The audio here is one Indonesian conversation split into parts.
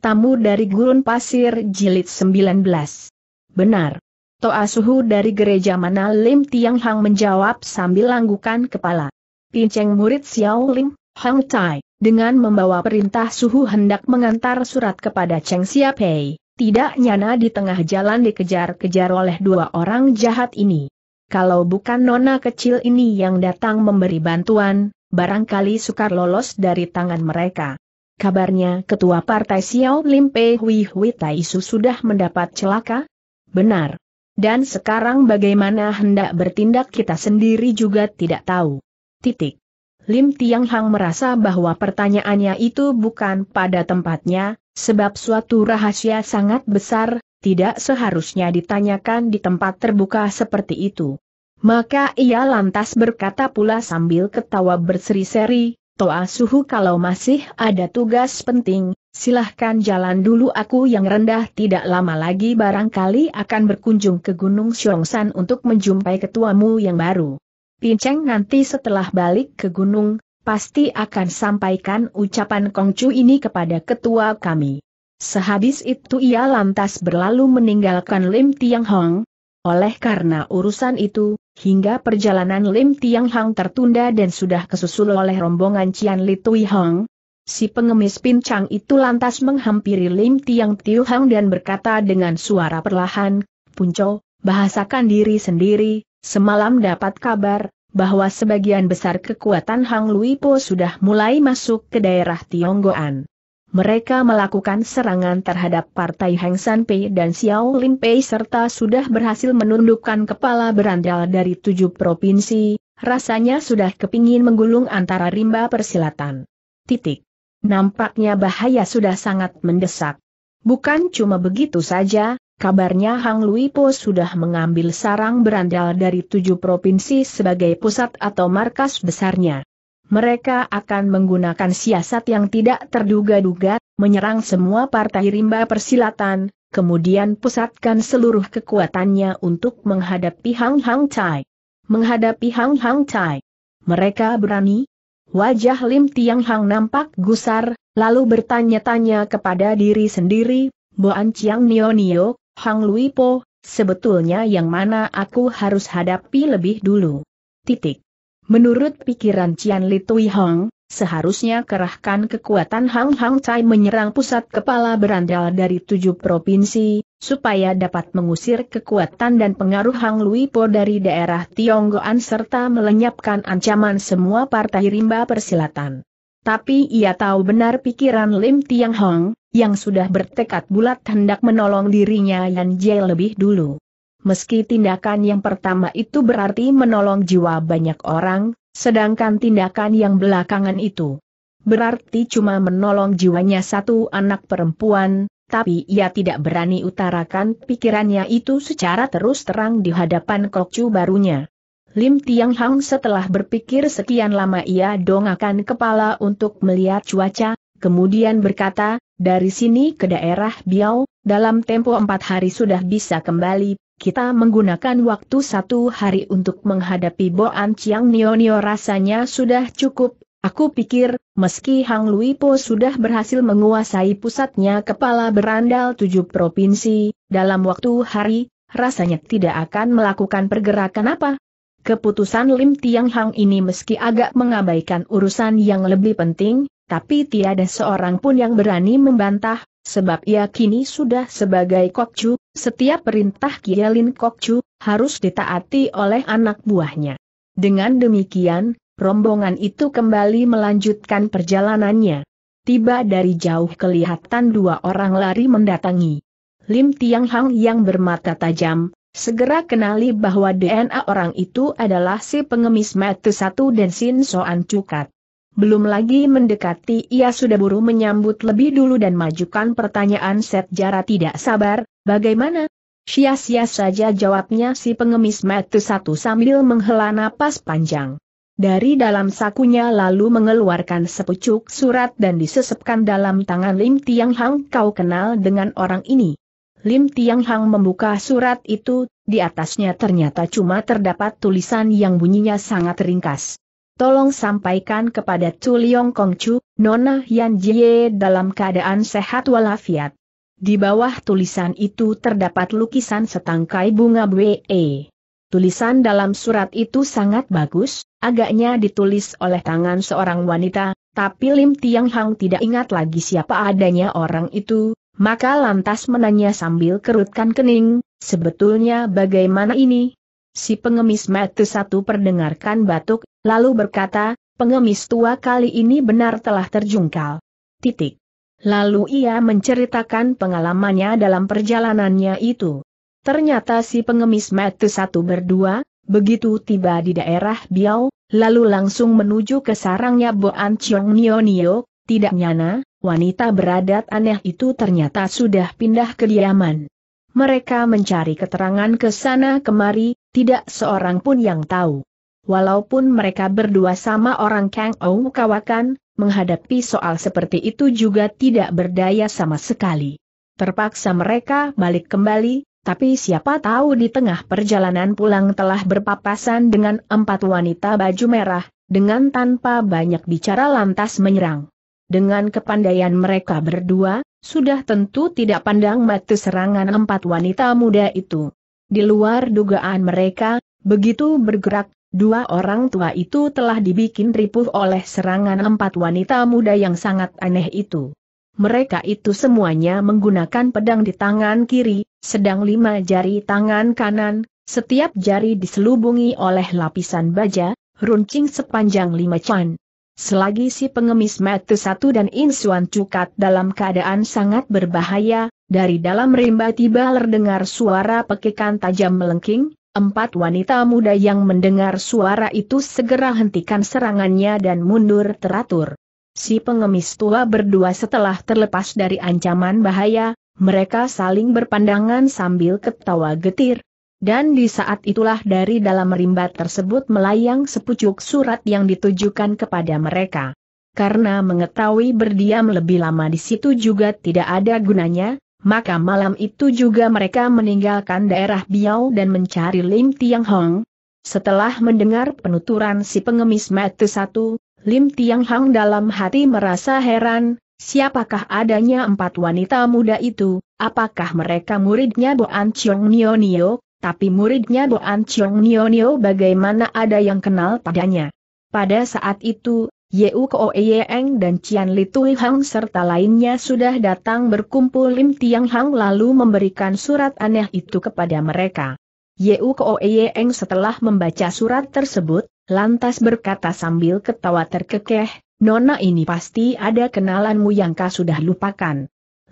Tamu dari Gurun Pasir Jilid 19. Benar. Toa Suhu dari gereja mana Lim Tiang Hang menjawab sambil langgukan kepala. Pinceng murid Xiao Lim, Hang Tai, dengan membawa perintah Suhu hendak mengantar surat kepada Cheng Xiapei, tidak nyana di tengah jalan dikejar-kejar oleh dua orang jahat ini. Kalau bukan nona kecil ini yang datang memberi bantuan, barangkali sukar lolos dari tangan mereka. Kabarnya Ketua Partai Xiao Lim Pei Hui Hui Su sudah mendapat celaka? Benar. Dan sekarang bagaimana hendak bertindak kita sendiri juga tidak tahu. Titik. Lim Tiang Hang merasa bahwa pertanyaannya itu bukan pada tempatnya, sebab suatu rahasia sangat besar, tidak seharusnya ditanyakan di tempat terbuka seperti itu. Maka ia lantas berkata pula sambil ketawa berseri-seri, Toa Suhu kalau masih ada tugas penting, silahkan jalan dulu aku yang rendah tidak lama lagi barangkali akan berkunjung ke Gunung Xiongsan untuk menjumpai ketuamu yang baru. Pinceng nanti setelah balik ke gunung, pasti akan sampaikan ucapan Kongcu ini kepada ketua kami. Sehabis itu ia lantas berlalu meninggalkan Lim Tiang Hong. Oleh karena urusan itu, hingga perjalanan Lim Tiang Hang tertunda dan sudah kesusul oleh rombongan Cian Li Tui Hong. Si pengemis pincang itu lantas menghampiri Lim Tiang Tiu Hang dan berkata dengan suara perlahan, Punco, bahasakan diri sendiri, semalam dapat kabar, bahwa sebagian besar kekuatan Hang Lui Po sudah mulai masuk ke daerah Tionggoan mereka melakukan serangan terhadap partai Heng San Pei dan Xiao Lin Pei serta sudah berhasil menundukkan kepala berandal dari tujuh provinsi, rasanya sudah kepingin menggulung antara rimba persilatan. Titik. Nampaknya bahaya sudah sangat mendesak. Bukan cuma begitu saja, kabarnya Hang Lui Po sudah mengambil sarang berandal dari tujuh provinsi sebagai pusat atau markas besarnya mereka akan menggunakan siasat yang tidak terduga-duga, menyerang semua partai rimba persilatan, kemudian pusatkan seluruh kekuatannya untuk menghadapi Hang Hang Chai. Menghadapi Hang Hang Chai. Mereka berani? Wajah Lim Tiang Hang nampak gusar, lalu bertanya-tanya kepada diri sendiri, Boan Chiang Nio Nio, Hang Lui Po, sebetulnya yang mana aku harus hadapi lebih dulu? Titik. Menurut pikiran Cian Li Tui Hong, seharusnya kerahkan kekuatan Hang Hang Cai menyerang pusat kepala berandal dari tujuh provinsi, supaya dapat mengusir kekuatan dan pengaruh Hang Lui Po dari daerah Tionggoan serta melenyapkan ancaman semua partai rimba persilatan. Tapi ia tahu benar pikiran Lim Tiang Hong, yang sudah bertekad bulat hendak menolong dirinya Yan Jie lebih dulu meski tindakan yang pertama itu berarti menolong jiwa banyak orang, sedangkan tindakan yang belakangan itu berarti cuma menolong jiwanya satu anak perempuan, tapi ia tidak berani utarakan pikirannya itu secara terus terang di hadapan kokcu barunya. Lim Tiang Hang setelah berpikir sekian lama ia dongakan kepala untuk melihat cuaca, kemudian berkata, dari sini ke daerah Biau, dalam tempo empat hari sudah bisa kembali, kita menggunakan waktu satu hari untuk menghadapi Boan Chiang Nionio rasanya sudah cukup, aku pikir, meski Hang Lui Po sudah berhasil menguasai pusatnya kepala berandal tujuh provinsi, dalam waktu hari, rasanya tidak akan melakukan pergerakan apa. Keputusan Lim Tiang Hang ini meski agak mengabaikan urusan yang lebih penting, tapi tiada seorang pun yang berani membantah, Sebab ia kini sudah sebagai kokcu, setiap perintah Kialin kokcu, harus ditaati oleh anak buahnya. Dengan demikian, rombongan itu kembali melanjutkan perjalanannya. Tiba dari jauh kelihatan dua orang lari mendatangi. Lim Tiang Hang yang bermata tajam, segera kenali bahwa DNA orang itu adalah si pengemis metu satu dan Sin Soan Cukat. Belum lagi mendekati ia sudah buru menyambut lebih dulu dan majukan pertanyaan set jarak tidak sabar, bagaimana? Sia-sia saja jawabnya si pengemis metu satu sambil menghela napas panjang. Dari dalam sakunya lalu mengeluarkan sepucuk surat dan disesepkan dalam tangan Lim Tiang Hang kau kenal dengan orang ini. Lim Tiang Hang membuka surat itu, di atasnya ternyata cuma terdapat tulisan yang bunyinya sangat ringkas tolong sampaikan kepada Chu Liong Chu, Nona Yan Jie dalam keadaan sehat walafiat. Di bawah tulisan itu terdapat lukisan setangkai bunga bwe. Tulisan dalam surat itu sangat bagus, agaknya ditulis oleh tangan seorang wanita, tapi Lim Tiang Hang tidak ingat lagi siapa adanya orang itu, maka lantas menanya sambil kerutkan kening, sebetulnya bagaimana ini? si pengemis mati satu perdengarkan batuk, lalu berkata, pengemis tua kali ini benar telah terjungkal. Titik. Lalu ia menceritakan pengalamannya dalam perjalanannya itu. Ternyata si pengemis mati satu berdua, begitu tiba di daerah Biau, lalu langsung menuju ke sarangnya Boan Chiong Nio Nio, tidak nyana, wanita beradat aneh itu ternyata sudah pindah ke diaman. Mereka mencari keterangan ke sana kemari, tidak seorang pun yang tahu. Walaupun mereka berdua sama orang Kang Ou kawakan, menghadapi soal seperti itu juga tidak berdaya sama sekali. Terpaksa mereka balik kembali, tapi siapa tahu di tengah perjalanan pulang telah berpapasan dengan empat wanita baju merah, dengan tanpa banyak bicara lantas menyerang. Dengan kepandaian mereka berdua, sudah tentu tidak pandang mati serangan empat wanita muda itu. Di luar dugaan mereka, begitu bergerak, dua orang tua itu telah dibikin ripuh oleh serangan empat wanita muda yang sangat aneh itu. Mereka itu semuanya menggunakan pedang di tangan kiri, sedang lima jari tangan kanan, setiap jari diselubungi oleh lapisan baja, runcing sepanjang lima can. Selagi si pengemis Matu Satu dan Insuan Cukat dalam keadaan sangat berbahaya, dari dalam rimba tiba terdengar suara pekikan tajam melengking, empat wanita muda yang mendengar suara itu segera hentikan serangannya dan mundur teratur. Si pengemis tua berdua setelah terlepas dari ancaman bahaya, mereka saling berpandangan sambil ketawa getir, dan di saat itulah dari dalam rimba tersebut melayang sepucuk surat yang ditujukan kepada mereka. Karena mengetahui berdiam lebih lama di situ juga tidak ada gunanya, maka malam itu juga mereka meninggalkan daerah Biao dan mencari Lim Tiang Hong. Setelah mendengar penuturan si pengemis mati satu, Lim Tiang Hong dalam hati merasa heran, siapakah adanya empat wanita muda itu, apakah mereka muridnya Boan Chiong Nio Nio, tapi muridnya Boan Chiong Nio Nio bagaimana ada yang kenal padanya. Pada saat itu, Yeu Ko Eyeng dan Cian Li Tui Hang serta lainnya sudah datang berkumpul Lim Tiang Hang lalu memberikan surat aneh itu kepada mereka. Yeu Ko Eyeng setelah membaca surat tersebut, lantas berkata sambil ketawa terkekeh, Nona ini pasti ada kenalanmu yang kau sudah lupakan.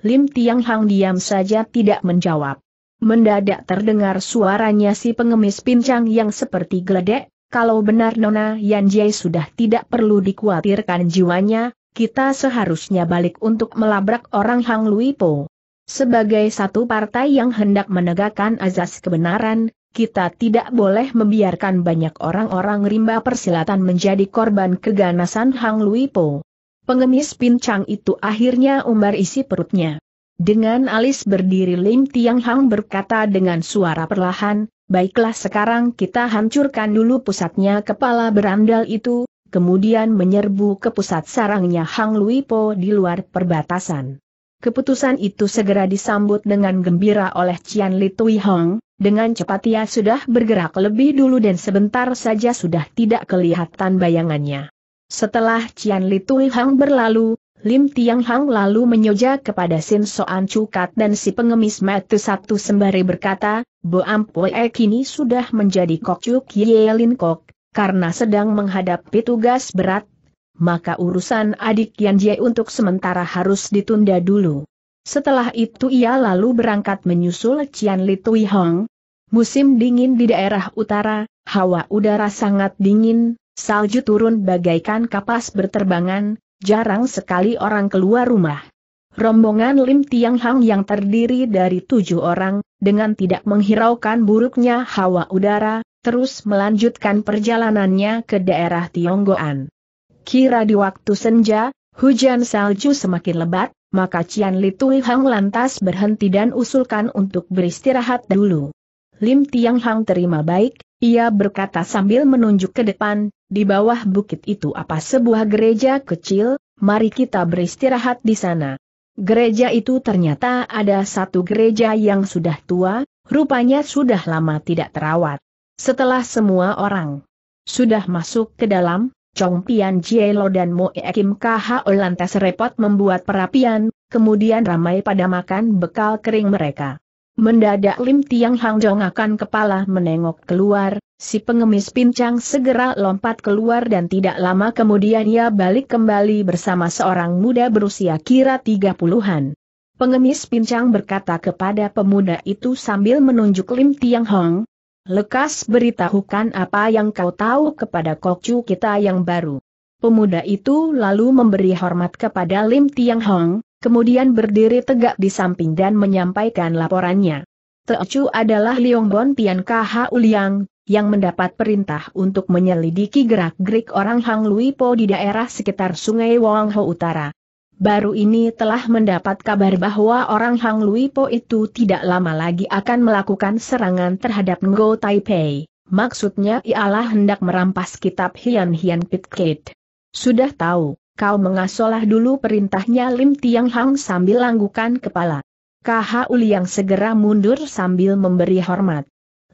Lim Tiang Hang diam saja tidak menjawab. Mendadak terdengar suaranya si pengemis pincang yang seperti geledek, kalau benar Nona Yan Jie sudah tidak perlu dikhawatirkan jiwanya, kita seharusnya balik untuk melabrak orang Hang Luipo. Sebagai satu partai yang hendak menegakkan azas kebenaran, kita tidak boleh membiarkan banyak orang-orang rimba persilatan menjadi korban keganasan Hang Luipo. Pengemis pincang itu akhirnya umbar isi perutnya. Dengan alis berdiri Lim Tiang Hang berkata dengan suara perlahan, baiklah sekarang kita hancurkan dulu pusatnya kepala berandal itu, kemudian menyerbu ke pusat sarangnya Hang Luipo di luar perbatasan. Keputusan itu segera disambut dengan gembira oleh Cian Li Tui Hong, dengan cepat ia sudah bergerak lebih dulu dan sebentar saja sudah tidak kelihatan bayangannya. Setelah Cian Li Tui Hang berlalu, Lim Tiang Hang lalu menyoja kepada Sin Soan Cukat dan si pengemis mati satu sembari berkata, Bo Ampue kini sudah menjadi Kokcuk Yelin Kok, karena sedang menghadapi tugas berat, maka urusan adik Yan Jie untuk sementara harus ditunda dulu. Setelah itu ia lalu berangkat menyusul Cian Li Tui Hong. Musim dingin di daerah utara, hawa udara sangat dingin, salju turun bagaikan kapas berterbangan, Jarang sekali orang keluar rumah. Rombongan Lim Tiang Hang yang terdiri dari tujuh orang, dengan tidak menghiraukan buruknya hawa udara, terus melanjutkan perjalanannya ke daerah Tionggoan. Kira di waktu senja, hujan salju semakin lebat, maka Cian Li Tui Hang lantas berhenti dan usulkan untuk beristirahat dulu. Lim Tiang Hang terima baik, ia berkata sambil menunjuk ke depan, di bawah bukit itu apa sebuah gereja kecil, mari kita beristirahat di sana. Gereja itu ternyata ada satu gereja yang sudah tua, rupanya sudah lama tidak terawat. Setelah semua orang sudah masuk ke dalam, Chong Pian Jielo dan Mo e Kim KHO lantas repot membuat perapian, kemudian ramai pada makan bekal kering mereka. Mendadak Lim Tiang Hang akan kepala menengok keluar, si pengemis pincang segera lompat keluar dan tidak lama kemudian ia balik kembali bersama seorang muda berusia kira tiga puluhan. Pengemis pincang berkata kepada pemuda itu sambil menunjuk Lim Tiang Hong, Lekas beritahukan apa yang kau tahu kepada kokcu kita yang baru. Pemuda itu lalu memberi hormat kepada Lim Tiang Hong, kemudian berdiri tegak di samping dan menyampaikan laporannya. Teocu adalah Bon Pian KH Uliang, yang mendapat perintah untuk menyelidiki gerak-gerik orang Hang Lui Po di daerah sekitar Sungai Ho Utara. Baru ini telah mendapat kabar bahwa orang Hang Lui Po itu tidak lama lagi akan melakukan serangan terhadap Ngo Taipei. Maksudnya ialah hendak merampas kitab Hian Hian Pit Pitkit. Sudah tahu, Kau mengasolah dulu perintahnya Lim Tiang Hang sambil langgukan kepala. Kahau yang segera mundur sambil memberi hormat.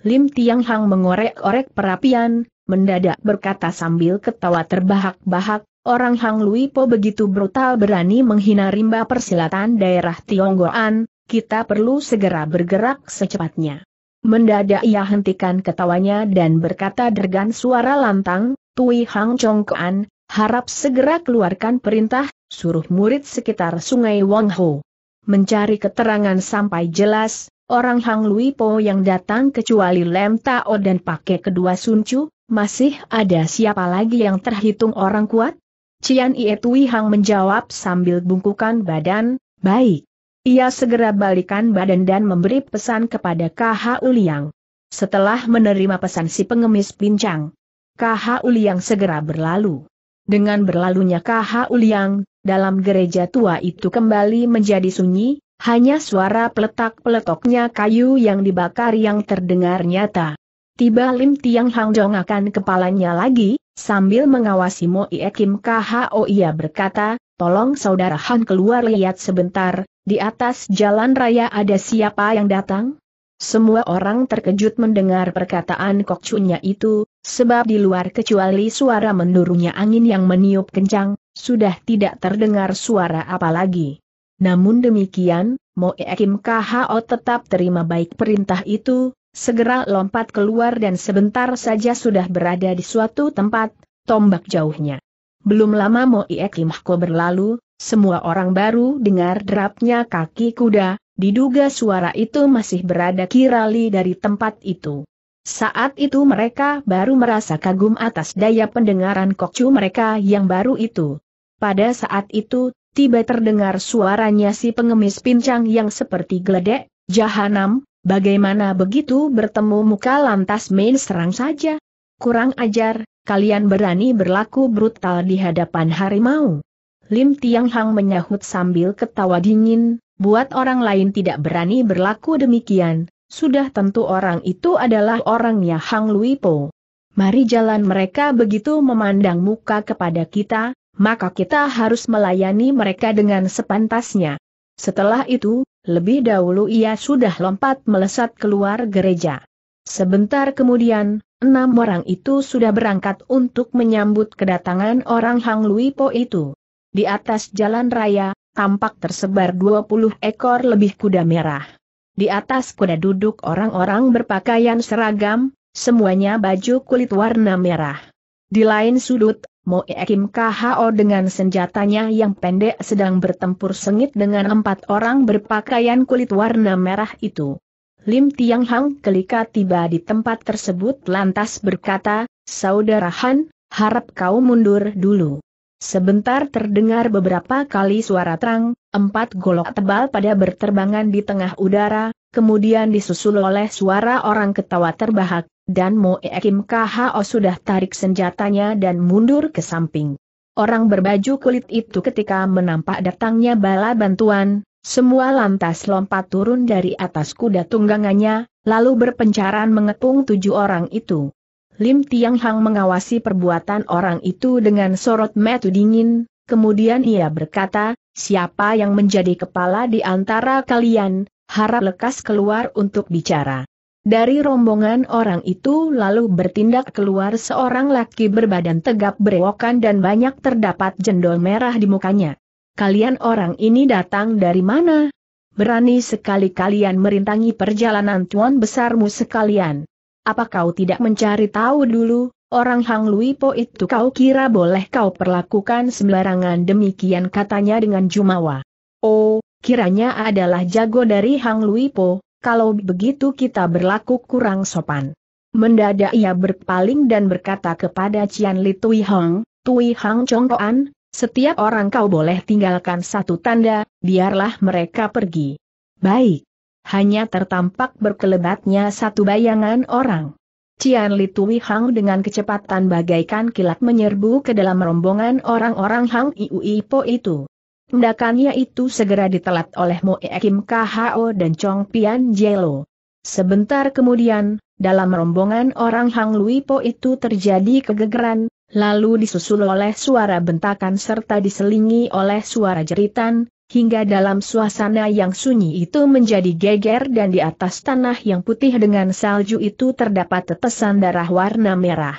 Lim Tiang Hang mengorek-orek perapian, mendadak berkata sambil ketawa terbahak-bahak, orang Hang Lui Po begitu brutal berani menghina rimba persilatan daerah Tionggoan, kita perlu segera bergerak secepatnya. Mendadak ia hentikan ketawanya dan berkata dergan suara lantang, Tui Hang Chong Chongkoan, harap segera keluarkan perintah, suruh murid sekitar sungai Wangho. Mencari keterangan sampai jelas, orang Hang Lui Po yang datang kecuali Lem Tao dan pakai kedua Chu, masih ada siapa lagi yang terhitung orang kuat? Cian Ie Tui Hang menjawab sambil bungkukan badan, baik. Ia segera balikan badan dan memberi pesan kepada KH Uliang. Setelah menerima pesan si pengemis pincang, KH Uliang segera berlalu. Dengan berlalunya KH uliang, dalam gereja tua itu kembali menjadi sunyi, hanya suara peletak-peletoknya kayu yang dibakar yang terdengar nyata. Tiba Lim Tiang Hang Jong akan kepalanya lagi, sambil mengawasi Mo Ie Kim KHO ia berkata, tolong saudara Han keluar lihat sebentar, di atas jalan raya ada siapa yang datang? Semua orang terkejut mendengar perkataan kokcunya itu, Sebab di luar kecuali suara mendurunya angin yang meniup kencang, sudah tidak terdengar suara apa lagi. Namun demikian, Moe Kim KHO tetap terima baik perintah itu, segera lompat keluar dan sebentar saja sudah berada di suatu tempat, tombak jauhnya. Belum lama Moe Kim Hko berlalu, semua orang baru dengar derapnya kaki kuda, diduga suara itu masih berada kirali dari tempat itu. Saat itu mereka baru merasa kagum atas daya pendengaran kokcu mereka yang baru itu. Pada saat itu, tiba terdengar suaranya si pengemis pincang yang seperti geledek, jahanam, bagaimana begitu bertemu muka lantas main serang saja? Kurang ajar, kalian berani berlaku brutal di hadapan harimau. Lim Tiang Hang menyahut sambil ketawa dingin, buat orang lain tidak berani berlaku demikian, sudah tentu orang itu adalah orangnya Hang Luipo. Mari jalan mereka begitu memandang muka kepada kita, maka kita harus melayani mereka dengan sepantasnya. Setelah itu, lebih dahulu ia sudah lompat melesat keluar gereja. Sebentar kemudian, enam orang itu sudah berangkat untuk menyambut kedatangan orang Hang Luipo itu. Di atas jalan raya, tampak tersebar 20 ekor lebih kuda merah. Di atas kuda duduk orang-orang berpakaian seragam, semuanya baju kulit warna merah. Di lain sudut, Moe Kim KHO dengan senjatanya yang pendek sedang bertempur sengit dengan empat orang berpakaian kulit warna merah itu. Lim Tiang Hang kelika tiba di tempat tersebut lantas berkata, Saudara Han, harap kau mundur dulu. Sebentar terdengar beberapa kali suara terang, empat golok tebal pada berterbangan di tengah udara, kemudian disusul oleh suara orang ketawa terbahak, dan Moe Kim Kho sudah tarik senjatanya dan mundur ke samping. Orang berbaju kulit itu ketika menampak datangnya bala bantuan, semua lantas lompat turun dari atas kuda tunggangannya, lalu berpencaran mengepung tujuh orang itu. Lim Tiang Hang mengawasi perbuatan orang itu dengan sorot metu dingin, kemudian ia berkata, siapa yang menjadi kepala di antara kalian, harap lekas keluar untuk bicara. Dari rombongan orang itu lalu bertindak keluar seorang laki berbadan tegap berewokan dan banyak terdapat jendol merah di mukanya. Kalian orang ini datang dari mana? Berani sekali kalian merintangi perjalanan tuan besarmu sekalian apa kau tidak mencari tahu dulu, orang Hang Luipo itu kau kira boleh kau perlakukan sembarangan demikian katanya dengan jumawa. Oh, kiranya adalah jago dari Hang Luipo. kalau begitu kita berlaku kurang sopan. Mendadak ia berpaling dan berkata kepada Cian Li Tui Hong, Tui Hang Chongkoan, setiap orang kau boleh tinggalkan satu tanda, biarlah mereka pergi. Baik hanya tertampak berkelebatnya satu bayangan orang. Cian Li Tui Hang dengan kecepatan bagaikan kilat menyerbu ke dalam rombongan orang-orang Hang Iu Po itu. Tindakannya itu segera ditelat oleh Mo e Kim KHO dan Chong Pian Jelo. Sebentar kemudian, dalam rombongan orang Hang Lui Po itu terjadi kegegeran, lalu disusul oleh suara bentakan serta diselingi oleh suara jeritan, Hingga dalam suasana yang sunyi itu menjadi geger dan di atas tanah yang putih dengan salju itu terdapat tetesan darah warna merah.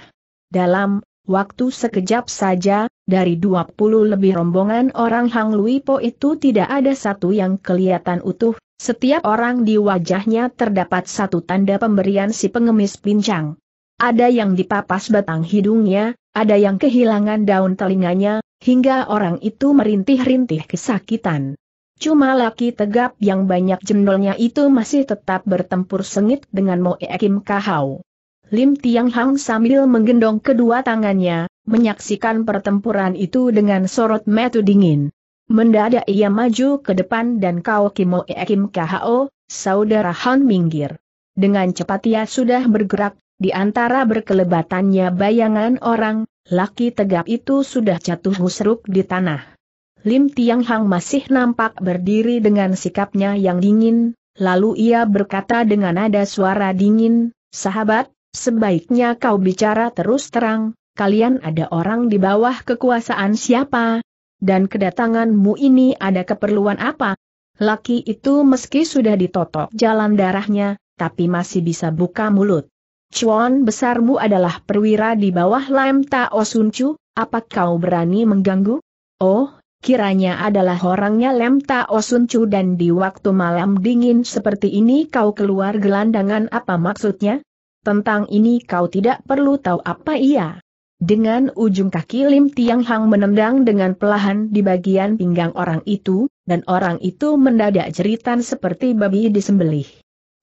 Dalam Waktu sekejap saja, dari 20 lebih rombongan orang Hang Lui itu tidak ada satu yang kelihatan utuh, setiap orang di wajahnya terdapat satu tanda pemberian si pengemis pincang. Ada yang dipapas batang hidungnya, ada yang kehilangan daun telinganya, hingga orang itu merintih-rintih kesakitan. Cuma laki tegap yang banyak jendolnya itu masih tetap bertempur sengit dengan Moe Kim Kahau. Lim Tiang Hang sambil menggendong kedua tangannya, menyaksikan pertempuran itu dengan sorot metu dingin. Mendadak ia maju ke depan dan kau, Kim Moe Kim Kahau, saudara Han minggir. Dengan cepat ia sudah bergerak, di antara berkelebatannya bayangan orang, laki tegap itu sudah jatuh husruk di tanah. Lim Tiang Hang masih nampak berdiri dengan sikapnya yang dingin, lalu ia berkata dengan nada suara dingin, Sahabat, sebaiknya kau bicara terus terang, kalian ada orang di bawah kekuasaan siapa? Dan kedatanganmu ini ada keperluan apa? Laki itu meski sudah ditotok jalan darahnya, tapi masih bisa buka mulut. Chuan besarmu adalah perwira di bawah Lam Tao Sun Chu, apa kau berani mengganggu? Oh, kiranya adalah orangnya Lam Tao Sun Chu dan di waktu malam dingin seperti ini kau keluar gelandangan apa maksudnya? Tentang ini kau tidak perlu tahu apa iya. Dengan ujung kaki Lim Tiang Hang menendang dengan pelahan di bagian pinggang orang itu, dan orang itu mendadak jeritan seperti babi disembelih.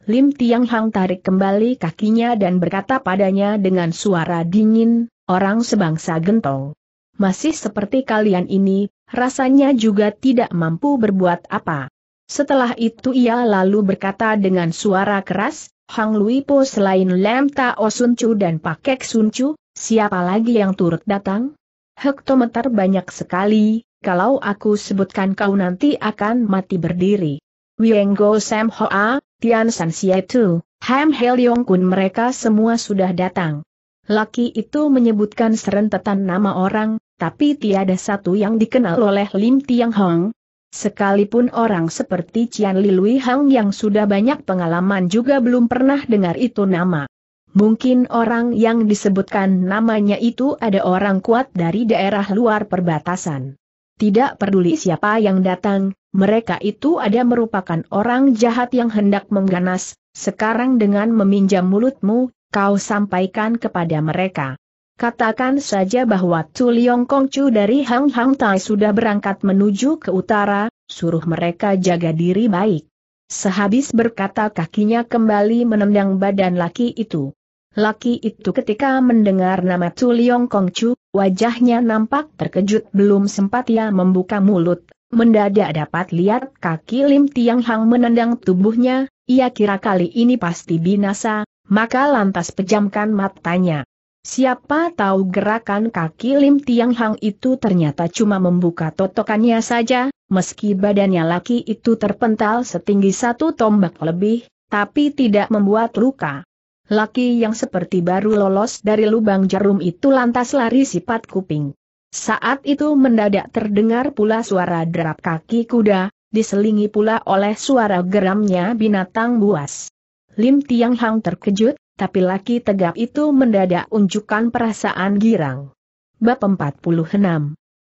Lim Tiang Hang tarik kembali kakinya dan berkata padanya dengan suara dingin, orang sebangsa gentong. Masih seperti kalian ini, rasanya juga tidak mampu berbuat apa. Setelah itu ia lalu berkata dengan suara keras, Hang Lui Po selain Lam Tao Sun Chu dan Pakek Sun Chu, siapa lagi yang turut datang? Hektometer banyak sekali, kalau aku sebutkan kau nanti akan mati berdiri. Wienggo Sam Hoa, Tian San Xie Tu, Ham Heliong Kun mereka semua sudah datang. Laki itu menyebutkan serentetan nama orang, tapi tiada satu yang dikenal oleh Lim Tiang Hong. Sekalipun orang seperti Cian Lilui Hang yang sudah banyak pengalaman juga belum pernah dengar itu nama. Mungkin orang yang disebutkan namanya itu ada orang kuat dari daerah luar perbatasan. Tidak peduli siapa yang datang, mereka itu ada merupakan orang jahat yang hendak mengganas, sekarang dengan meminjam mulutmu, kau sampaikan kepada mereka. Katakan saja bahwa Tu Liong Kongcu dari Hang Hang Tai sudah berangkat menuju ke utara, suruh mereka jaga diri baik. Sehabis berkata kakinya kembali menendang badan laki itu. Laki itu ketika mendengar nama Chu Liong Chu, wajahnya nampak terkejut belum sempat ia membuka mulut. Mendadak dapat lihat kaki Lim Tiang Hang menendang tubuhnya, ia kira kali ini pasti binasa, maka lantas pejamkan matanya. Siapa tahu gerakan kaki Lim Tiang Hang itu ternyata cuma membuka totokannya saja, meski badannya laki itu terpental setinggi satu tombak lebih, tapi tidak membuat luka. Laki yang seperti baru lolos dari lubang jarum itu lantas lari sifat kuping. Saat itu mendadak terdengar pula suara derap kaki kuda, diselingi pula oleh suara geramnya binatang buas. Lim Tiang Hang terkejut, tapi laki tegap itu mendadak unjukkan perasaan girang. Bab 46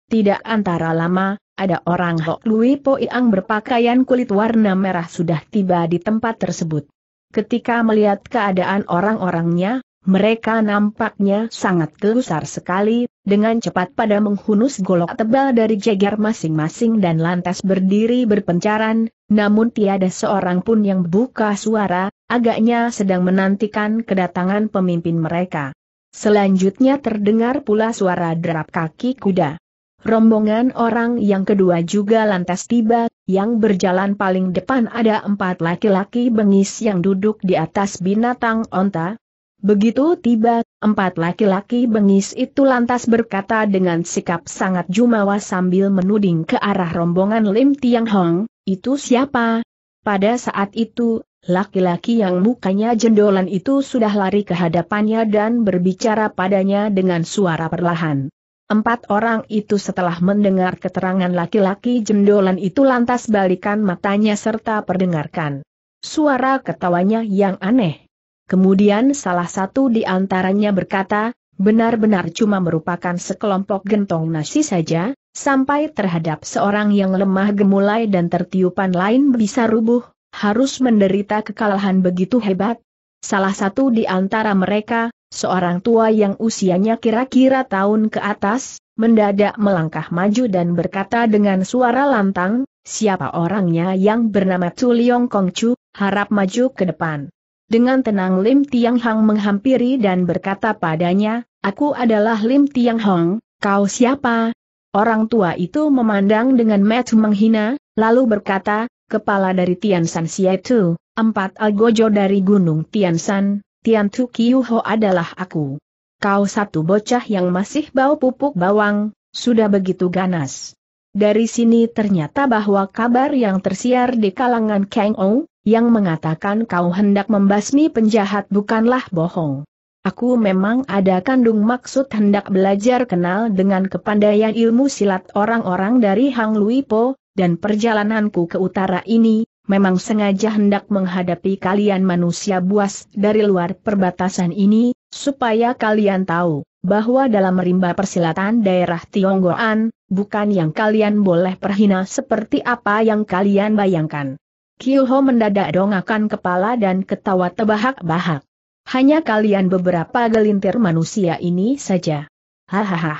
Tidak antara lama, ada orang Hok Lui Po Iang berpakaian kulit warna merah sudah tiba di tempat tersebut. Ketika melihat keadaan orang-orangnya, mereka nampaknya sangat gelusar sekali, dengan cepat pada menghunus golok tebal dari jeger masing-masing dan lantas berdiri berpencaran, namun tiada seorang pun yang buka suara, agaknya sedang menantikan kedatangan pemimpin mereka. Selanjutnya terdengar pula suara derap kaki kuda. Rombongan orang yang kedua juga lantas tiba, yang berjalan paling depan ada empat laki-laki bengis yang duduk di atas binatang onta. Begitu tiba, empat laki-laki bengis itu lantas berkata dengan sikap sangat jumawa sambil menuding ke arah rombongan Lim Tiang Hong, itu siapa? Pada saat itu, laki-laki yang mukanya jendolan itu sudah lari ke hadapannya dan berbicara padanya dengan suara perlahan. Empat orang itu setelah mendengar keterangan laki-laki jendolan itu lantas balikan matanya serta perdengarkan suara ketawanya yang aneh. Kemudian salah satu di antaranya berkata, benar-benar cuma merupakan sekelompok gentong nasi saja, sampai terhadap seorang yang lemah gemulai dan tertiupan lain bisa rubuh, harus menderita kekalahan begitu hebat. Salah satu di antara mereka, Seorang tua yang usianya kira-kira tahun ke atas, mendadak melangkah maju dan berkata dengan suara lantang, siapa orangnya yang bernama Tu Liong Kong Chu, harap maju ke depan. Dengan tenang Lim Tiang Hang menghampiri dan berkata padanya, aku adalah Lim Tiang Hong, kau siapa? Orang tua itu memandang dengan mata menghina, lalu berkata, kepala dari Tian Tiansan Sietu, empat algojo dari Gunung Tian Tiansan, Tian Tu Ho adalah aku. Kau satu bocah yang masih bau pupuk bawang, sudah begitu ganas. Dari sini ternyata bahwa kabar yang tersiar di kalangan Kang Ou, yang mengatakan kau hendak membasmi penjahat bukanlah bohong. Aku memang ada kandung maksud hendak belajar kenal dengan kepandaian ilmu silat orang-orang dari Hang Lui Po, dan perjalananku ke utara ini, memang sengaja hendak menghadapi kalian manusia buas dari luar perbatasan ini, supaya kalian tahu, bahwa dalam rimba persilatan daerah Tionggoan, bukan yang kalian boleh perhina seperti apa yang kalian bayangkan. Kilho mendadak dongakan kepala dan ketawa tebahak bahak Hanya kalian beberapa gelintir manusia ini saja. Hahaha.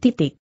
Titik.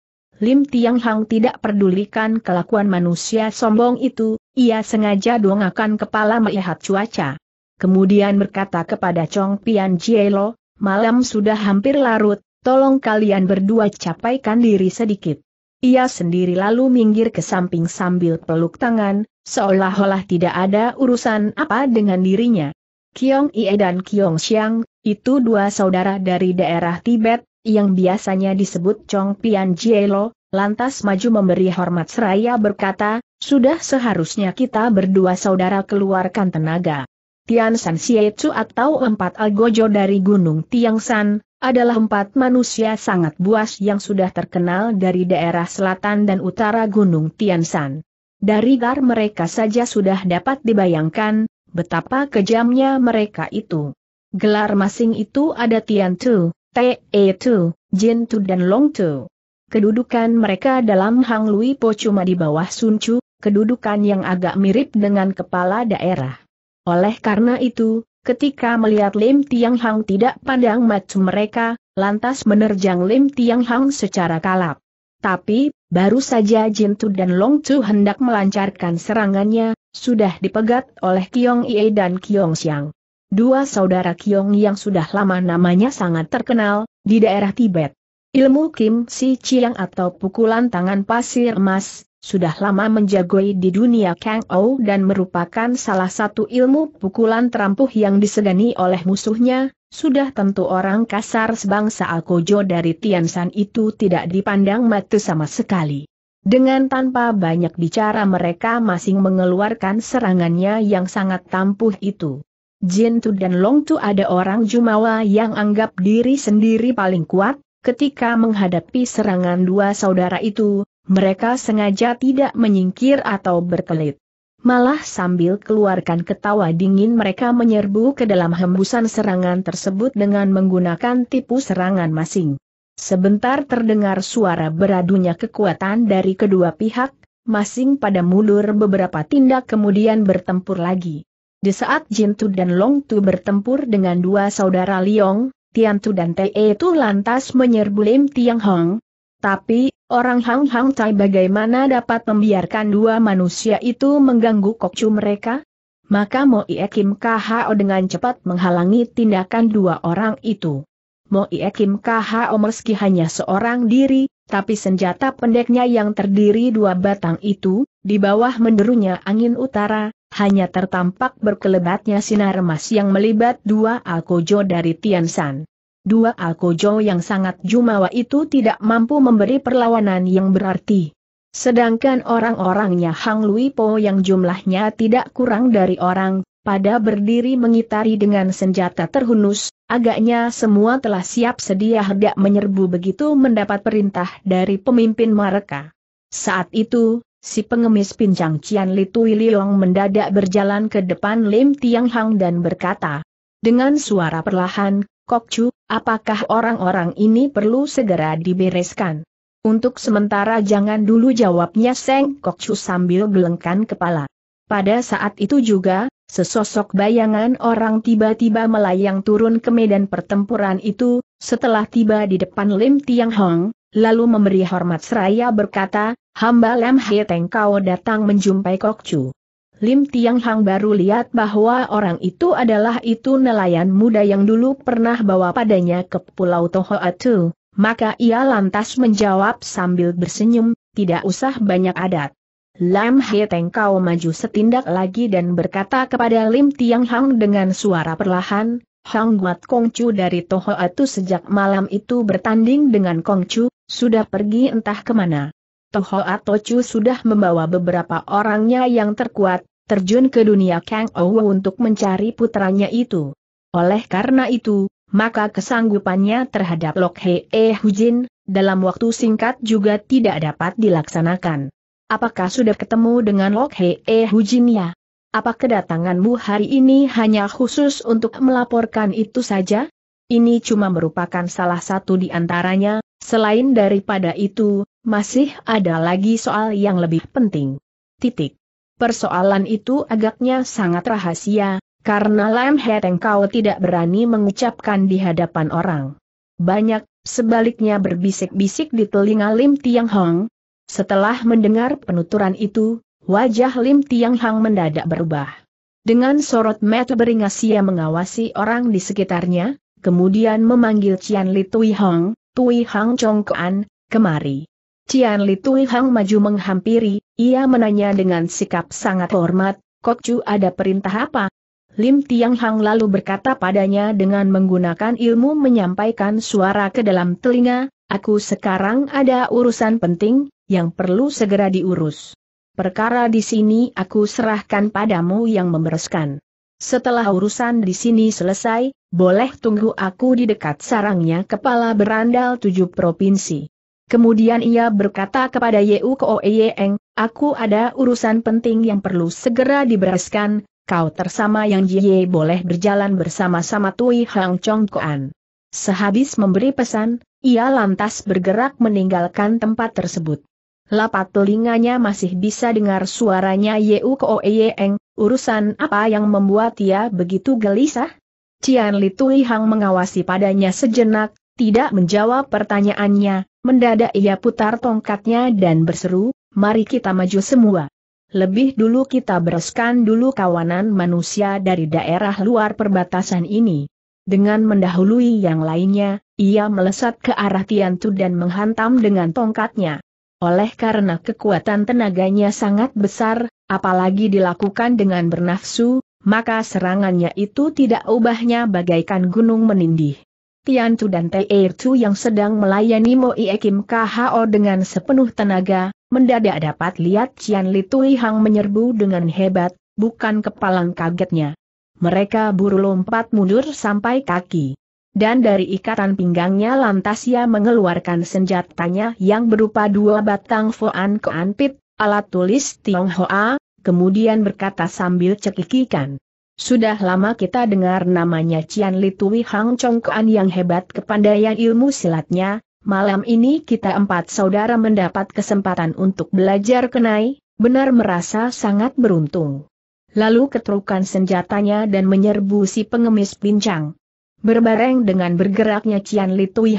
Lim Tiang Hang tidak pedulikan kelakuan manusia sombong itu, ia sengaja dongakan kepala melihat cuaca. Kemudian berkata kepada Chong Pian Jielo, malam sudah hampir larut, tolong kalian berdua capaikan diri sedikit. Ia sendiri lalu minggir ke samping sambil peluk tangan, seolah-olah tidak ada urusan apa dengan dirinya. Kiong Ie dan Kiong Xiang, itu dua saudara dari daerah Tibet, yang biasanya disebut Chong Pian Jielo, lantas maju memberi hormat seraya berkata, sudah seharusnya kita berdua saudara keluarkan tenaga. Tian San Sietsu atau empat Algojo dari Gunung Tiang San, adalah empat manusia sangat buas yang sudah terkenal dari daerah selatan dan utara Gunung Tian San. Dari gar mereka saja sudah dapat dibayangkan, betapa kejamnya mereka itu. Gelar masing itu ada Tian Tu, Te e Tu, Jin Tu dan Long Tu. Kedudukan mereka dalam Hang Lui Po cuma di bawah Sun Chu, kedudukan yang agak mirip dengan kepala daerah. Oleh karena itu, ketika melihat Lim Tiang Hang tidak pandang mata mereka, lantas menerjang Lim Tiang Hang secara kalap. Tapi, baru saja Jin Tu dan Long Chu hendak melancarkan serangannya, sudah dipegat oleh Kiong Ie dan Kiong Xiang. Dua saudara Kiong yang sudah lama namanya sangat terkenal, di daerah Tibet. Ilmu Kim Si Chiang atau pukulan tangan pasir emas, sudah lama menjagoi di dunia Kang Ou dan merupakan salah satu ilmu pukulan terampuh yang disegani oleh musuhnya, sudah tentu orang kasar sebangsa Alkojo dari Tiansan itu tidak dipandang mata sama sekali. Dengan tanpa banyak bicara mereka masing mengeluarkan serangannya yang sangat tampuh itu. Jin Tu dan Long Tu ada orang Jumawa yang anggap diri sendiri paling kuat, ketika menghadapi serangan dua saudara itu, mereka sengaja tidak menyingkir atau berkelit. Malah sambil keluarkan ketawa dingin mereka menyerbu ke dalam hembusan serangan tersebut dengan menggunakan tipu serangan masing. Sebentar terdengar suara beradunya kekuatan dari kedua pihak, masing pada mundur beberapa tindak kemudian bertempur lagi. Di saat Jintu dan Longtu bertempur dengan dua saudara Liong, Tiantu dan Tei tu lantas menyerbu Lim Tiang Hong, tapi, orang Hang Hang Tai bagaimana dapat membiarkan dua manusia itu mengganggu kokcu mereka? Maka Mo Ie Kim KHO dengan cepat menghalangi tindakan dua orang itu. Mo Ie Kim KHO meski hanya seorang diri, tapi senjata pendeknya yang terdiri dua batang itu, di bawah menderunya angin utara, hanya tertampak berkelebatnya sinar emas yang melibat dua alkojo dari Tian San dua Alkojo yang sangat jumawa itu tidak mampu memberi perlawanan yang berarti. Sedangkan orang-orangnya Hang Lui Po yang jumlahnya tidak kurang dari orang, pada berdiri mengitari dengan senjata terhunus, agaknya semua telah siap sedia hendak menyerbu begitu mendapat perintah dari pemimpin mereka. Saat itu, si pengemis pincang Cian Li Tui Liong mendadak berjalan ke depan Lim Tiang Hang dan berkata, dengan suara perlahan, Kokcu, apakah orang-orang ini perlu segera dibereskan? Untuk sementara jangan dulu jawabnya Seng Kokcu sambil gelengkan kepala. Pada saat itu juga, sesosok bayangan orang tiba-tiba melayang turun ke medan pertempuran itu, setelah tiba di depan Lim Tiang Hong, lalu memberi hormat seraya berkata, hamba Lam He Teng Kau datang menjumpai Kokcu. Lim Tiang Hang baru lihat bahwa orang itu adalah itu nelayan muda yang dulu pernah bawa padanya ke Pulau Atu, maka ia lantas menjawab sambil bersenyum, tidak usah banyak adat. Lam He Teng kau maju setindak lagi dan berkata kepada Lim Tiang Hang dengan suara perlahan, Hang Guat Kongcu dari Atu sejak malam itu bertanding dengan Kongcu, sudah pergi entah kemana. Toho Atochu sudah membawa beberapa orangnya yang terkuat, terjun ke dunia Kang Ou untuk mencari putranya itu. Oleh karena itu, maka kesanggupannya terhadap Lok Hee Hujin, dalam waktu singkat juga tidak dapat dilaksanakan. Apakah sudah ketemu dengan Lok Hee Hujin ya? Apa kedatanganmu hari ini hanya khusus untuk melaporkan itu saja? Ini cuma merupakan salah satu di antaranya, selain daripada itu, masih ada lagi soal yang lebih penting. Titik. Persoalan itu agaknya sangat rahasia, karena Lam Heteng kau tidak berani mengucapkan di hadapan orang. Banyak, sebaliknya berbisik-bisik di telinga Lim Tiang Hong. Setelah mendengar penuturan itu, wajah Lim Tiang Hong mendadak berubah. Dengan sorot mata beringas ia mengawasi orang di sekitarnya, kemudian memanggil Cian Li Tui Hong, Tui Hong Chong Kean, kemari. Cian Li Tui Hang maju menghampiri, ia menanya dengan sikap sangat hormat, kok cu ada perintah apa? Lim Tiang Hang lalu berkata padanya dengan menggunakan ilmu menyampaikan suara ke dalam telinga, aku sekarang ada urusan penting, yang perlu segera diurus. Perkara di sini aku serahkan padamu yang membereskan. Setelah urusan di sini selesai, boleh tunggu aku di dekat sarangnya kepala berandal tujuh provinsi. Kemudian ia berkata kepada Yu Koeyeng, aku ada urusan penting yang perlu segera dibereskan, kau tersama yang Jie boleh berjalan bersama-sama Tui Hang Chong Koan. Sehabis memberi pesan, ia lantas bergerak meninggalkan tempat tersebut. Lapat telinganya masih bisa dengar suaranya Yu Koeyeng, urusan apa yang membuat ia begitu gelisah? Cian Li Tui Hang mengawasi padanya sejenak, tidak menjawab pertanyaannya, Mendadak ia putar tongkatnya dan berseru, mari kita maju semua. Lebih dulu kita bereskan dulu kawanan manusia dari daerah luar perbatasan ini. Dengan mendahului yang lainnya, ia melesat ke arah Tiantu dan menghantam dengan tongkatnya. Oleh karena kekuatan tenaganya sangat besar, apalagi dilakukan dengan bernafsu, maka serangannya itu tidak ubahnya bagaikan gunung menindih. Tian Chu dan Er Chu yang sedang melayani Mo Ie Kim KHO dengan sepenuh tenaga, mendadak dapat lihat Cian Li Tui Hang menyerbu dengan hebat, bukan kepalang kagetnya. Mereka buru lompat mundur sampai kaki. Dan dari ikatan pinggangnya lantas ia mengeluarkan senjatanya yang berupa dua batang Foan Koan Pit, alat tulis Tionghoa, kemudian berkata sambil cekikikan. Sudah lama kita dengar namanya Cian Li Tui Hang Kuan yang hebat kepandaian ilmu silatnya, malam ini kita empat saudara mendapat kesempatan untuk belajar kenai, benar merasa sangat beruntung. Lalu keterukan senjatanya dan menyerbu si pengemis pincang. Berbareng dengan bergeraknya Cian Li Tui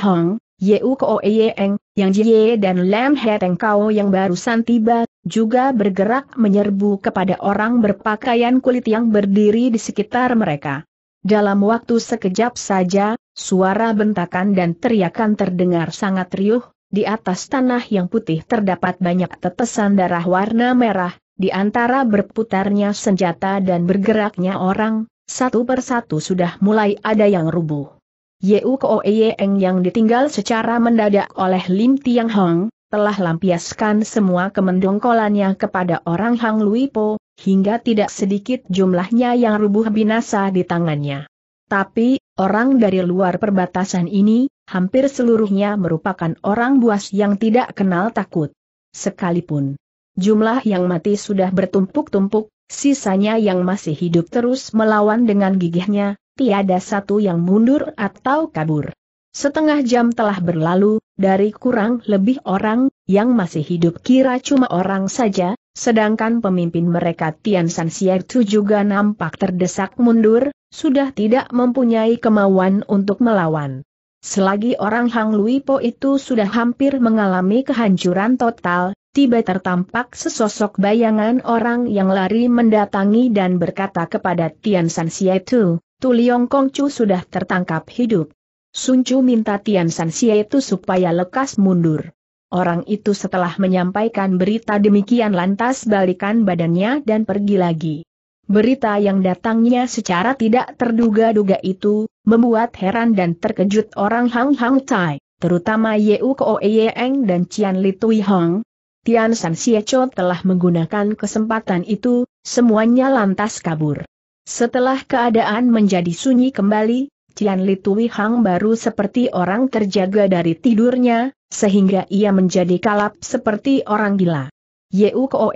Yeu Koeyeng, yang Jie dan Lam Heteng Kau yang barusan tiba, juga bergerak menyerbu kepada orang berpakaian kulit yang berdiri di sekitar mereka. Dalam waktu sekejap saja, suara bentakan dan teriakan terdengar sangat riuh, di atas tanah yang putih terdapat banyak tetesan darah warna merah, di antara berputarnya senjata dan bergeraknya orang, satu persatu sudah mulai ada yang rubuh. Yeu Koeyeng yang ditinggal secara mendadak oleh Lim Tiang Hong, telah lampiaskan semua kemendongkolannya kepada orang Hang Lui Po, hingga tidak sedikit jumlahnya yang rubuh binasa di tangannya. Tapi, orang dari luar perbatasan ini, hampir seluruhnya merupakan orang buas yang tidak kenal takut. Sekalipun jumlah yang mati sudah bertumpuk-tumpuk, sisanya yang masih hidup terus melawan dengan gigihnya, tiada satu yang mundur atau kabur. Setengah jam telah berlalu, dari kurang lebih orang, yang masih hidup kira cuma orang saja, sedangkan pemimpin mereka Tian San Siertu juga nampak terdesak mundur, sudah tidak mempunyai kemauan untuk melawan. Selagi orang Hang Lui Po itu sudah hampir mengalami kehancuran total, tiba tertampak sesosok bayangan orang yang lari mendatangi dan berkata kepada Tian San Siertu. Tu Liong Kongcu sudah tertangkap hidup. Sun Chu minta Tian San Xie itu supaya lekas mundur. Orang itu setelah menyampaikan berita demikian lantas balikan badannya dan pergi lagi. Berita yang datangnya secara tidak terduga-duga itu, membuat heran dan terkejut orang Hang Hang Tai, terutama U Ko Eng dan Cian Li Tui Hong. Tian San Xie Cho telah menggunakan kesempatan itu, semuanya lantas kabur. Setelah keadaan menjadi sunyi kembali, Cian Li Tui Hang baru seperti orang terjaga dari tidurnya, sehingga ia menjadi kalap seperti orang gila. Yeu Ko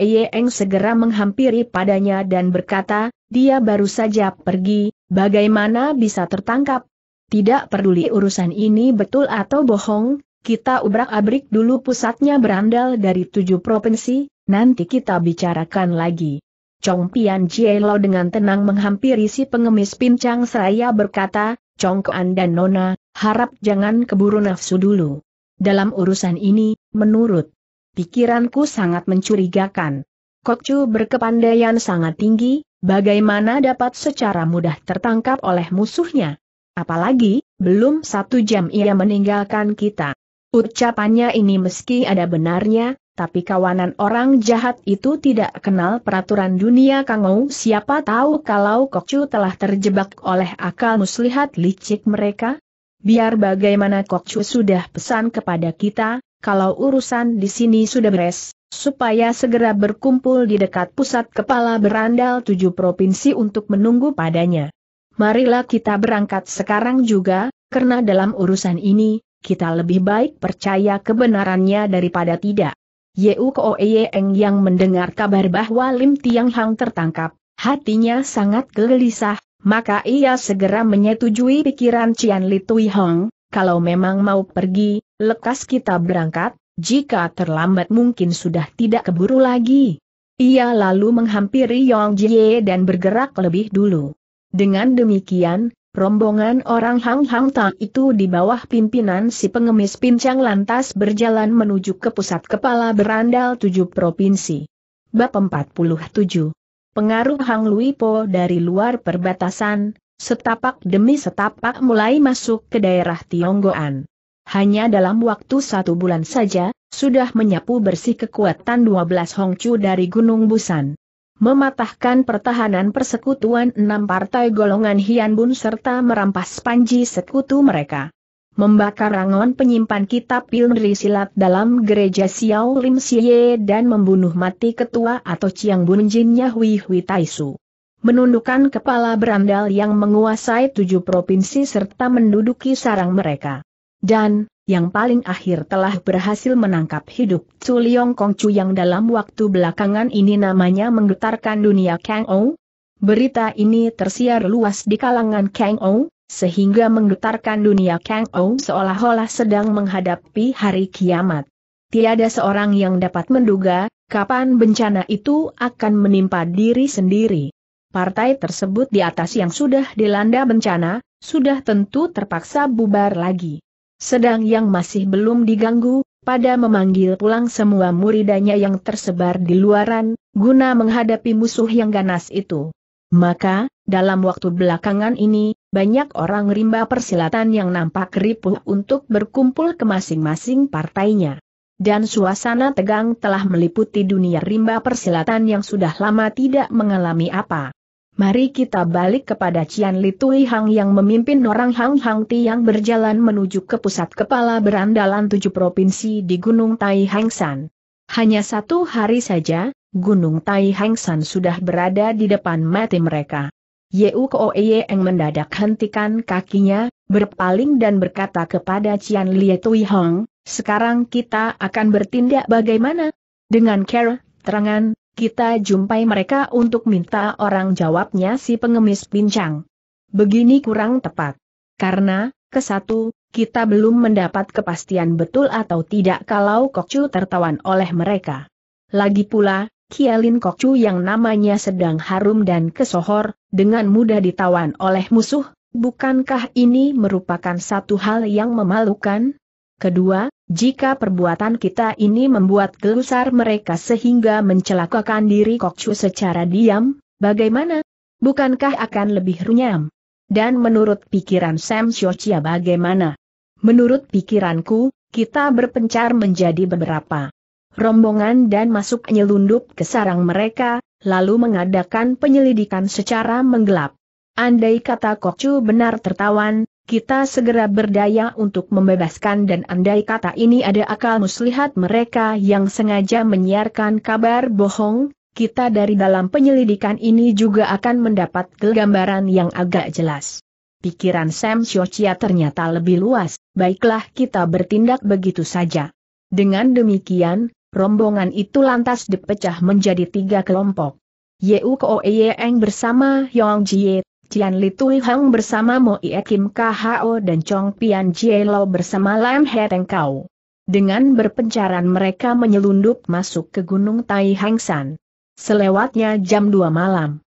segera menghampiri padanya dan berkata, dia baru saja pergi, bagaimana bisa tertangkap? Tidak peduli urusan ini betul atau bohong, kita ubrak-abrik dulu pusatnya berandal dari tujuh provinsi, nanti kita bicarakan lagi. Chong Pian Jielo dengan tenang menghampiri si pengemis pincang seraya berkata, Chong Kuan dan Nona, harap jangan keburu nafsu dulu. Dalam urusan ini, menurut pikiranku sangat mencurigakan. Kok Chu berkepandaian sangat tinggi, bagaimana dapat secara mudah tertangkap oleh musuhnya? Apalagi, belum satu jam ia meninggalkan kita. Ucapannya ini meski ada benarnya, tapi kawanan orang jahat itu tidak kenal peraturan dunia Kangou siapa tahu kalau Kokcu telah terjebak oleh akal muslihat licik mereka? Biar bagaimana Kokcu sudah pesan kepada kita, kalau urusan di sini sudah beres, supaya segera berkumpul di dekat pusat kepala berandal tujuh provinsi untuk menunggu padanya. Marilah kita berangkat sekarang juga, karena dalam urusan ini, kita lebih baik percaya kebenarannya daripada tidak. Yeu Koe Eng yang mendengar kabar bahwa Lim Tiang Hang tertangkap, hatinya sangat gelisah, maka ia segera menyetujui pikiran Cian Li Tui Hong, kalau memang mau pergi, lekas kita berangkat, jika terlambat mungkin sudah tidak keburu lagi. Ia lalu menghampiri Yong Jie dan bergerak lebih dulu. Dengan demikian, Rombongan orang Hang Hang Tang itu di bawah pimpinan si pengemis pincang lantas berjalan menuju ke pusat kepala berandal tujuh provinsi. Bab 47 Pengaruh Hang Luipo dari luar perbatasan, setapak demi setapak mulai masuk ke daerah Tionggoan. Hanya dalam waktu satu bulan saja, sudah menyapu bersih kekuatan 12 Hongcu dari Gunung Busan mematahkan pertahanan persekutuan enam partai golongan Hian Bun serta merampas panji sekutu mereka. Membakar rangon penyimpan kitab Pilnri Silat dalam gereja Xiao Lim Xie dan membunuh mati ketua atau Chiang Bun Jinnya Hui Hui Taisu menundukkan kepala berandal yang menguasai tujuh provinsi serta menduduki sarang mereka. Dan, yang paling akhir telah berhasil menangkap hidup Chu Liong Kong Chu yang dalam waktu belakangan ini namanya menggetarkan dunia Kang Ou. Berita ini tersiar luas di kalangan Kang Ou, sehingga menggetarkan dunia Kang Ou seolah-olah sedang menghadapi hari kiamat. Tiada seorang yang dapat menduga, kapan bencana itu akan menimpa diri sendiri. Partai tersebut di atas yang sudah dilanda bencana, sudah tentu terpaksa bubar lagi. Sedang yang masih belum diganggu, pada memanggil pulang semua muridannya yang tersebar di luaran, guna menghadapi musuh yang ganas itu. Maka, dalam waktu belakangan ini, banyak orang rimba persilatan yang nampak ripuh untuk berkumpul ke masing-masing partainya. Dan suasana tegang telah meliputi dunia rimba persilatan yang sudah lama tidak mengalami apa. Mari kita balik kepada Cian Li Tui Hang yang memimpin orang Hang Hang Ti yang berjalan menuju ke pusat kepala berandalan tujuh provinsi di Gunung Tai Hang San. Hanya satu hari saja, Gunung Tai Hang San sudah berada di depan mati mereka. Yeu Ko yang mendadak hentikan kakinya, berpaling dan berkata kepada Cian Li Tui Hang, sekarang kita akan bertindak bagaimana? Dengan care, terangan, kita jumpai mereka untuk minta orang jawabnya si pengemis pincang. Begini kurang tepat. Karena, ke satu, kita belum mendapat kepastian betul atau tidak kalau Kokcu tertawan oleh mereka. Lagi pula, Kialin Kokcu yang namanya sedang harum dan kesohor, dengan mudah ditawan oleh musuh, bukankah ini merupakan satu hal yang memalukan? Kedua, jika perbuatan kita ini membuat gelusar mereka sehingga mencelakakan diri Kokcu secara diam, bagaimana? Bukankah akan lebih runyam? Dan menurut pikiran Sam Shochia bagaimana? Menurut pikiranku, kita berpencar menjadi beberapa rombongan dan masuk nyelundup ke sarang mereka, lalu mengadakan penyelidikan secara menggelap. Andai kata Kokcu benar tertawan, kita segera berdaya untuk membebaskan dan andai kata ini ada akal muslihat mereka yang sengaja menyiarkan kabar bohong, kita dari dalam penyelidikan ini juga akan mendapat gambaran yang agak jelas. Pikiran Sam Shochia ternyata lebih luas, baiklah kita bertindak begitu saja. Dengan demikian, rombongan itu lantas dipecah menjadi tiga kelompok. Yeu Koeyeng bersama Yong Jie Cian Li Tui Hang bersama Mo Ie Kim KHO dan Chong Pian Jie Lo bersama Lam He Teng Kau. Dengan berpencaran mereka menyelundup masuk ke Gunung Tai Hang San. Selewatnya jam 2 malam.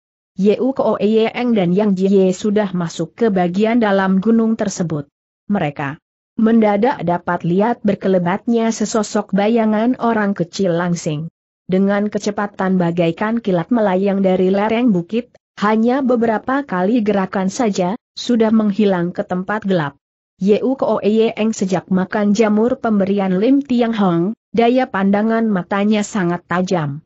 U Ko Eyeeng dan Yang Jie sudah masuk ke bagian dalam gunung tersebut. Mereka mendadak dapat lihat berkelebatnya sesosok bayangan orang kecil langsing. Dengan kecepatan bagaikan kilat melayang dari lereng bukit, hanya beberapa kali gerakan saja, sudah menghilang ke tempat gelap. Yeu Koeyeng sejak makan jamur pemberian Lim Tiang Hong, daya pandangan matanya sangat tajam.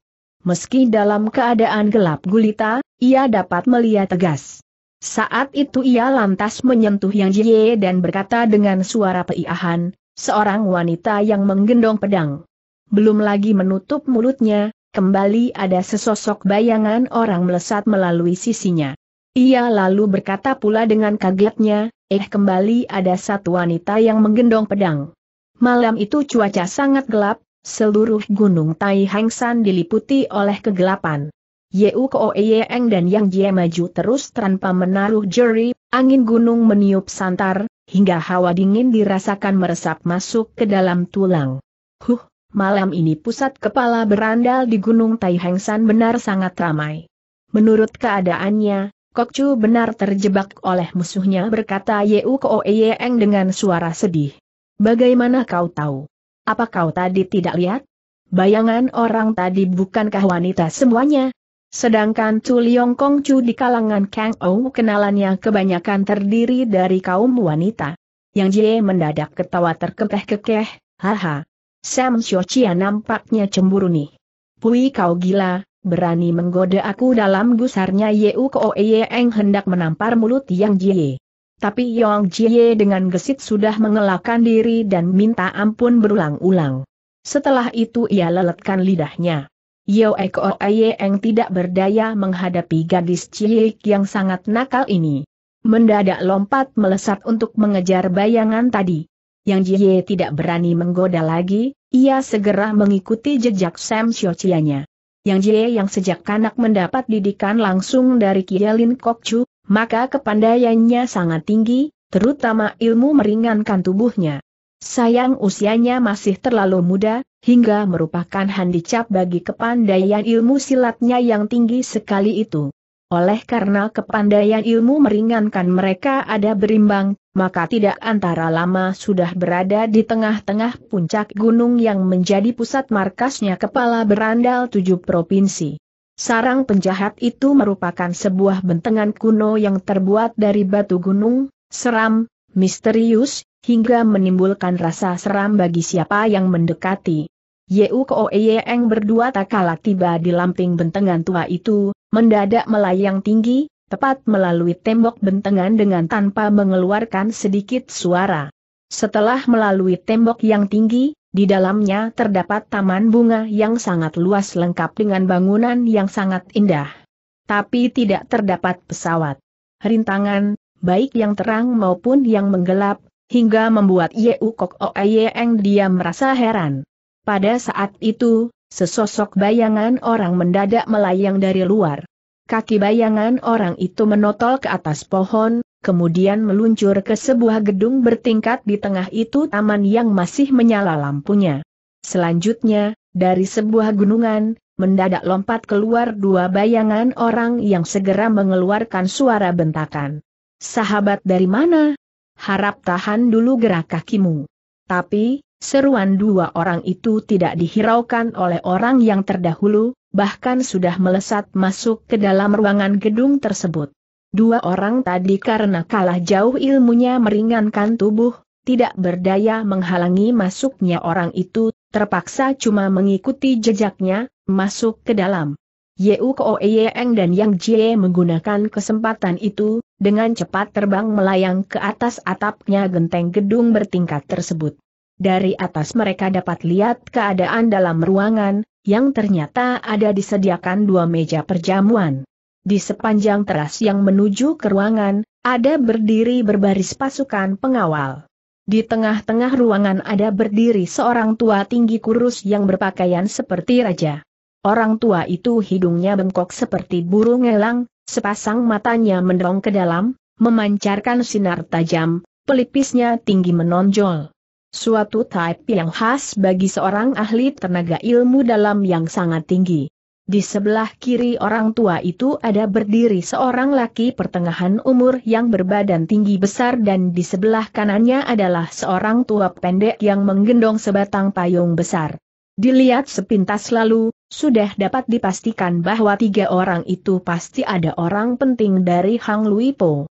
Meski dalam keadaan gelap gulita, ia dapat melihat tegas. Saat itu ia lantas menyentuh Yang Jie dan berkata dengan suara peiahan, seorang wanita yang menggendong pedang. Belum lagi menutup mulutnya, kembali ada sesosok bayangan orang melesat melalui sisinya. Ia lalu berkata pula dengan kagetnya, eh kembali ada satu wanita yang menggendong pedang. Malam itu cuaca sangat gelap, seluruh gunung Tai Hengsan diliputi oleh kegelapan. Yeu Ko Eng dan Yang Jie maju terus tanpa menaruh jeri, angin gunung meniup santar, hingga hawa dingin dirasakan meresap masuk ke dalam tulang. Huh, Malam ini pusat kepala berandal di Gunung Taihengsan benar sangat ramai. Menurut keadaannya, Kok Chu benar terjebak oleh musuhnya berkata Yeu Koeyeng dengan suara sedih. Bagaimana kau tahu? Apa kau tadi tidak lihat? Bayangan orang tadi bukankah wanita semuanya? Sedangkan Chu Liong Kong Chu di kalangan Kang Ou kenalannya kebanyakan terdiri dari kaum wanita. Yang Jie mendadak ketawa terkekeh-kekeh, haha. Sam Xiaochia nampaknya cemburu nih. Pui kau gila, berani menggoda aku dalam gusarnya Yeu Koe Eng hendak menampar mulut Yang Jie. Tapi Yang Jie dengan gesit sudah mengelakkan diri dan minta ampun berulang-ulang. Setelah itu ia leletkan lidahnya. Yeuk Koe Eng tidak berdaya menghadapi gadis cilik yang sangat nakal ini. Mendadak lompat melesat untuk mengejar bayangan tadi yang Jie tidak berani menggoda lagi, ia segera mengikuti jejak Sam Xiaoqianya. Yang Jie yang sejak kanak mendapat didikan langsung dari Kialin Kokchu, maka kepandaiannya sangat tinggi, terutama ilmu meringankan tubuhnya. Sayang usianya masih terlalu muda, hingga merupakan handicap bagi kepandaian ilmu silatnya yang tinggi sekali itu. Oleh karena kepandaian ilmu meringankan mereka ada berimbang, maka tidak antara lama sudah berada di tengah-tengah puncak gunung yang menjadi pusat markasnya kepala berandal tujuh provinsi. Sarang penjahat itu merupakan sebuah bentengan kuno yang terbuat dari batu gunung, seram, misterius, hingga menimbulkan rasa seram bagi siapa yang mendekati. Yeu Ko Eng berdua tak kalah tiba di lamping bentengan tua itu, mendadak melayang tinggi, tepat melalui tembok bentengan dengan tanpa mengeluarkan sedikit suara. Setelah melalui tembok yang tinggi, di dalamnya terdapat taman bunga yang sangat luas lengkap dengan bangunan yang sangat indah. Tapi tidak terdapat pesawat. Rintangan, baik yang terang maupun yang menggelap, hingga membuat Yeu Kok Oeyeng dia merasa heran. Pada saat itu, sesosok bayangan orang mendadak melayang dari luar. Kaki bayangan orang itu menotol ke atas pohon, kemudian meluncur ke sebuah gedung bertingkat di tengah itu taman yang masih menyala lampunya. Selanjutnya, dari sebuah gunungan, mendadak lompat keluar dua bayangan orang yang segera mengeluarkan suara bentakan. Sahabat dari mana? Harap tahan dulu gerak kakimu. Tapi, seruan dua orang itu tidak dihiraukan oleh orang yang terdahulu, bahkan sudah melesat masuk ke dalam ruangan gedung tersebut. Dua orang tadi karena kalah jauh ilmunya meringankan tubuh, tidak berdaya menghalangi masuknya orang itu, terpaksa cuma mengikuti jejaknya, masuk ke dalam. Yeu Ko Eng dan Yang Jie menggunakan kesempatan itu, dengan cepat terbang melayang ke atas atapnya genteng gedung bertingkat tersebut. Dari atas mereka dapat lihat keadaan dalam ruangan, yang ternyata ada disediakan dua meja perjamuan. Di sepanjang teras yang menuju ke ruangan, ada berdiri berbaris pasukan pengawal. Di tengah-tengah ruangan ada berdiri seorang tua tinggi kurus yang berpakaian seperti raja. Orang tua itu hidungnya bengkok seperti burung elang, sepasang matanya mendong ke dalam, memancarkan sinar tajam, pelipisnya tinggi menonjol. Suatu type yang khas bagi seorang ahli tenaga ilmu dalam yang sangat tinggi. Di sebelah kiri orang tua itu ada berdiri seorang laki pertengahan umur yang berbadan tinggi besar dan di sebelah kanannya adalah seorang tua pendek yang menggendong sebatang payung besar. Dilihat sepintas lalu, sudah dapat dipastikan bahwa tiga orang itu pasti ada orang penting dari Hang Luipo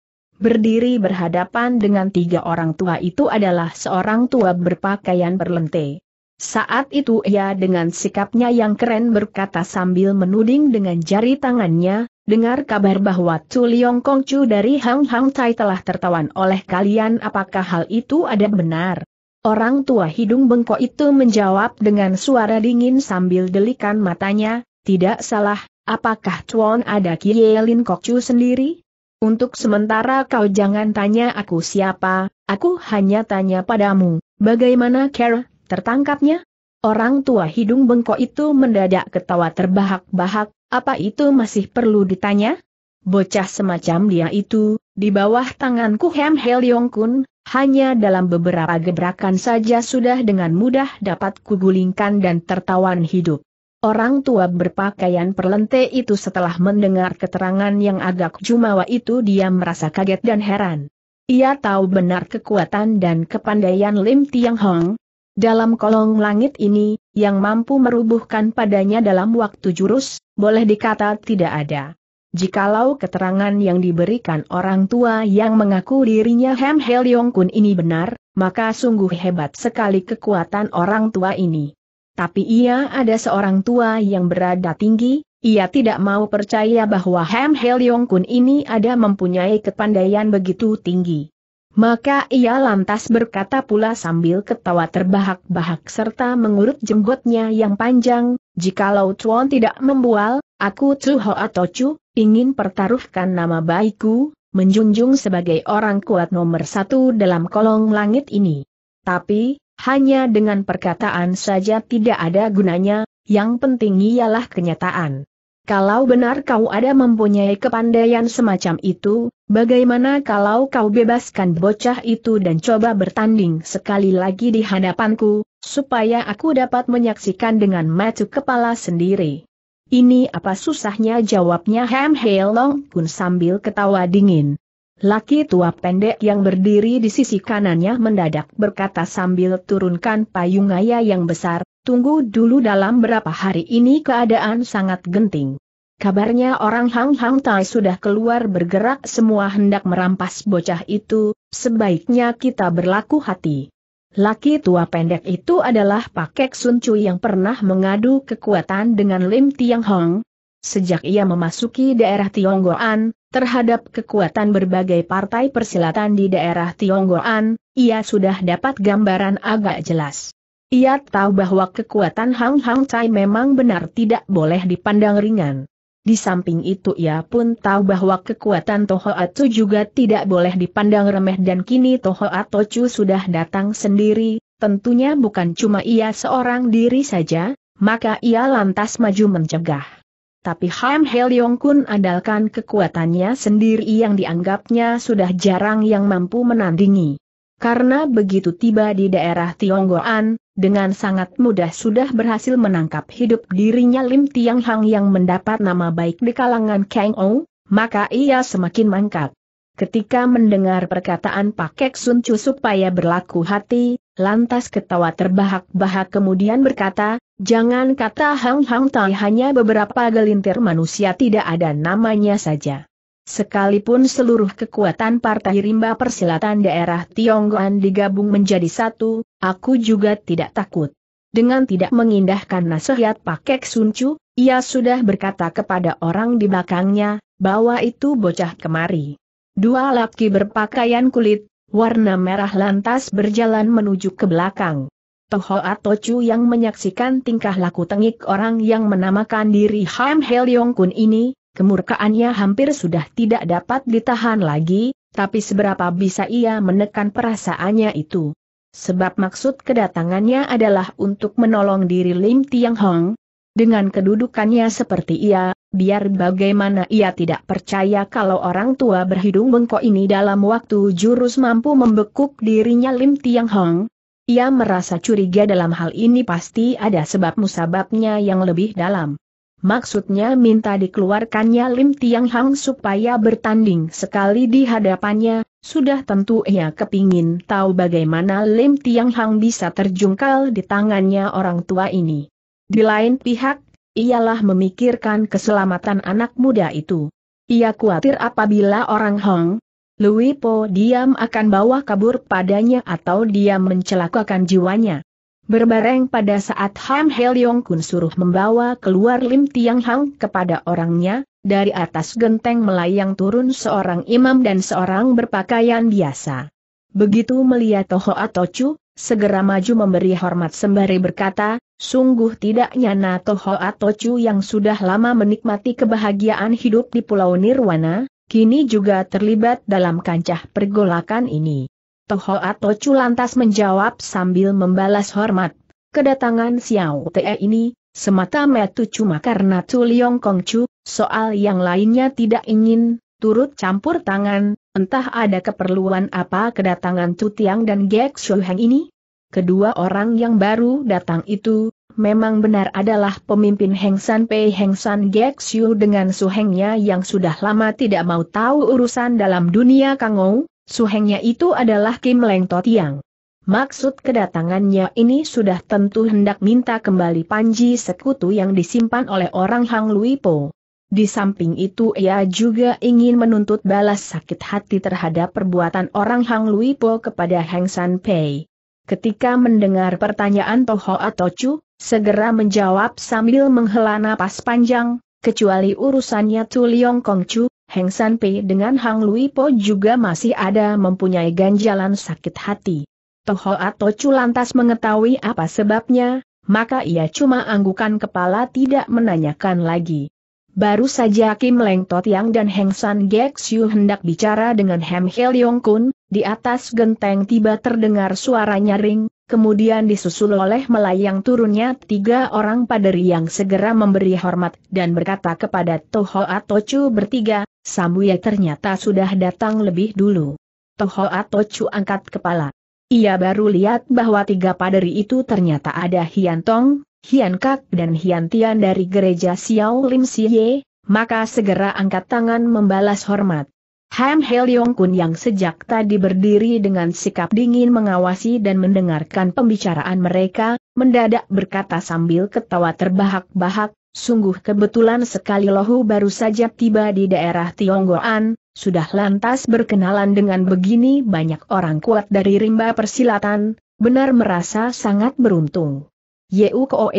berdiri berhadapan dengan tiga orang tua itu adalah seorang tua berpakaian berlente. Saat itu ia dengan sikapnya yang keren berkata sambil menuding dengan jari tangannya, dengar kabar bahwa Chu Liong Kongcu dari Hang Hang Tai telah tertawan oleh kalian apakah hal itu ada benar? Orang tua hidung bengkok itu menjawab dengan suara dingin sambil delikan matanya, tidak salah, apakah Chuan ada Kok Chu sendiri? Untuk sementara kau jangan tanya aku siapa, aku hanya tanya padamu, bagaimana Care, tertangkapnya? Orang tua hidung bengkok itu mendadak ketawa terbahak-bahak, apa itu masih perlu ditanya? Bocah semacam dia itu, di bawah tanganku Hem Yong Kun, hanya dalam beberapa gebrakan saja sudah dengan mudah dapat kugulingkan dan tertawan hidup. Orang tua berpakaian perlente itu setelah mendengar keterangan yang agak jumawa itu dia merasa kaget dan heran. Ia tahu benar kekuatan dan kepandaian Lim Tiang Hong. Dalam kolong langit ini, yang mampu merubuhkan padanya dalam waktu jurus, boleh dikata tidak ada. Jikalau keterangan yang diberikan orang tua yang mengaku dirinya Hem Heliong Kun ini benar, maka sungguh hebat sekali kekuatan orang tua ini. Tapi ia ada seorang tua yang berada tinggi, ia tidak mau percaya bahwa Ham Yong Kun ini ada mempunyai kepandaian begitu tinggi. Maka ia lantas berkata pula sambil ketawa terbahak-bahak serta mengurut jenggotnya yang panjang, jikalau Chuan tidak membual, aku Chu Ho atau Chu, ingin pertaruhkan nama baikku, menjunjung sebagai orang kuat nomor satu dalam kolong langit ini. Tapi, hanya dengan perkataan saja tidak ada gunanya, yang penting ialah kenyataan. Kalau benar kau ada mempunyai kepandaian semacam itu, bagaimana kalau kau bebaskan bocah itu dan coba bertanding sekali lagi di hadapanku, supaya aku dapat menyaksikan dengan mata kepala sendiri. Ini apa susahnya jawabnya Ham Heilong pun sambil ketawa dingin. Laki tua pendek yang berdiri di sisi kanannya mendadak berkata sambil turunkan payung ayah yang besar, tunggu dulu dalam berapa hari ini keadaan sangat genting. Kabarnya orang Hang Hang Tai sudah keluar bergerak semua hendak merampas bocah itu, sebaiknya kita berlaku hati. Laki tua pendek itu adalah Pak Kek Sun Cui yang pernah mengadu kekuatan dengan Lim Tiang Hong, sejak ia memasuki daerah Tionggoan, terhadap kekuatan berbagai partai persilatan di daerah Tionggoan, ia sudah dapat gambaran agak jelas. Ia tahu bahwa kekuatan Hang Hang Cai memang benar tidak boleh dipandang ringan. Di samping itu ia pun tahu bahwa kekuatan Toho Atsu juga tidak boleh dipandang remeh dan kini Toho Atsu sudah datang sendiri, tentunya bukan cuma ia seorang diri saja, maka ia lantas maju mencegah tapi Ham Heliong Kun andalkan kekuatannya sendiri yang dianggapnya sudah jarang yang mampu menandingi. Karena begitu tiba di daerah Tionggoan, dengan sangat mudah sudah berhasil menangkap hidup dirinya Lim Tiang Hang yang mendapat nama baik di kalangan Kang Ou, maka ia semakin mangkat. Ketika mendengar perkataan Pak Kek Sun Chu supaya berlaku hati, lantas ketawa terbahak-bahak kemudian berkata, Jangan kata Hang Hang Tai hanya beberapa gelintir manusia tidak ada namanya saja. Sekalipun seluruh kekuatan Partai Rimba Persilatan Daerah Tionggoan digabung menjadi satu, aku juga tidak takut. Dengan tidak mengindahkan nasihat Pakek Suncu, ia sudah berkata kepada orang di belakangnya, bahwa itu bocah kemari. Dua laki berpakaian kulit, warna merah lantas berjalan menuju ke belakang. Toho Chu yang menyaksikan tingkah laku tengik orang yang menamakan diri Ham Yong Kun ini, kemurkaannya hampir sudah tidak dapat ditahan lagi, tapi seberapa bisa ia menekan perasaannya itu. Sebab maksud kedatangannya adalah untuk menolong diri Lim Tiang Hong. Dengan kedudukannya seperti ia, biar bagaimana ia tidak percaya kalau orang tua berhidung bengkok ini dalam waktu jurus mampu membekuk dirinya Lim Tiang Hong, ia merasa curiga dalam hal ini pasti ada sebab musababnya yang lebih dalam. Maksudnya minta dikeluarkannya Lim Tiang Hang supaya bertanding sekali di hadapannya, sudah tentu ia kepingin tahu bagaimana Lim Tiang Hang bisa terjungkal di tangannya orang tua ini. Di lain pihak, ialah memikirkan keselamatan anak muda itu. Ia khawatir apabila orang Hong, Louis Po diam akan bawa kabur padanya atau dia mencelakakan jiwanya. Berbareng pada saat Ham Yong Kun suruh membawa keluar Lim Tiang Hang kepada orangnya, dari atas genteng melayang turun seorang imam dan seorang berpakaian biasa. Begitu melihat Toho atau Chu, segera maju memberi hormat sembari berkata, sungguh tidak nyana Toho Chu yang sudah lama menikmati kebahagiaan hidup di Pulau Nirwana, kini juga terlibat dalam kancah pergolakan ini. Toho atau Culantas menjawab sambil membalas hormat, kedatangan Xiao Te ini, semata-mata cuma karena Tu Liong Kongcu, soal yang lainnya tidak ingin, turut campur tangan, entah ada keperluan apa kedatangan Tu Tiang dan Gek Shuheng ini? Kedua orang yang baru datang itu, memang benar adalah pemimpin Heng San Pei Heng San Gexiu dengan suhengnya yang sudah lama tidak mau tahu urusan dalam dunia Kangou, suhengnya itu adalah Kim Leng Totiang. Maksud kedatangannya ini sudah tentu hendak minta kembali panji sekutu yang disimpan oleh orang Hang Lui Po. Di samping itu ia juga ingin menuntut balas sakit hati terhadap perbuatan orang Hang Lui Po kepada Heng San Pei. Ketika mendengar pertanyaan Toho atau Chu, segera menjawab sambil menghela napas panjang, kecuali urusannya Tu Kong Chu, Heng San Pei dengan Hang Lui Po juga masih ada mempunyai ganjalan sakit hati. Toho atau Chu lantas mengetahui apa sebabnya, maka ia cuma anggukan kepala tidak menanyakan lagi. Baru saja Kim Leng Yang dan Heng San Gek Siu hendak bicara dengan Hem Hel Yong Kun, di atas genteng tiba terdengar suara nyaring, kemudian disusul oleh melayang turunnya tiga orang paderi yang segera memberi hormat dan berkata kepada Toho Atochu bertiga, Samuya ternyata sudah datang lebih dulu. Toho Atochu angkat kepala. Ia baru lihat bahwa tiga paderi itu ternyata ada Hian Tong. Hian Kak dan Hian Tian dari gereja Xiao Lim Siye, maka segera angkat tangan membalas hormat. Ham Heliong Kun yang sejak tadi berdiri dengan sikap dingin mengawasi dan mendengarkan pembicaraan mereka, mendadak berkata sambil ketawa terbahak-bahak, sungguh kebetulan sekali Lohu baru saja tiba di daerah Tionggoan, sudah lantas berkenalan dengan begini banyak orang kuat dari rimba persilatan, benar merasa sangat beruntung. Yeu Ko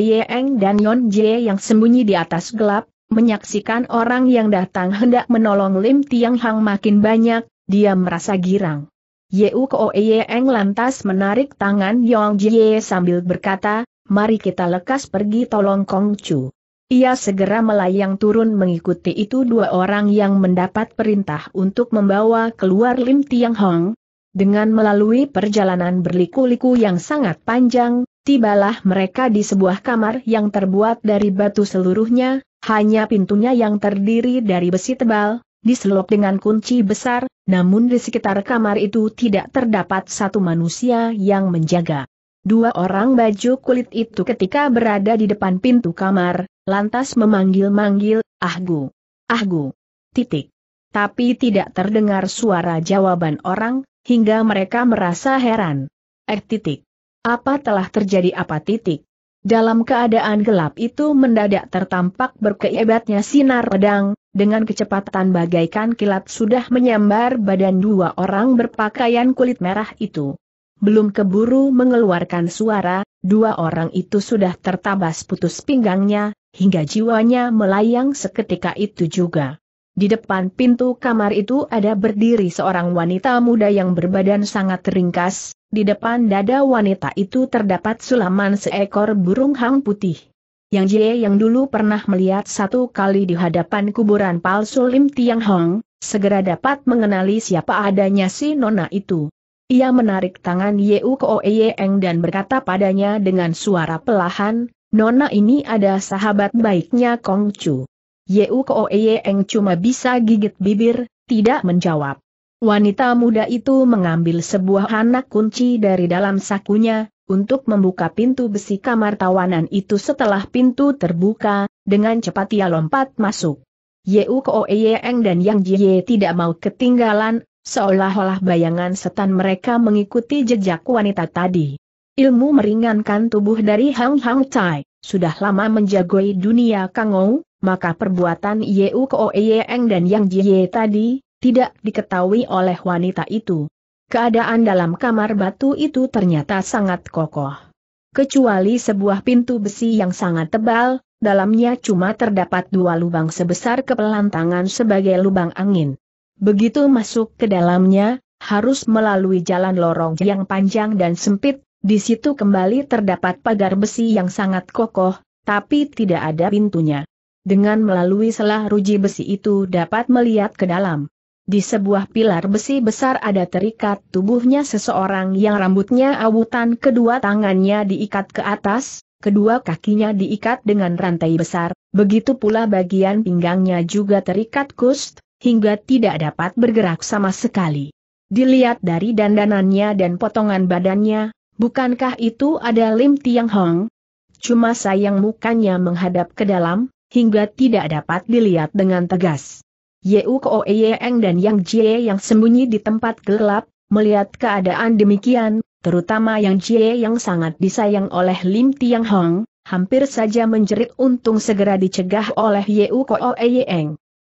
dan Yon Jie yang sembunyi di atas gelap, menyaksikan orang yang datang hendak menolong Lim Tiang Hang makin banyak, dia merasa girang. Yeu Ko lantas menarik tangan Yong Jie sambil berkata, mari kita lekas pergi tolong Kong Chu. Ia segera melayang turun mengikuti itu dua orang yang mendapat perintah untuk membawa keluar Lim Tiang Hong. Dengan melalui perjalanan berliku-liku yang sangat panjang, tibalah mereka di sebuah kamar yang terbuat dari batu seluruhnya, hanya pintunya yang terdiri dari besi tebal, diselop dengan kunci besar, namun di sekitar kamar itu tidak terdapat satu manusia yang menjaga. Dua orang baju kulit itu ketika berada di depan pintu kamar, lantas memanggil-manggil, Ahgu. Ahgu. Titik. Tapi tidak terdengar suara jawaban orang, hingga mereka merasa heran. Eh titik. Apa telah terjadi apa titik? Dalam keadaan gelap itu mendadak tertampak berkeibatnya sinar pedang, dengan kecepatan bagaikan kilat sudah menyambar badan dua orang berpakaian kulit merah itu. Belum keburu mengeluarkan suara, dua orang itu sudah tertabas putus pinggangnya, hingga jiwanya melayang seketika itu juga. Di depan pintu kamar itu ada berdiri seorang wanita muda yang berbadan sangat ringkas, di depan dada wanita itu terdapat sulaman seekor burung hang putih. Yang Jie yang dulu pernah melihat satu kali di hadapan kuburan palsu Lim Tiang Hong, segera dapat mengenali siapa adanya si nona itu. Ia menarik tangan Yeuk Ko Eng dan berkata padanya dengan suara pelahan, Nona ini ada sahabat baiknya Kong Chu. Yeu Ko Eng cuma bisa gigit bibir, tidak menjawab. Wanita muda itu mengambil sebuah anak kunci dari dalam sakunya, untuk membuka pintu besi kamar tawanan itu setelah pintu terbuka, dengan cepat ia lompat masuk. Yeu Ko Eng dan Yang Jie tidak mau ketinggalan, seolah-olah bayangan setan mereka mengikuti jejak wanita tadi. Ilmu meringankan tubuh dari Hang Hang Tai, sudah lama menjagoi dunia Kangou, maka perbuatan Yeu Ko Eng dan Yang Jie tadi, tidak diketahui oleh wanita itu. Keadaan dalam kamar batu itu ternyata sangat kokoh. Kecuali sebuah pintu besi yang sangat tebal, dalamnya cuma terdapat dua lubang sebesar kepelan sebagai lubang angin. Begitu masuk ke dalamnya, harus melalui jalan lorong yang panjang dan sempit, di situ kembali terdapat pagar besi yang sangat kokoh, tapi tidak ada pintunya. Dengan melalui selah ruji besi itu dapat melihat ke dalam. Di sebuah pilar besi besar ada terikat tubuhnya seseorang yang rambutnya awutan kedua tangannya diikat ke atas, kedua kakinya diikat dengan rantai besar, begitu pula bagian pinggangnya juga terikat kust, hingga tidak dapat bergerak sama sekali. Dilihat dari dandanannya dan potongan badannya, bukankah itu ada Lim Tiang Hong? Cuma sayang mukanya menghadap ke dalam, hingga tidak dapat dilihat dengan tegas. Yeu Ko dan Yang Jie yang sembunyi di tempat gelap, melihat keadaan demikian, terutama Yang Jie yang sangat disayang oleh Lim Tiang Hong, hampir saja menjerit untung segera dicegah oleh Yeu Ko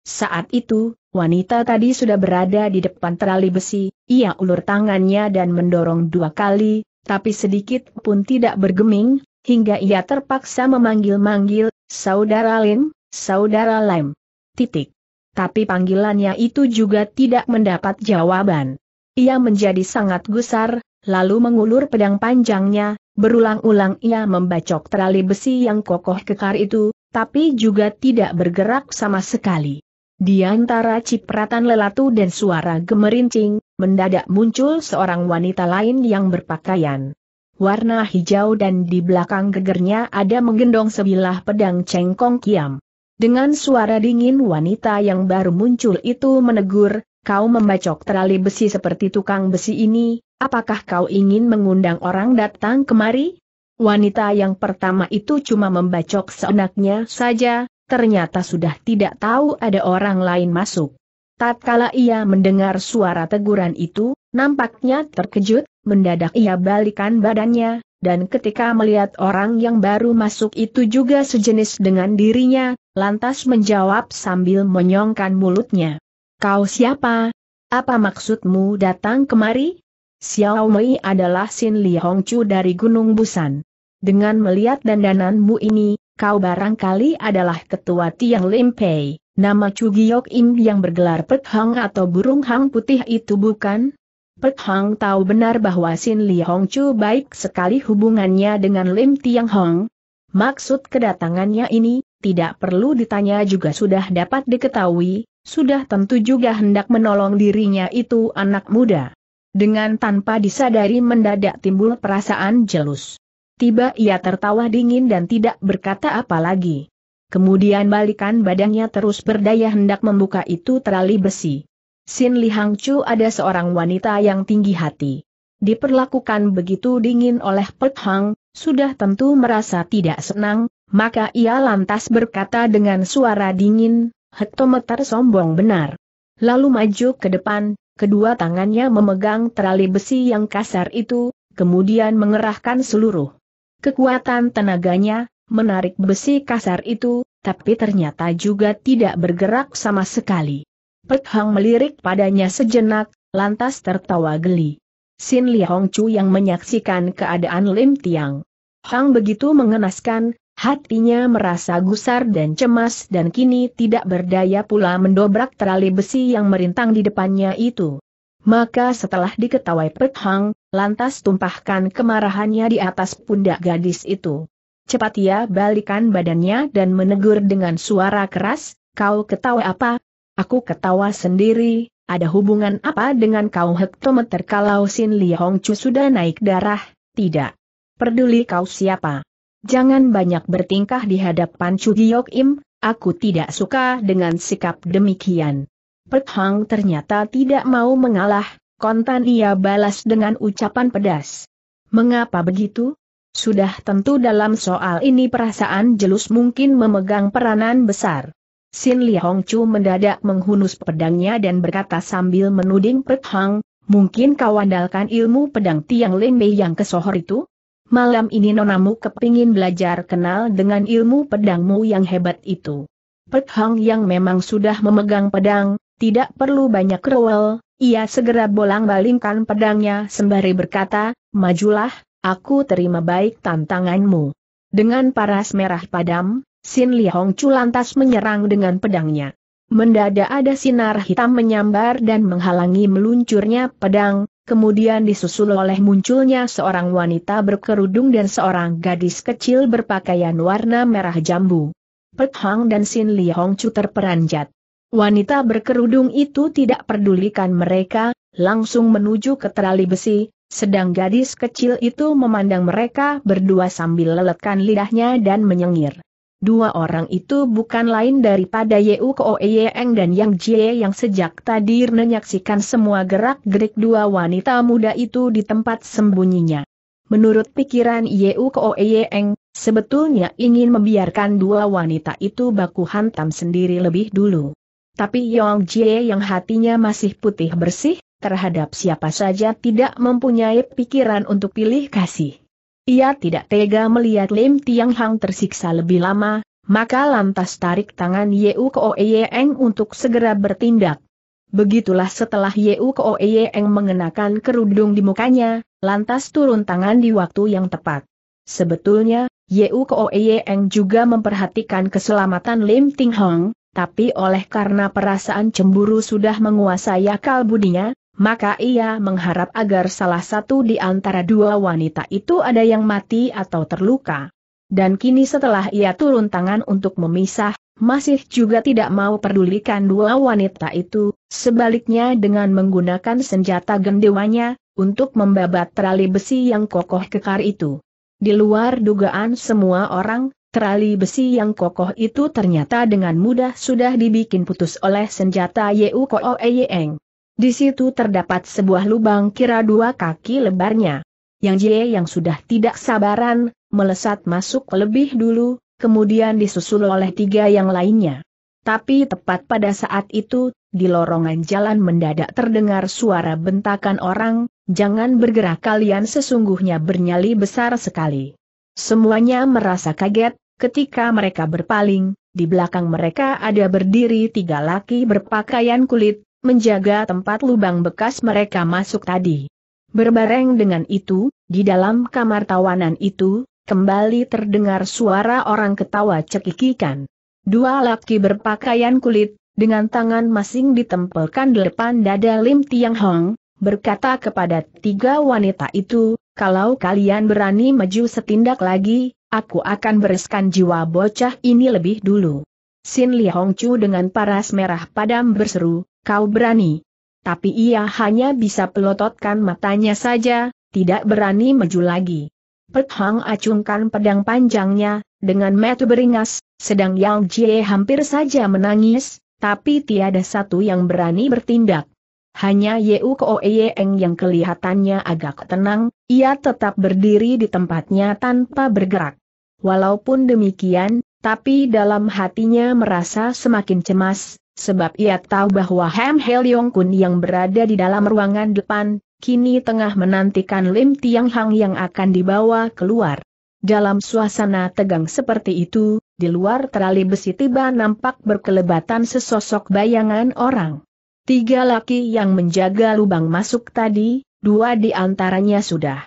Saat itu, wanita tadi sudah berada di depan terali besi, ia ulur tangannya dan mendorong dua kali, tapi sedikit pun tidak bergeming, hingga ia terpaksa memanggil-manggil, Saudara Lim, Saudara Lim. Titik tapi panggilannya itu juga tidak mendapat jawaban. Ia menjadi sangat gusar, lalu mengulur pedang panjangnya, berulang-ulang ia membacok terali besi yang kokoh kekar itu, tapi juga tidak bergerak sama sekali. Di antara cipratan lelatu dan suara gemerincing, mendadak muncul seorang wanita lain yang berpakaian warna hijau dan di belakang gegernya ada menggendong sebilah pedang cengkong kiam. Dengan suara dingin wanita yang baru muncul itu menegur, kau membacok terali besi seperti tukang besi ini, apakah kau ingin mengundang orang datang kemari? Wanita yang pertama itu cuma membacok seenaknya saja, ternyata sudah tidak tahu ada orang lain masuk. Tatkala ia mendengar suara teguran itu, nampaknya terkejut, mendadak ia balikan badannya, dan ketika melihat orang yang baru masuk itu juga sejenis dengan dirinya, lantas menjawab sambil menyongkan mulutnya. Kau siapa? Apa maksudmu datang kemari? Xiao Mei adalah Xin Li Hongchu dari Gunung Busan. Dengan melihat dandananmu ini, kau barangkali adalah ketua Tiang Limpei. Nama Chu Giok Im yang bergelar Pek Hang atau Burung Hang Putih itu bukan? Pek Hang tahu benar bahwa Sin Li Hong Chu baik sekali hubungannya dengan Lim Tiang Hong. Maksud kedatangannya ini, tidak perlu ditanya juga sudah dapat diketahui, sudah tentu juga hendak menolong dirinya itu anak muda. Dengan tanpa disadari mendadak timbul perasaan jelus. Tiba ia tertawa dingin dan tidak berkata apa lagi. Kemudian balikan badannya terus berdaya hendak membuka itu terali besi. Sin Li Hang Chu ada seorang wanita yang tinggi hati. Diperlakukan begitu dingin oleh Pek Hang, sudah tentu merasa tidak senang, maka ia lantas berkata dengan suara dingin, hektometer sombong benar. Lalu maju ke depan, kedua tangannya memegang terali besi yang kasar itu, kemudian mengerahkan seluruh kekuatan tenaganya, menarik besi kasar itu, tapi ternyata juga tidak bergerak sama sekali. Pek Hang melirik padanya sejenak, lantas tertawa geli. Sin Li Hong Chu yang menyaksikan keadaan Lim Tiang. Hang begitu mengenaskan, hatinya merasa gusar dan cemas dan kini tidak berdaya pula mendobrak terali besi yang merintang di depannya itu. Maka setelah diketawai Pek Hang, lantas tumpahkan kemarahannya di atas pundak gadis itu. Cepat ia balikan badannya dan menegur dengan suara keras, kau ketawa apa, Aku ketawa sendiri, ada hubungan apa dengan kau hektometer kalau Sin Li Hong Chu sudah naik darah, tidak? Peduli kau siapa? Jangan banyak bertingkah di hadapan Chu Giok Im, aku tidak suka dengan sikap demikian. Pek Hang ternyata tidak mau mengalah, kontan ia balas dengan ucapan pedas. Mengapa begitu? Sudah tentu dalam soal ini perasaan jelus mungkin memegang peranan besar. Sin Hong Chu mendadak menghunus pedangnya dan berkata sambil menuding Pek Hang, mungkin kau andalkan ilmu pedang Tiang Lin Mei yang kesohor itu? Malam ini nonamu kepingin belajar kenal dengan ilmu pedangmu yang hebat itu. Pek Hang yang memang sudah memegang pedang, tidak perlu banyak rewel, ia segera bolang-balingkan pedangnya sembari berkata, majulah, aku terima baik tantanganmu. Dengan paras merah padam, Sin Hong Chu lantas menyerang dengan pedangnya. Mendadak ada sinar hitam menyambar dan menghalangi meluncurnya pedang, kemudian disusul oleh munculnya seorang wanita berkerudung dan seorang gadis kecil berpakaian warna merah jambu. Pek Hang dan Sin Hong Chu terperanjat. Wanita berkerudung itu tidak pedulikan mereka, langsung menuju ke terali besi, sedang gadis kecil itu memandang mereka berdua sambil leletkan lidahnya dan menyengir. Dua orang itu bukan lain daripada Yeu Koeyeng dan Yang Jie yang sejak tadi menyaksikan semua gerak-gerik dua wanita muda itu di tempat sembunyinya. Menurut pikiran Yeu Koeyeng, sebetulnya ingin membiarkan dua wanita itu baku hantam sendiri lebih dulu. Tapi Yang Jie yang hatinya masih putih bersih, terhadap siapa saja tidak mempunyai pikiran untuk pilih kasih. Ia tidak tega melihat Lim Tiang Hang tersiksa lebih lama, maka lantas tarik tangan Yeu Ko Eng untuk segera bertindak. Begitulah setelah Yeu Ko Eng mengenakan kerudung di mukanya, lantas turun tangan di waktu yang tepat. Sebetulnya, Yeu Ko Eng juga memperhatikan keselamatan Lim Ting Hong, tapi oleh karena perasaan cemburu sudah menguasai akal budinya, maka ia mengharap agar salah satu di antara dua wanita itu ada yang mati atau terluka. Dan kini setelah ia turun tangan untuk memisah, masih juga tidak mau pedulikan dua wanita itu, sebaliknya dengan menggunakan senjata gendewanya, untuk membabat terali besi yang kokoh kekar itu. Di luar dugaan semua orang, terali besi yang kokoh itu ternyata dengan mudah sudah dibikin putus oleh senjata Yeu Koo Eyeeng. Di situ terdapat sebuah lubang kira dua kaki lebarnya. Yang Jie yang sudah tidak sabaran, melesat masuk lebih dulu, kemudian disusul oleh tiga yang lainnya. Tapi tepat pada saat itu, di lorongan jalan mendadak terdengar suara bentakan orang, jangan bergerak kalian sesungguhnya bernyali besar sekali. Semuanya merasa kaget, ketika mereka berpaling, di belakang mereka ada berdiri tiga laki berpakaian kulit menjaga tempat lubang bekas mereka masuk tadi. Berbareng dengan itu, di dalam kamar tawanan itu, kembali terdengar suara orang ketawa cekikikan. Dua laki berpakaian kulit, dengan tangan masing ditempelkan di depan dada Lim Tiang Hong, berkata kepada tiga wanita itu, kalau kalian berani maju setindak lagi, aku akan bereskan jiwa bocah ini lebih dulu. Sin Li Hong Chu dengan paras merah padam berseru, kau berani. Tapi ia hanya bisa pelototkan matanya saja, tidak berani maju lagi. Pek Hang acungkan pedang panjangnya, dengan metu beringas, sedang Yang Jie hampir saja menangis, tapi tiada satu yang berani bertindak. Hanya Yeu Koeyeng yang kelihatannya agak tenang, ia tetap berdiri di tempatnya tanpa bergerak. Walaupun demikian, tapi dalam hatinya merasa semakin cemas, sebab ia tahu bahwa Ham Heliong Kun yang berada di dalam ruangan depan, kini tengah menantikan Lim Tiang Hang yang akan dibawa keluar. Dalam suasana tegang seperti itu, di luar terali besi tiba nampak berkelebatan sesosok bayangan orang. Tiga laki yang menjaga lubang masuk tadi, dua di antaranya sudah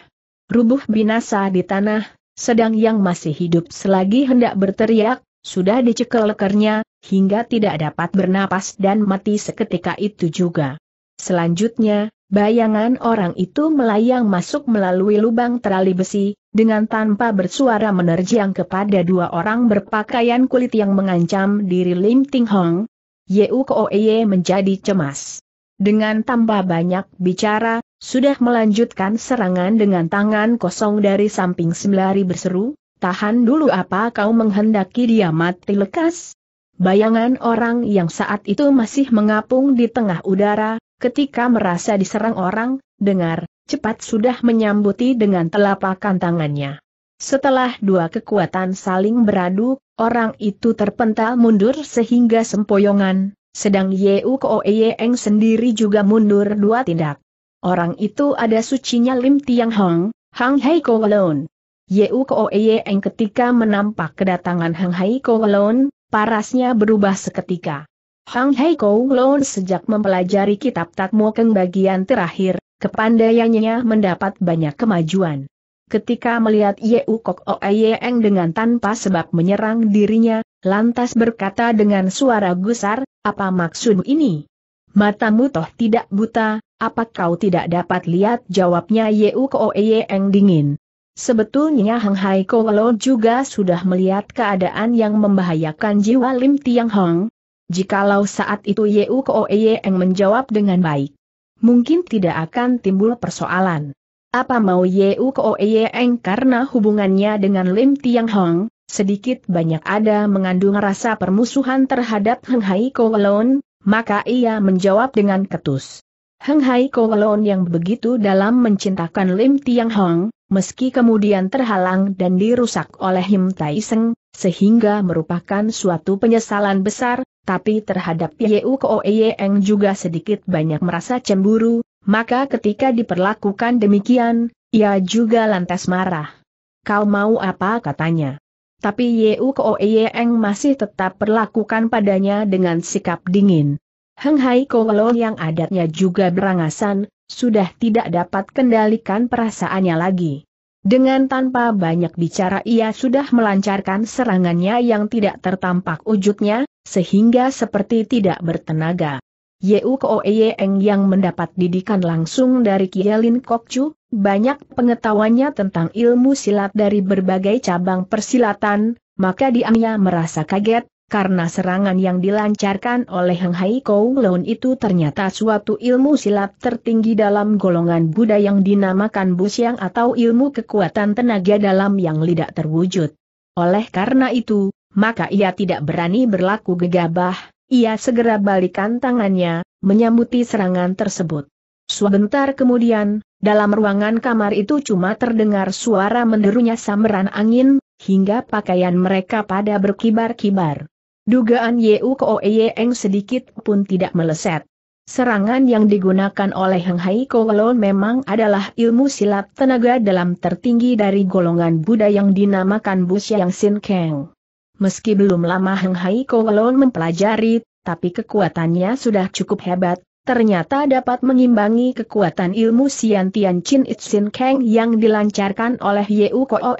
rubuh binasa di tanah, sedang yang masih hidup selagi hendak berteriak, sudah dicekel lekernya, hingga tidak dapat bernapas dan mati seketika itu juga. Selanjutnya, bayangan orang itu melayang masuk melalui lubang terali besi, dengan tanpa bersuara menerjang kepada dua orang berpakaian kulit yang mengancam diri Lim Ting Hong. Yeu Koeye menjadi cemas. Dengan tambah banyak bicara, sudah melanjutkan serangan dengan tangan kosong dari samping sembari berseru, Tahan dulu apa kau menghendaki dia mati lekas? Bayangan orang yang saat itu masih mengapung di tengah udara, ketika merasa diserang orang, dengar, cepat sudah menyambuti dengan telapakan tangannya. Setelah dua kekuatan saling beradu, orang itu terpental mundur sehingga sempoyongan, sedang Yeu Koeyeng sendiri juga mundur dua tindak. Orang itu ada sucinya Lim Tiang Hong, Hang Hei Kowalon. Yeu Koe Eng ketika menampak kedatangan Hang Hai Kowalon, parasnya berubah seketika. Hang Hai Kowalon sejak mempelajari kitab Tatmokeng bagian terakhir, kepandaiannya mendapat banyak kemajuan. Ketika melihat Yeu Koe Eng dengan tanpa sebab menyerang dirinya, lantas berkata dengan suara gusar, apa maksud ini? Matamu toh tidak buta, apa kau tidak dapat lihat jawabnya Yeu Koe Eng dingin. Sebetulnya Hang Hai Kowalo juga sudah melihat keadaan yang membahayakan jiwa Lim Tiang Hong. Jikalau saat itu Yeu Ko e Eng menjawab dengan baik, mungkin tidak akan timbul persoalan. Apa mau Yeu Ko e Eng karena hubungannya dengan Lim Tiang Hong, sedikit banyak ada mengandung rasa permusuhan terhadap Hang Hai Kowalon, maka ia menjawab dengan ketus. Heng Hai Kowalon yang begitu dalam mencintakan Lim Tiang Hong, meski kemudian terhalang dan dirusak oleh Him Tai Seng, sehingga merupakan suatu penyesalan besar, tapi terhadap Yeu Ko Eng juga sedikit banyak merasa cemburu, maka ketika diperlakukan demikian, ia juga lantas marah. Kau mau apa katanya? Tapi Yeu Ko Eng masih tetap perlakukan padanya dengan sikap dingin. Heng Hai Kowalo yang adatnya juga berangasan, sudah tidak dapat kendalikan perasaannya lagi. Dengan tanpa banyak bicara ia sudah melancarkan serangannya yang tidak tertampak wujudnya, sehingga seperti tidak bertenaga. Yeu Koeyeng yang mendapat didikan langsung dari Kielin Kokcu, banyak pengetahuannya tentang ilmu silat dari berbagai cabang persilatan, maka dia merasa kaget, karena serangan yang dilancarkan oleh Heng Hai Kowloon itu ternyata suatu ilmu silat tertinggi dalam golongan Buddha yang dinamakan Busyang atau ilmu kekuatan tenaga dalam yang tidak terwujud. Oleh karena itu, maka ia tidak berani berlaku gegabah, ia segera balikan tangannya, menyambuti serangan tersebut. Sebentar kemudian, dalam ruangan kamar itu cuma terdengar suara menderunya samberan angin, hingga pakaian mereka pada berkibar-kibar. Dugaan Yu Koe sedikit pun tidak meleset. Serangan yang digunakan oleh Heng Hai Kowalon memang adalah ilmu silat tenaga dalam tertinggi dari golongan Buddha yang dinamakan Busyang Sin Kang. Meski belum lama Heng Hai Kowalon mempelajari, tapi kekuatannya sudah cukup hebat, ternyata dapat mengimbangi kekuatan ilmu Sian Tian Chin It Sin Kang yang dilancarkan oleh Yu Koe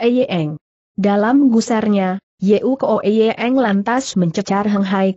Dalam gusarnya, Yeu Koeye lantas mencecar Heng Hai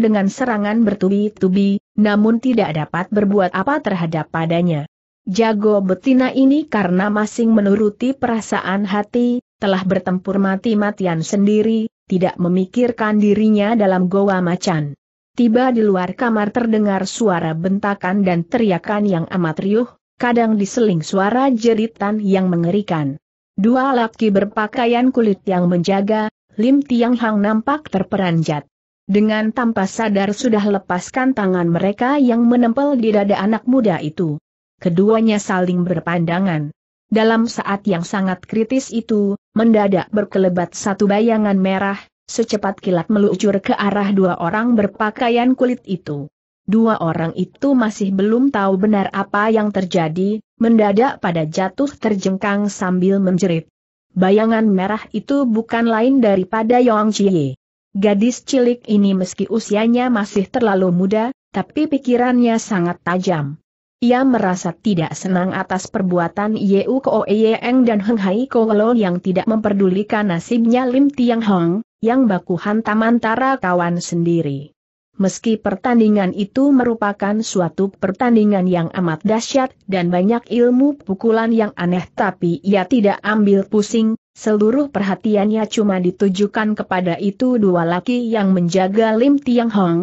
dengan serangan bertubi-tubi, namun tidak dapat berbuat apa terhadap padanya. Jago betina ini karena masing menuruti perasaan hati, telah bertempur mati-matian sendiri, tidak memikirkan dirinya dalam goa macan. Tiba di luar kamar terdengar suara bentakan dan teriakan yang amat riuh, kadang diseling suara jeritan yang mengerikan. Dua laki berpakaian kulit yang menjaga, Lim Tiang Hang nampak terperanjat. Dengan tanpa sadar sudah lepaskan tangan mereka yang menempel di dada anak muda itu. Keduanya saling berpandangan. Dalam saat yang sangat kritis itu, mendadak berkelebat satu bayangan merah, secepat kilat meluncur ke arah dua orang berpakaian kulit itu. Dua orang itu masih belum tahu benar apa yang terjadi, mendadak pada jatuh terjengkang sambil menjerit. Bayangan merah itu bukan lain daripada Yong Chie. Gadis cilik ini meski usianya masih terlalu muda, tapi pikirannya sangat tajam. Ia merasa tidak senang atas perbuatan Yeu Ko Eyeng dan Heng Hai Ko Lo yang tidak memperdulikan nasibnya Lim Tiang Hong, yang baku hantam antara kawan sendiri meski pertandingan itu merupakan suatu pertandingan yang amat dahsyat dan banyak ilmu pukulan yang aneh tapi ia tidak ambil pusing, seluruh perhatiannya cuma ditujukan kepada itu dua laki yang menjaga Lim Tiang Hong.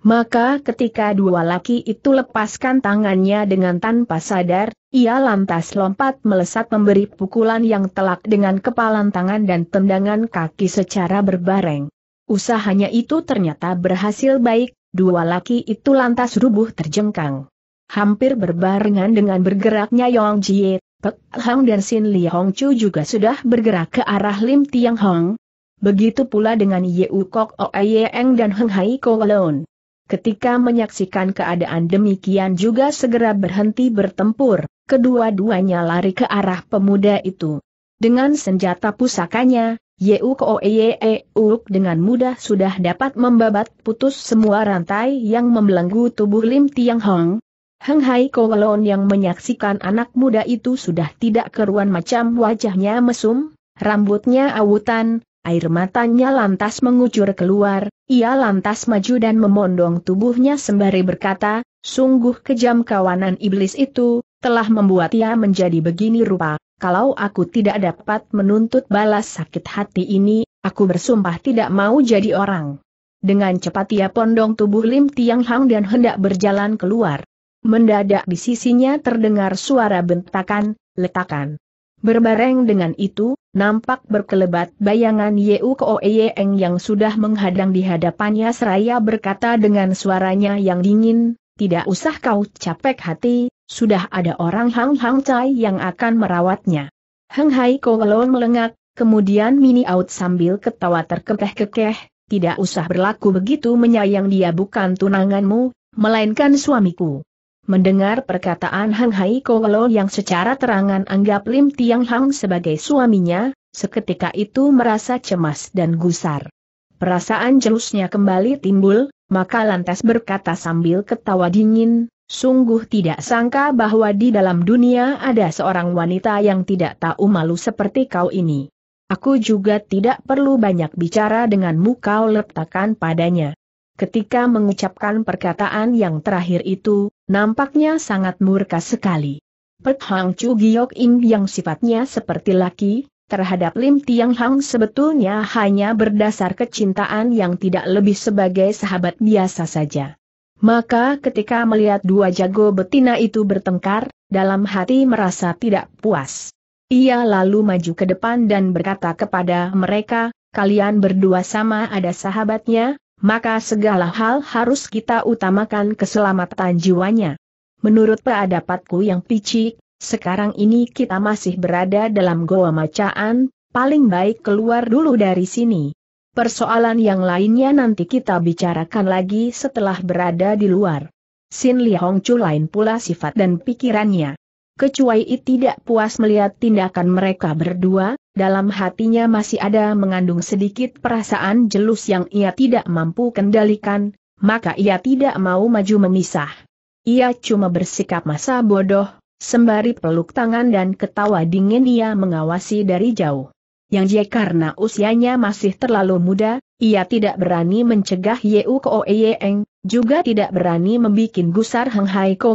Maka ketika dua laki itu lepaskan tangannya dengan tanpa sadar, ia lantas lompat melesat memberi pukulan yang telak dengan kepalan tangan dan tendangan kaki secara berbareng. Usahanya itu ternyata berhasil baik, dua laki itu lantas rubuh terjengkang. Hampir berbarengan dengan bergeraknya Yong Jie, Pek Hang dan Sin Li Hong Chu juga sudah bergerak ke arah Lim Tiang Hong. Begitu pula dengan Ye U Kok Oe Eng dan Heng Hai Ko Lon. Ketika menyaksikan keadaan demikian juga segera berhenti bertempur, kedua-duanya lari ke arah pemuda itu. Dengan senjata pusakanya, Yeuk e dengan mudah sudah dapat membabat putus semua rantai yang membelenggu tubuh Lim Tiang Hong. Heng Hai Kowalon yang menyaksikan anak muda itu sudah tidak keruan macam wajahnya mesum, rambutnya awutan, air matanya lantas mengucur keluar, ia lantas maju dan memondong tubuhnya sembari berkata, sungguh kejam kawanan iblis itu, telah membuat ia menjadi begini rupa kalau aku tidak dapat menuntut balas sakit hati ini, aku bersumpah tidak mau jadi orang. Dengan cepat ia pondong tubuh Lim Tiang Hang dan hendak berjalan keluar. Mendadak di sisinya terdengar suara bentakan, letakan. Berbareng dengan itu, nampak berkelebat bayangan Yeu Ko Eng yang sudah menghadang di hadapannya seraya berkata dengan suaranya yang dingin, tidak usah kau capek hati, sudah ada orang Hang Hang Chai yang akan merawatnya. Hang Hai Kowelo melengak, kemudian mini out sambil ketawa terkekeh-kekeh, tidak usah berlaku begitu menyayang dia bukan tunanganmu, melainkan suamiku. Mendengar perkataan Hang Hai Kowelo yang secara terangan anggap Lim Tiang Hang sebagai suaminya, seketika itu merasa cemas dan gusar. Perasaan jelusnya kembali timbul, maka lantas berkata sambil ketawa dingin, Sungguh tidak sangka bahwa di dalam dunia ada seorang wanita yang tidak tahu malu seperti kau ini. Aku juga tidak perlu banyak bicara denganmu kau letakkan padanya. Ketika mengucapkan perkataan yang terakhir itu, nampaknya sangat murka sekali. Pek Hang Chu Giok Im yang sifatnya seperti laki, terhadap Lim Tiang Hang sebetulnya hanya berdasar kecintaan yang tidak lebih sebagai sahabat biasa saja. Maka ketika melihat dua jago betina itu bertengkar, dalam hati merasa tidak puas. Ia lalu maju ke depan dan berkata kepada mereka, kalian berdua sama ada sahabatnya, maka segala hal harus kita utamakan keselamatan jiwanya. Menurut peadapatku yang picik, sekarang ini kita masih berada dalam goa macaan, paling baik keluar dulu dari sini. Persoalan yang lainnya nanti kita bicarakan lagi setelah berada di luar. Sin Hong Chu lain pula sifat dan pikirannya. Kecuali tidak puas melihat tindakan mereka berdua, dalam hatinya masih ada mengandung sedikit perasaan jelus yang ia tidak mampu kendalikan, maka ia tidak mau maju memisah. Ia cuma bersikap masa bodoh, sembari peluk tangan dan ketawa dingin ia mengawasi dari jauh yang dia karena usianya masih terlalu muda, ia tidak berani mencegah Yeu Ko juga tidak berani membuat gusar Heng Hai Ko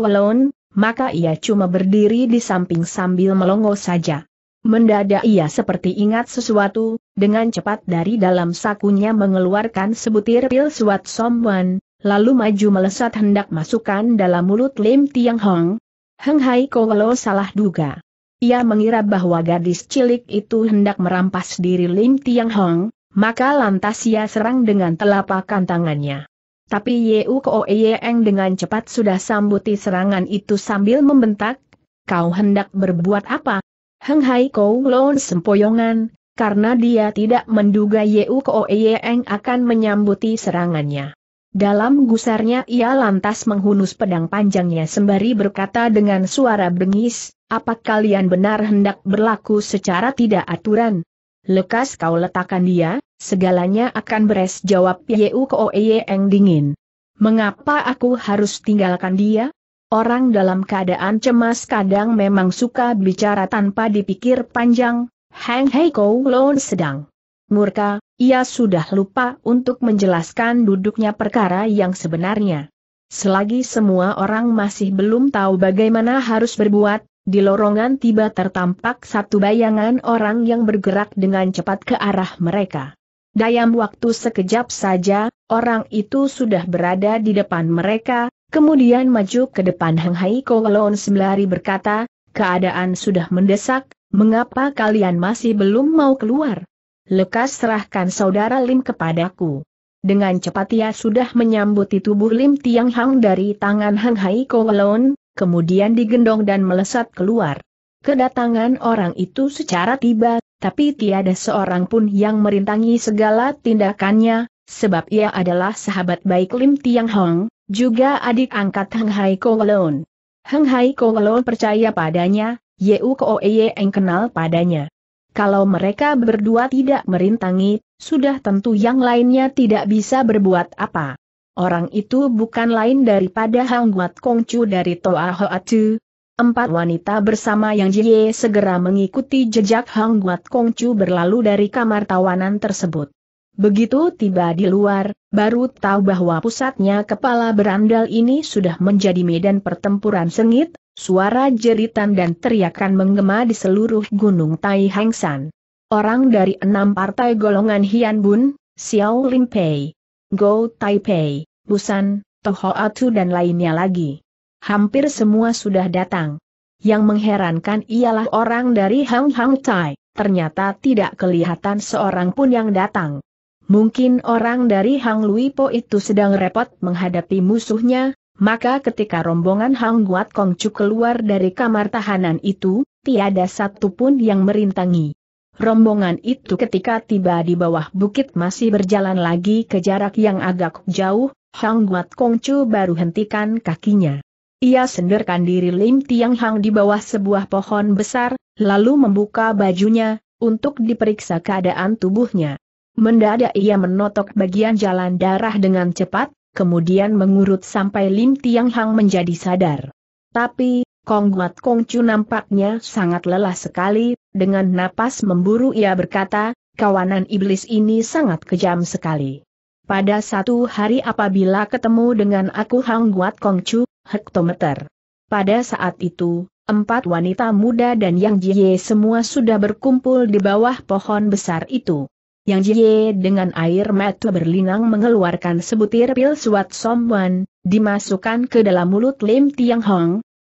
maka ia cuma berdiri di samping sambil melongo saja. Mendadak ia seperti ingat sesuatu, dengan cepat dari dalam sakunya mengeluarkan sebutir pil suat somwan, lalu maju melesat hendak masukkan dalam mulut Lim Tiang Hong. Heng Hai Ko salah duga ia mengira bahwa gadis cilik itu hendak merampas diri Lim Tiang Hong, maka lantas ia serang dengan telapak tangannya. Tapi Yeu Ko Eng dengan cepat sudah sambuti serangan itu sambil membentak, kau hendak berbuat apa? Heng Hai Kou Lon sempoyongan, karena dia tidak menduga Yeu Ko Eng akan menyambuti serangannya. Dalam gusarnya ia lantas menghunus pedang panjangnya sembari berkata dengan suara bengis, apa kalian benar hendak berlaku secara tidak aturan? Lekas kau letakkan dia, segalanya akan beres jawab Yeu Koeye yang dingin. Mengapa aku harus tinggalkan dia? Orang dalam keadaan cemas kadang memang suka bicara tanpa dipikir panjang, Hang Hei Kou Lon sedang murka, ia sudah lupa untuk menjelaskan duduknya perkara yang sebenarnya. Selagi semua orang masih belum tahu bagaimana harus berbuat, di lorongan tiba tertampak satu bayangan orang yang bergerak dengan cepat ke arah mereka. Dayam waktu sekejap saja, orang itu sudah berada di depan mereka, kemudian maju ke depan Heng Hai Kowalon Semlari berkata, keadaan sudah mendesak, mengapa kalian masih belum mau keluar? Lekas serahkan saudara Lim kepadaku. Dengan cepat ia sudah menyambuti tubuh Lim Tiang Hang dari tangan Hang Hai Kowalon, kemudian digendong dan melesat keluar. Kedatangan orang itu secara tiba, tapi tiada seorang pun yang merintangi segala tindakannya, sebab ia adalah sahabat baik Lim Tiang Hong, juga adik angkat Heng Hai Kowalon. Heng Hai Kowalon percaya padanya, Yeu Koeye Eng kenal padanya. Kalau mereka berdua tidak merintangi, sudah tentu yang lainnya tidak bisa berbuat apa. Orang itu bukan lain daripada Hang Guat Kongcu dari Toa Chu. Empat wanita bersama Yang Jie segera mengikuti jejak Hang Guat Kongcu berlalu dari kamar tawanan tersebut. Begitu tiba di luar, baru tahu bahwa pusatnya kepala berandal ini sudah menjadi medan pertempuran sengit, suara jeritan dan teriakan menggema di seluruh gunung Tai Hang San. Orang dari enam partai golongan Hian Bun, Xiao Lim Pei, Go Taipei, Busan, Tohoatu dan lainnya lagi. Hampir semua sudah datang. Yang mengherankan ialah orang dari Hang Hang Tai, ternyata tidak kelihatan seorang pun yang datang. Mungkin orang dari Hang Lui Po itu sedang repot menghadapi musuhnya, maka ketika rombongan Hang Guat Kong Chu keluar dari kamar tahanan itu, tiada satupun yang merintangi. Rombongan itu ketika tiba di bawah bukit masih berjalan lagi ke jarak yang agak jauh, Hang Guat Kong Chu baru hentikan kakinya. Ia senderkan diri Lim Tiang Hang di bawah sebuah pohon besar, lalu membuka bajunya, untuk diperiksa keadaan tubuhnya. Mendadak ia menotok bagian jalan darah dengan cepat, kemudian mengurut sampai Lim Tiang Hang menjadi sadar. Tapi, Kong Guat Kong Chu nampaknya sangat lelah sekali, dengan napas memburu ia berkata, kawanan iblis ini sangat kejam sekali. Pada satu hari apabila ketemu dengan aku Hang Guat Kongcu, hektometer. Pada saat itu, empat wanita muda dan Yang Jie semua sudah berkumpul di bawah pohon besar itu. Yang Jie dengan air mata berlinang mengeluarkan sebutir pil suat somwan, dimasukkan ke dalam mulut Lim Tiang Hong,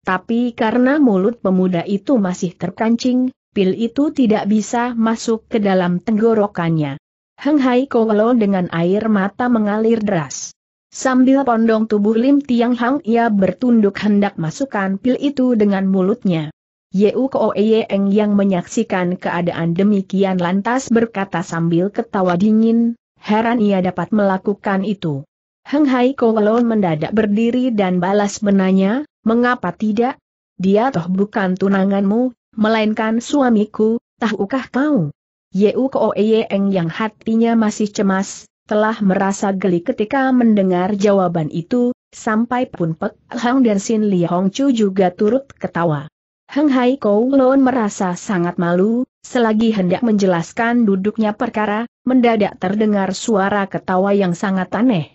tapi karena mulut pemuda itu masih terkancing, pil itu tidak bisa masuk ke dalam tenggorokannya. Heng Hai Kowelo dengan air mata mengalir deras. Sambil pondong tubuh Lim Tiang Hang ia bertunduk hendak masukkan pil itu dengan mulutnya. Yeu Koeyeng yang menyaksikan keadaan demikian lantas berkata sambil ketawa dingin, heran ia dapat melakukan itu. Heng Hai Kowelo mendadak berdiri dan balas menanya, mengapa tidak? Dia toh bukan tunanganmu, melainkan suamiku, tahukah kau? Yeu Koeyeng yang hatinya masih cemas, telah merasa geli ketika mendengar jawaban itu, sampai pun Pek Hang dan Sin Li Hong Chu juga turut ketawa. Heng Hai Luan merasa sangat malu, selagi hendak menjelaskan duduknya perkara, mendadak terdengar suara ketawa yang sangat aneh.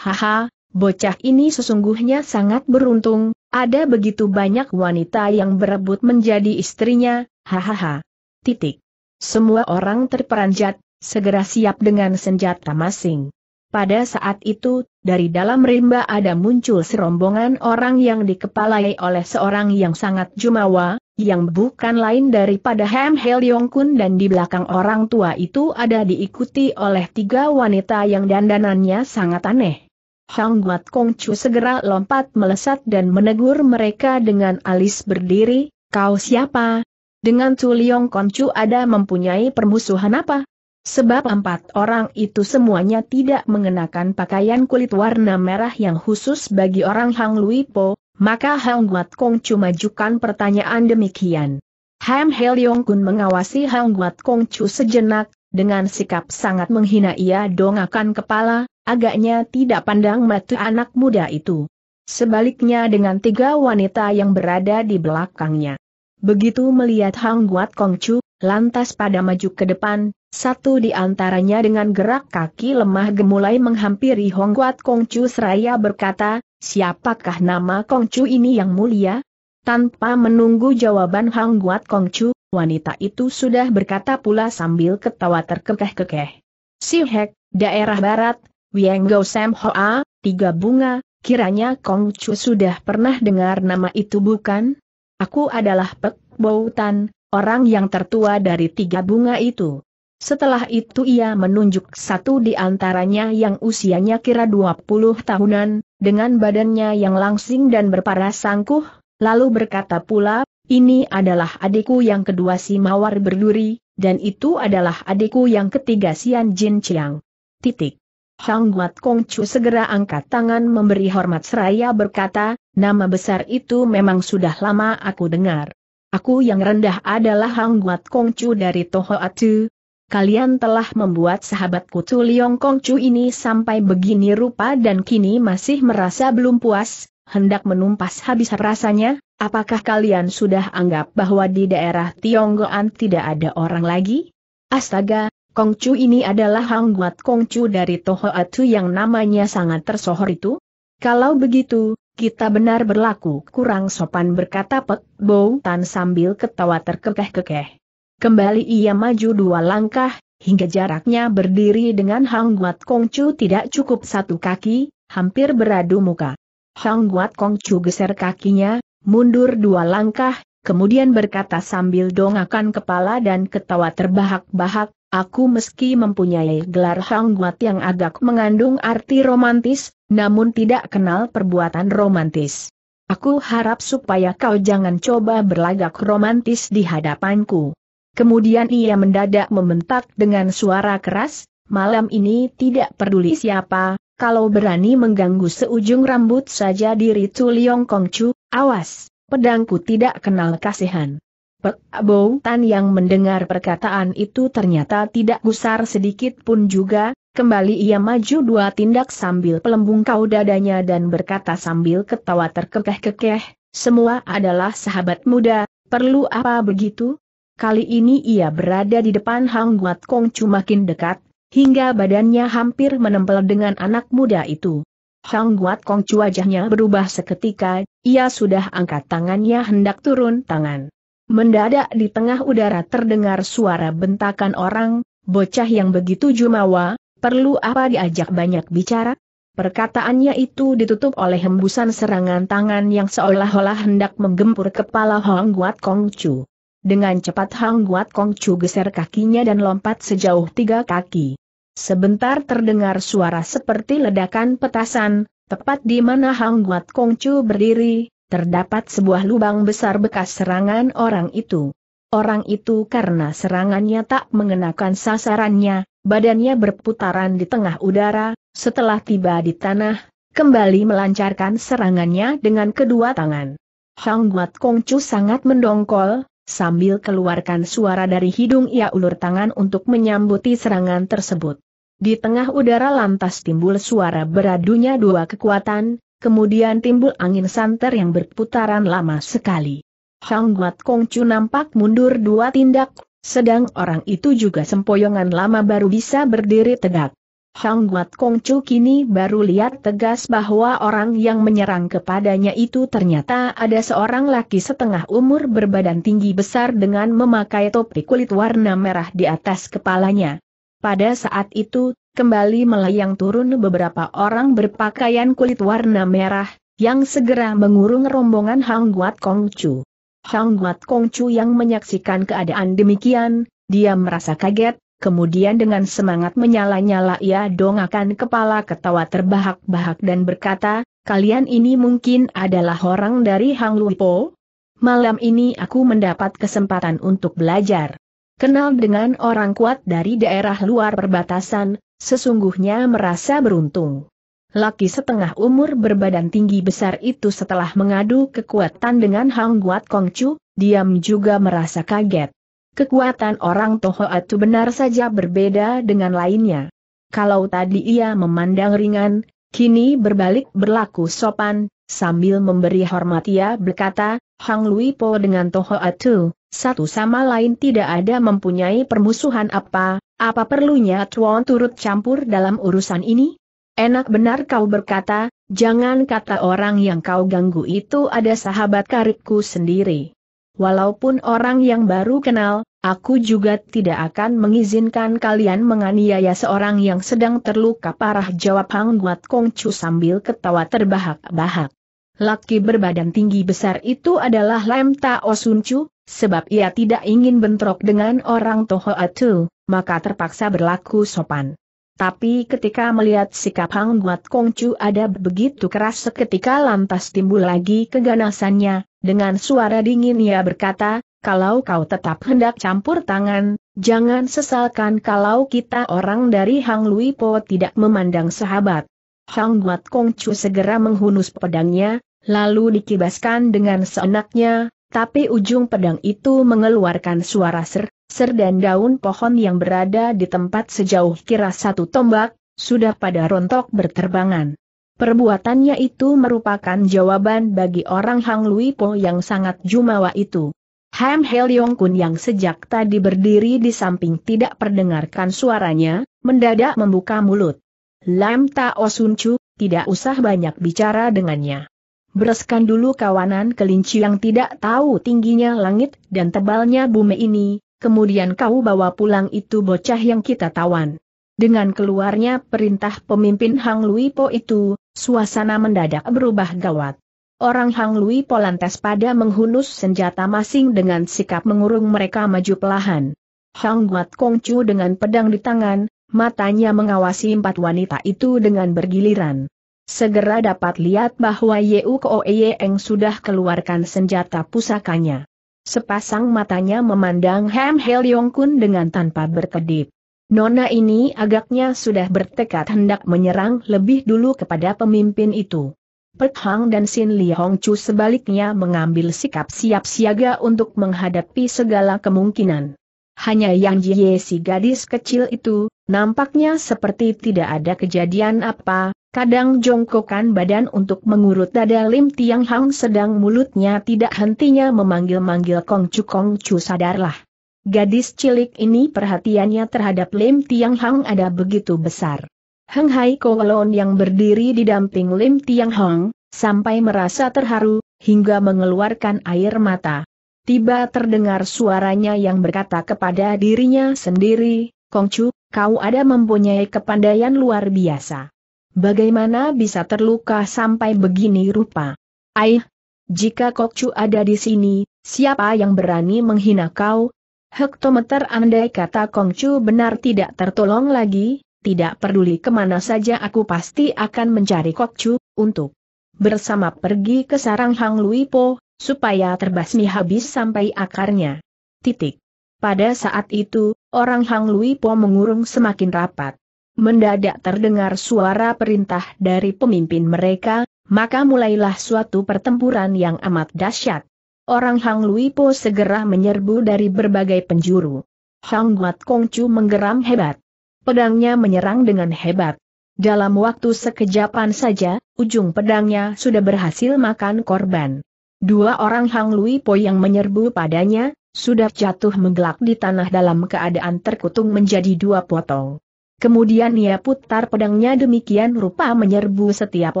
Haha, bocah ini sesungguhnya sangat beruntung, ada begitu banyak wanita yang berebut menjadi istrinya, hahaha. Titik. Semua orang terperanjat, segera siap dengan senjata masing. Pada saat itu, dari dalam rimba ada muncul serombongan orang yang dikepalai oleh seorang yang sangat jumawa, yang bukan lain daripada Hem Hel Yong Kun dan di belakang orang tua itu ada diikuti oleh tiga wanita yang dandanannya sangat aneh. Hang Kong Kongcu segera lompat melesat dan menegur mereka dengan alis berdiri, kau siapa? Dengan Chu Liong Kongcu ada mempunyai permusuhan apa? Sebab empat orang itu semuanya tidak mengenakan pakaian kulit warna merah yang khusus bagi orang Hang Lui Po, maka Hang Guat Kong Chu majukan pertanyaan demikian. Ham Liong Kun mengawasi Hang Guat Kong Chu sejenak, dengan sikap sangat menghina ia dongakan kepala, agaknya tidak pandang mata anak muda itu. Sebaliknya dengan tiga wanita yang berada di belakangnya. Begitu melihat Hang Guat Kong Kongcu, lantas pada maju ke depan, satu di antaranya dengan gerak kaki lemah gemulai menghampiri Hong Guat Kong Kongcu seraya berkata, siapakah nama Kong Kongcu ini yang mulia? Tanpa menunggu jawaban Hang Guat Kong Kongcu, wanita itu sudah berkata pula sambil ketawa terkekeh-kekeh. Si Hek, daerah barat, Wienggo Sam Hoa, tiga bunga, kiranya Kong Chu sudah pernah dengar nama itu bukan? Aku adalah Pek Boutan, orang yang tertua dari tiga bunga itu. Setelah itu ia menunjuk satu di antaranya yang usianya kira 20 tahunan, dengan badannya yang langsing dan berparas sangkuh, lalu berkata pula, ini adalah adikku yang kedua si Mawar Berduri, dan itu adalah adikku yang ketiga Sian Jin Chiang. Titik. Hang Kongcu Kong Chu segera angkat tangan memberi hormat seraya berkata, nama besar itu memang sudah lama aku dengar. Aku yang rendah adalah Hang Kongcu Kong Chu dari Atu. Kalian telah membuat sahabatku Tu Liong Kong Chu ini sampai begini rupa dan kini masih merasa belum puas, hendak menumpas habis rasanya, apakah kalian sudah anggap bahwa di daerah Tionggoan tidak ada orang lagi? Astaga, Kongcu ini adalah Hang Guat Kongcu dari Toho Atu yang namanya sangat tersohor itu? Kalau begitu, kita benar berlaku kurang sopan berkata Pek Bow Tan sambil ketawa terkekeh-kekeh. Kembali ia maju dua langkah, hingga jaraknya berdiri dengan Hang Guat Kongcu tidak cukup satu kaki, hampir beradu muka. Hang Guat Kongcu geser kakinya, mundur dua langkah, kemudian berkata sambil dongakan kepala dan ketawa terbahak-bahak, Aku meski mempunyai gelar Hang yang agak mengandung arti romantis, namun tidak kenal perbuatan romantis. Aku harap supaya kau jangan coba berlagak romantis di hadapanku. Kemudian ia mendadak membentak dengan suara keras, malam ini tidak peduli siapa, kalau berani mengganggu seujung rambut saja diri Tuliong Liong Kongcu, awas, pedangku tidak kenal kasihan. Pekabo Tan yang mendengar perkataan itu ternyata tidak gusar sedikit pun juga, kembali ia maju dua tindak sambil pelembung kau dadanya dan berkata sambil ketawa terkekeh-kekeh, semua adalah sahabat muda, perlu apa begitu? Kali ini ia berada di depan Hang Guat Kong makin dekat, hingga badannya hampir menempel dengan anak muda itu. Hang Guat Kong wajahnya berubah seketika, ia sudah angkat tangannya hendak turun tangan. Mendadak di tengah udara terdengar suara bentakan orang, bocah yang begitu jumawa, perlu apa diajak banyak bicara? Perkataannya itu ditutup oleh hembusan serangan tangan yang seolah-olah hendak menggempur kepala Hong Guat Kong Chu. Dengan cepat Hang Guat Kong Chu geser kakinya dan lompat sejauh tiga kaki. Sebentar terdengar suara seperti ledakan petasan, tepat di mana Hang Guat Kong Chu berdiri, terdapat sebuah lubang besar bekas serangan orang itu. Orang itu karena serangannya tak mengenakan sasarannya, badannya berputaran di tengah udara, setelah tiba di tanah, kembali melancarkan serangannya dengan kedua tangan. Hang Guat Kong Kongcu sangat mendongkol, sambil keluarkan suara dari hidung ia ulur tangan untuk menyambuti serangan tersebut. Di tengah udara lantas timbul suara beradunya dua kekuatan, Kemudian timbul angin santer yang berputaran lama sekali. Hang Guat Kong Chu nampak mundur dua tindak, sedang orang itu juga sempoyongan lama baru bisa berdiri tegak. Hang Guat Kong Chu kini baru lihat tegas bahwa orang yang menyerang kepadanya itu ternyata ada seorang laki setengah umur berbadan tinggi besar dengan memakai topi kulit warna merah di atas kepalanya. Pada saat itu, kembali melayang turun beberapa orang berpakaian kulit warna merah, yang segera mengurung rombongan Hang Guat Kong Kongcu. Hang Guat Kong Kongcu yang menyaksikan keadaan demikian, dia merasa kaget, kemudian dengan semangat menyala-nyala ia dongakan kepala ketawa terbahak-bahak dan berkata, kalian ini mungkin adalah orang dari Hang Luipo? Malam ini aku mendapat kesempatan untuk belajar. Kenal dengan orang kuat dari daerah luar perbatasan, Sesungguhnya merasa beruntung. Laki setengah umur berbadan tinggi besar itu setelah mengadu kekuatan dengan Hang Guat Kong Chu, diam juga merasa kaget. Kekuatan orang Tohoatu itu benar saja berbeda dengan lainnya. Kalau tadi ia memandang ringan, kini berbalik berlaku sopan, sambil memberi hormat ia berkata, Hang Lui Po dengan Tohoatu, itu, satu sama lain tidak ada mempunyai permusuhan apa, apa perlunya Chuan turut campur dalam urusan ini? Enak benar kau berkata, jangan kata orang yang kau ganggu itu ada sahabat karibku sendiri. Walaupun orang yang baru kenal, aku juga tidak akan mengizinkan kalian menganiaya seorang yang sedang terluka parah jawab Hang Guat Kong Chu sambil ketawa terbahak-bahak. Laki berbadan tinggi besar itu adalah Lem Tao Sun Chu, sebab ia tidak ingin bentrok dengan orang Toho Atu maka terpaksa berlaku sopan. Tapi ketika melihat sikap Hang Guat Chu ada begitu keras seketika lantas timbul lagi keganasannya, dengan suara dingin ia berkata, kalau kau tetap hendak campur tangan, jangan sesalkan kalau kita orang dari Hang Lui Po tidak memandang sahabat. Hang Guat Chu segera menghunus pedangnya, lalu dikibaskan dengan seenaknya, tapi ujung pedang itu mengeluarkan suara ser, ser dan daun pohon yang berada di tempat sejauh kira satu tombak, sudah pada rontok berterbangan. Perbuatannya itu merupakan jawaban bagi orang Hang Lui Po yang sangat jumawa itu. Ham Helyong Kun yang sejak tadi berdiri di samping tidak perdengarkan suaranya, mendadak membuka mulut. Lam Tao Sun Chu, tidak usah banyak bicara dengannya bereskan dulu kawanan kelinci yang tidak tahu tingginya langit dan tebalnya bumi ini, kemudian kau bawa pulang itu bocah yang kita tawan. Dengan keluarnya perintah pemimpin Hang Lui Po itu, suasana mendadak berubah gawat. Orang Hang Lui Po lantas pada menghunus senjata masing dengan sikap mengurung mereka maju pelahan. Hang Guat Kong Chu dengan pedang di tangan, matanya mengawasi empat wanita itu dengan bergiliran. Segera dapat lihat bahwa Yeu Koeyeng sudah keluarkan senjata pusakanya. Sepasang matanya memandang Ham Heliong Kun dengan tanpa berkedip. Nona ini agaknya sudah bertekad hendak menyerang lebih dulu kepada pemimpin itu. Pek Hang dan Sin Li Hong Chu sebaliknya mengambil sikap siap siaga untuk menghadapi segala kemungkinan. Hanya Yang Jie si gadis kecil itu, nampaknya seperti tidak ada kejadian apa, kadang jongkokan badan untuk mengurut dada Lim Tiang Hang sedang mulutnya tidak hentinya memanggil-manggil Kong Chu Kong Chu sadarlah. Gadis cilik ini perhatiannya terhadap Lim Tiang Hang ada begitu besar. Heng Hai Kowalon yang berdiri di damping Lim Tiang Hang, sampai merasa terharu, hingga mengeluarkan air mata. Tiba terdengar suaranya yang berkata kepada dirinya sendiri, Kong Chu, kau ada mempunyai kepandaian luar biasa. Bagaimana bisa terluka sampai begini rupa? Aih, jika Kokcu ada di sini, siapa yang berani menghina kau? Hektometer andai kata Kongcu benar tidak tertolong lagi, tidak peduli kemana saja aku pasti akan mencari Kokcu, untuk bersama pergi ke sarang Hang Luipo, supaya terbasmi habis sampai akarnya. Titik. Pada saat itu, orang Hang Luipo mengurung semakin rapat. Mendadak terdengar suara perintah dari pemimpin mereka, maka mulailah suatu pertempuran yang amat dahsyat. Orang Hang Lui Po segera menyerbu dari berbagai penjuru. Hang Guat Kongcu menggeram hebat. Pedangnya menyerang dengan hebat. Dalam waktu sekejapan saja, ujung pedangnya sudah berhasil makan korban. Dua orang Hang Lui Po yang menyerbu padanya, sudah jatuh menggelak di tanah dalam keadaan terkutung menjadi dua potong. Kemudian ia putar pedangnya demikian rupa menyerbu setiap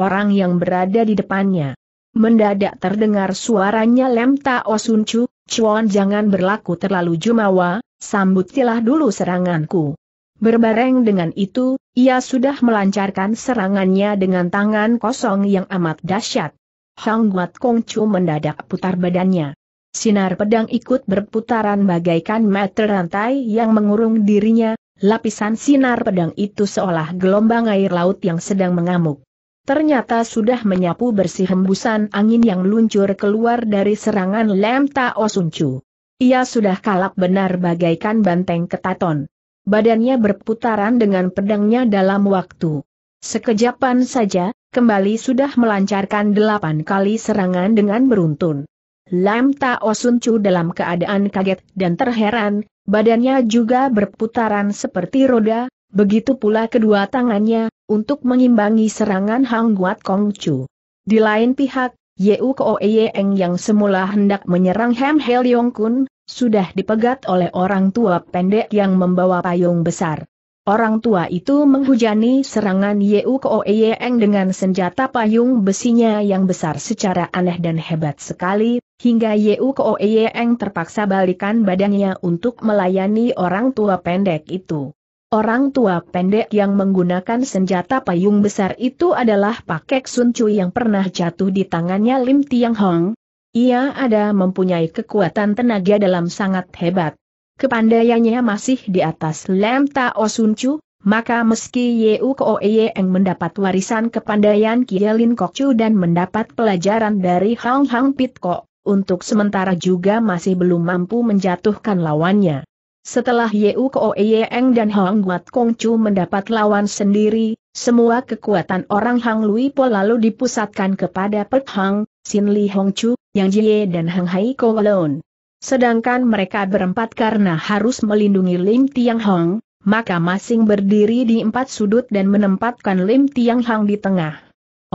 orang yang berada di depannya. Mendadak terdengar suaranya Lem Tao Sun Chu, Chuan jangan berlaku terlalu jumawa, sambutilah dulu seranganku. Berbareng dengan itu, ia sudah melancarkan serangannya dengan tangan kosong yang amat dahsyat. Hang Guat Kong Chu mendadak putar badannya. Sinar pedang ikut berputaran bagaikan meter rantai yang mengurung dirinya, Lapisan sinar pedang itu seolah gelombang air laut yang sedang mengamuk. Ternyata sudah menyapu bersih hembusan angin yang luncur keluar dari serangan Lem Tao Suncu. Ia sudah kalap benar bagaikan banteng ketaton. Badannya berputaran dengan pedangnya dalam waktu. Sekejapan saja, kembali sudah melancarkan delapan kali serangan dengan beruntun. Lam Tao Suncu dalam keadaan kaget dan terheran, Badannya juga berputaran seperti roda, begitu pula kedua tangannya, untuk mengimbangi serangan Hang Guat Kong Chu. Di lain pihak, Yeu Koe yang semula hendak menyerang Hem Hel Yong Kun, sudah dipegat oleh orang tua pendek yang membawa payung besar. Orang tua itu menghujani serangan Yeu Koe dengan senjata payung besinya yang besar secara aneh dan hebat sekali, Hingga Yu Koeyeng terpaksa balikan badannya untuk melayani orang tua pendek itu. Orang tua pendek yang menggunakan senjata payung besar itu adalah Pakek Sun Cui yang pernah jatuh di tangannya Lim Tiang Hong. Ia ada mempunyai kekuatan tenaga dalam sangat hebat. Kepandaiannya masih di atas Lam O Sun Chu, maka meski Yeu Koeye yang mendapat warisan kepandaian Kielin Kokcu dan mendapat pelajaran dari Hang Hang Kok untuk sementara juga masih belum mampu menjatuhkan lawannya. Setelah Yeu Ko Eng dan Hong Guat Kong Chu mendapat lawan sendiri, semua kekuatan orang Hang Lui Po lalu dipusatkan kepada Pek Hang, Sin Li Hong Chu, Yang Jie dan Hang Hai Ko Lon. Sedangkan mereka berempat karena harus melindungi Lim Tiang Hong, maka masing berdiri di empat sudut dan menempatkan Lim Tiang Hong di tengah.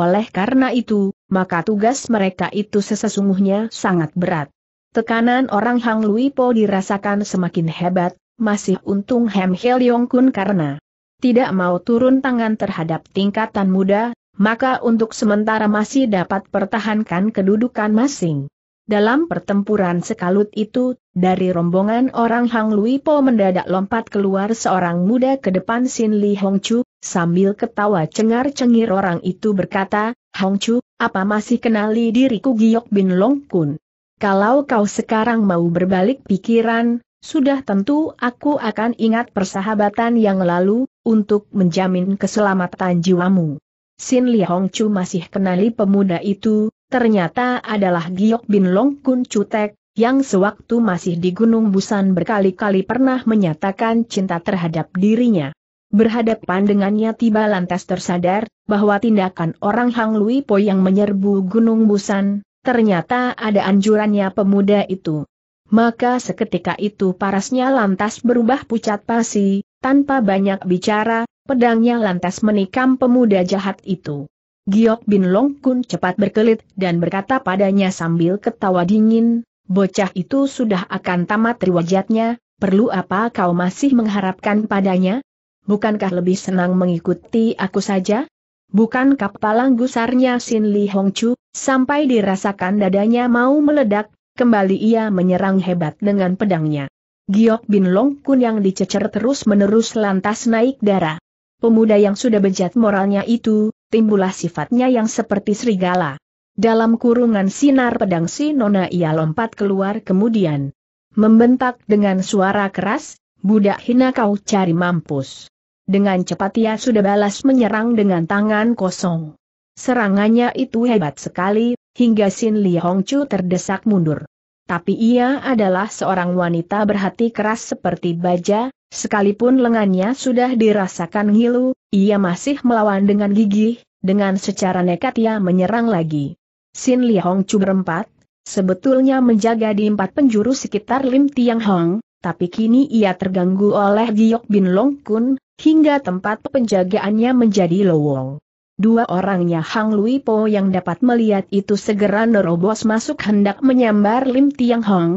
Oleh karena itu, maka tugas mereka itu sesungguhnya sangat berat. Tekanan orang Hang Lui Po dirasakan semakin hebat, masih untung Hem Hel Yong Kun karena tidak mau turun tangan terhadap tingkatan muda, maka untuk sementara masih dapat pertahankan kedudukan masing. Dalam pertempuran sekalut itu, dari rombongan orang Hang Lui Po mendadak lompat keluar seorang muda ke depan Sin Li Hong Chu, Sambil ketawa cengar-cengir orang itu berkata, Hong Chu, apa masih kenali diriku Giok Bin Long Kun? Kalau kau sekarang mau berbalik pikiran, sudah tentu aku akan ingat persahabatan yang lalu, untuk menjamin keselamatan jiwamu. Sin Li Hong Chu masih kenali pemuda itu, ternyata adalah Giok Bin Long Kun Cutek, yang sewaktu masih di Gunung Busan berkali-kali pernah menyatakan cinta terhadap dirinya. Berhadapan dengannya tiba lantas tersadar, bahwa tindakan orang Hang Lui Po yang menyerbu Gunung Busan, ternyata ada anjurannya pemuda itu. Maka seketika itu parasnya lantas berubah pucat pasi, tanpa banyak bicara, pedangnya lantas menikam pemuda jahat itu. Giok Bin Long Kun cepat berkelit dan berkata padanya sambil ketawa dingin, bocah itu sudah akan tamat riwajatnya, perlu apa kau masih mengharapkan padanya? bukankah lebih senang mengikuti aku saja? Bukankah palang gusarnya Sin Li Hong Chu, sampai dirasakan dadanya mau meledak, kembali ia menyerang hebat dengan pedangnya. Giok Bin Long Kun yang dicecer terus-menerus lantas naik darah. Pemuda yang sudah bejat moralnya itu, timbullah sifatnya yang seperti serigala. Dalam kurungan sinar pedang si nona ia lompat keluar kemudian. Membentak dengan suara keras, budak hina kau cari mampus. Dengan cepat ia sudah balas menyerang dengan tangan kosong. Serangannya itu hebat sekali, hingga Sin Li Hongchu terdesak mundur. Tapi ia adalah seorang wanita berhati keras seperti baja, sekalipun lengannya sudah dirasakan ngilu, ia masih melawan dengan gigih, dengan secara nekat ia menyerang lagi. Sin Li Hongchu berempat, sebetulnya menjaga di empat penjuru sekitar Lim Tiang Hong, tapi kini ia terganggu oleh Giok Bin Long Kun, hingga tempat penjagaannya menjadi lowong. Dua orangnya Hang Lui Po yang dapat melihat itu segera nerobos masuk hendak menyambar Lim Tiang Hong.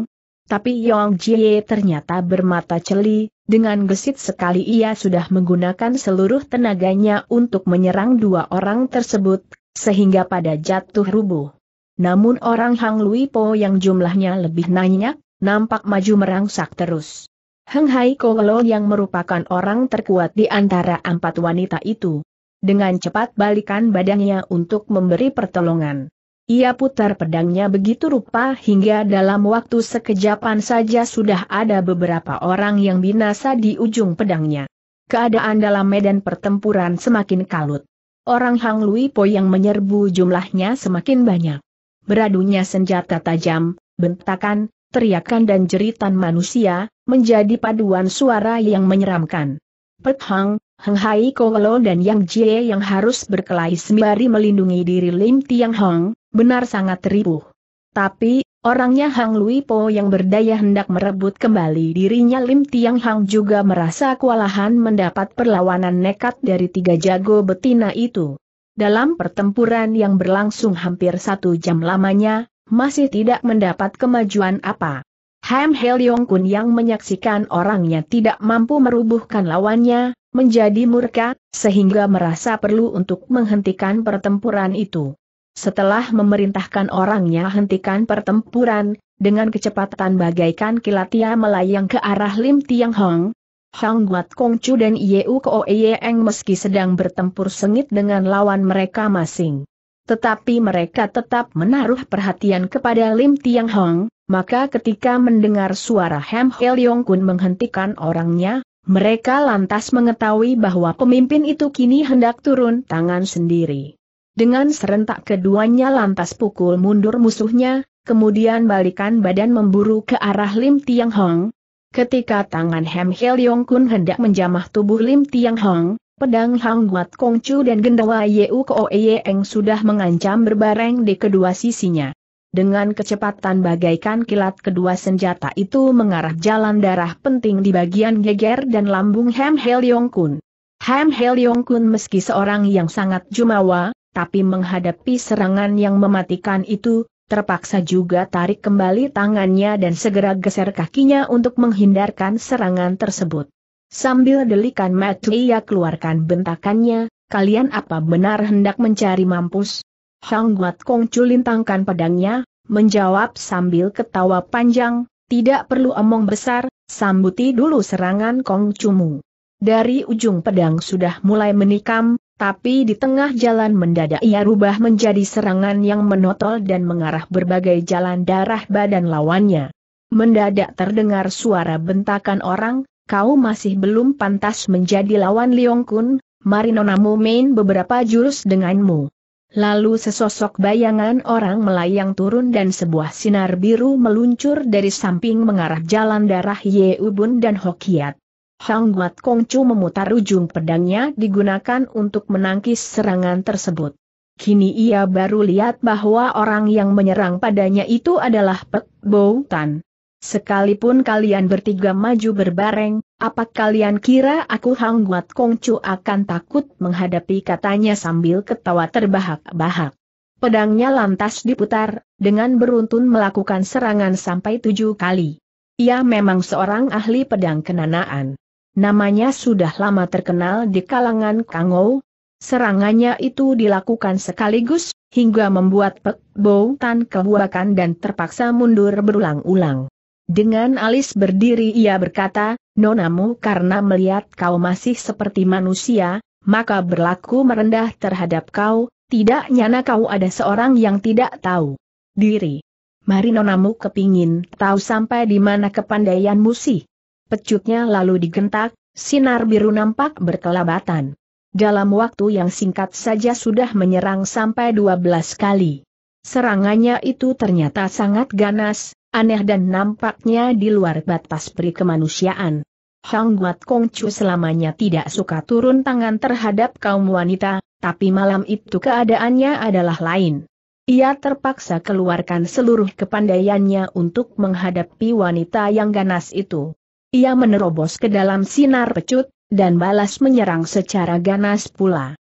Tapi Yong Jie ternyata bermata celi, dengan gesit sekali ia sudah menggunakan seluruh tenaganya untuk menyerang dua orang tersebut, sehingga pada jatuh rubuh. Namun orang Hang Lui Po yang jumlahnya lebih banyak, nampak maju merangsak terus. Heng Hai Kolo yang merupakan orang terkuat di antara empat wanita itu. Dengan cepat balikan badannya untuk memberi pertolongan. Ia putar pedangnya begitu rupa hingga dalam waktu sekejapan saja sudah ada beberapa orang yang binasa di ujung pedangnya. Keadaan dalam medan pertempuran semakin kalut. Orang Hang Lui Po yang menyerbu jumlahnya semakin banyak. Beradunya senjata tajam, bentakan, teriakan dan jeritan manusia, menjadi paduan suara yang menyeramkan. Pet Hang, Heng Hai Kowelo dan Yang Jie yang harus berkelahi sembari melindungi diri Lim Tiang Hong, benar sangat ribuh. Tapi, orangnya Hang Lui Po yang berdaya hendak merebut kembali dirinya Lim Tiang Hong juga merasa kewalahan mendapat perlawanan nekat dari tiga jago betina itu. Dalam pertempuran yang berlangsung hampir satu jam lamanya, masih tidak mendapat kemajuan apa. Ham Heliong Kun yang menyaksikan orangnya tidak mampu merubuhkan lawannya, menjadi murka, sehingga merasa perlu untuk menghentikan pertempuran itu. Setelah memerintahkan orangnya hentikan pertempuran, dengan kecepatan bagaikan kilat ia melayang ke arah Lim Tiang Hong, Hang Guat Kong Chu dan Yeu Ko e Yeng meski sedang bertempur sengit dengan lawan mereka masing. Tetapi mereka tetap menaruh perhatian kepada Lim Tiang Hong, maka ketika mendengar suara Hem Yong Kun menghentikan orangnya, mereka lantas mengetahui bahwa pemimpin itu kini hendak turun tangan sendiri. Dengan serentak keduanya lantas pukul mundur musuhnya, kemudian balikan badan memburu ke arah Lim Tiang Hong. Ketika tangan Hem Yong Kun hendak menjamah tubuh Lim Tiang Hong, pedang Hang Guat Kong Chu dan gendawa Yeu Koe Yeeng sudah mengancam berbareng di kedua sisinya. Dengan kecepatan bagaikan kilat kedua senjata itu mengarah jalan darah penting di bagian geger dan lambung Ham Helyong Kun. Ham Helyong Kun meski seorang yang sangat jumawa, tapi menghadapi serangan yang mematikan itu, terpaksa juga tarik kembali tangannya dan segera geser kakinya untuk menghindarkan serangan tersebut. Sambil delikan mata ia keluarkan bentakannya, kalian apa benar hendak mencari mampus? Hang Guat Kongcu lintangkan pedangnya, menjawab sambil ketawa panjang, tidak perlu omong besar, sambuti dulu serangan Kongcumu. Dari ujung pedang sudah mulai menikam, tapi di tengah jalan mendadak ia rubah menjadi serangan yang menotol dan mengarah berbagai jalan darah badan lawannya. Mendadak terdengar suara bentakan orang, kau masih belum pantas menjadi lawan Leong Kun, mari nonamu main beberapa jurus denganmu. Lalu sesosok bayangan orang melayang turun dan sebuah sinar biru meluncur dari samping mengarah jalan darah Ye Ubun dan Hokiat. Hang Guat Kongcu memutar ujung pedangnya digunakan untuk menangkis serangan tersebut. Kini ia baru lihat bahwa orang yang menyerang padanya itu adalah Pek Bo Tan. Sekalipun kalian bertiga maju berbareng, apa kalian kira aku Hang Guat Chu akan takut menghadapi katanya sambil ketawa terbahak-bahak. Pedangnya lantas diputar, dengan beruntun melakukan serangan sampai tujuh kali. Ia memang seorang ahli pedang kenanaan. Namanya sudah lama terkenal di kalangan Kangou. Serangannya itu dilakukan sekaligus, hingga membuat Pek Bo Tan kebuakan dan terpaksa mundur berulang-ulang. Dengan alis berdiri ia berkata, Nonamu karena melihat kau masih seperti manusia, maka berlaku merendah terhadap kau, tidak nyana kau ada seorang yang tidak tahu diri. Mari nonamu kepingin tahu sampai di mana kepandaianmu sih. Pecutnya lalu digentak, sinar biru nampak berkelabatan. Dalam waktu yang singkat saja sudah menyerang sampai 12 kali. Serangannya itu ternyata sangat ganas, aneh dan nampaknya di luar batas peri kemanusiaan. Hang Guat Kong Chu selamanya tidak suka turun tangan terhadap kaum wanita, tapi malam itu keadaannya adalah lain. Ia terpaksa keluarkan seluruh kepandaiannya untuk menghadapi wanita yang ganas itu. Ia menerobos ke dalam sinar pecut, dan balas menyerang secara ganas pula.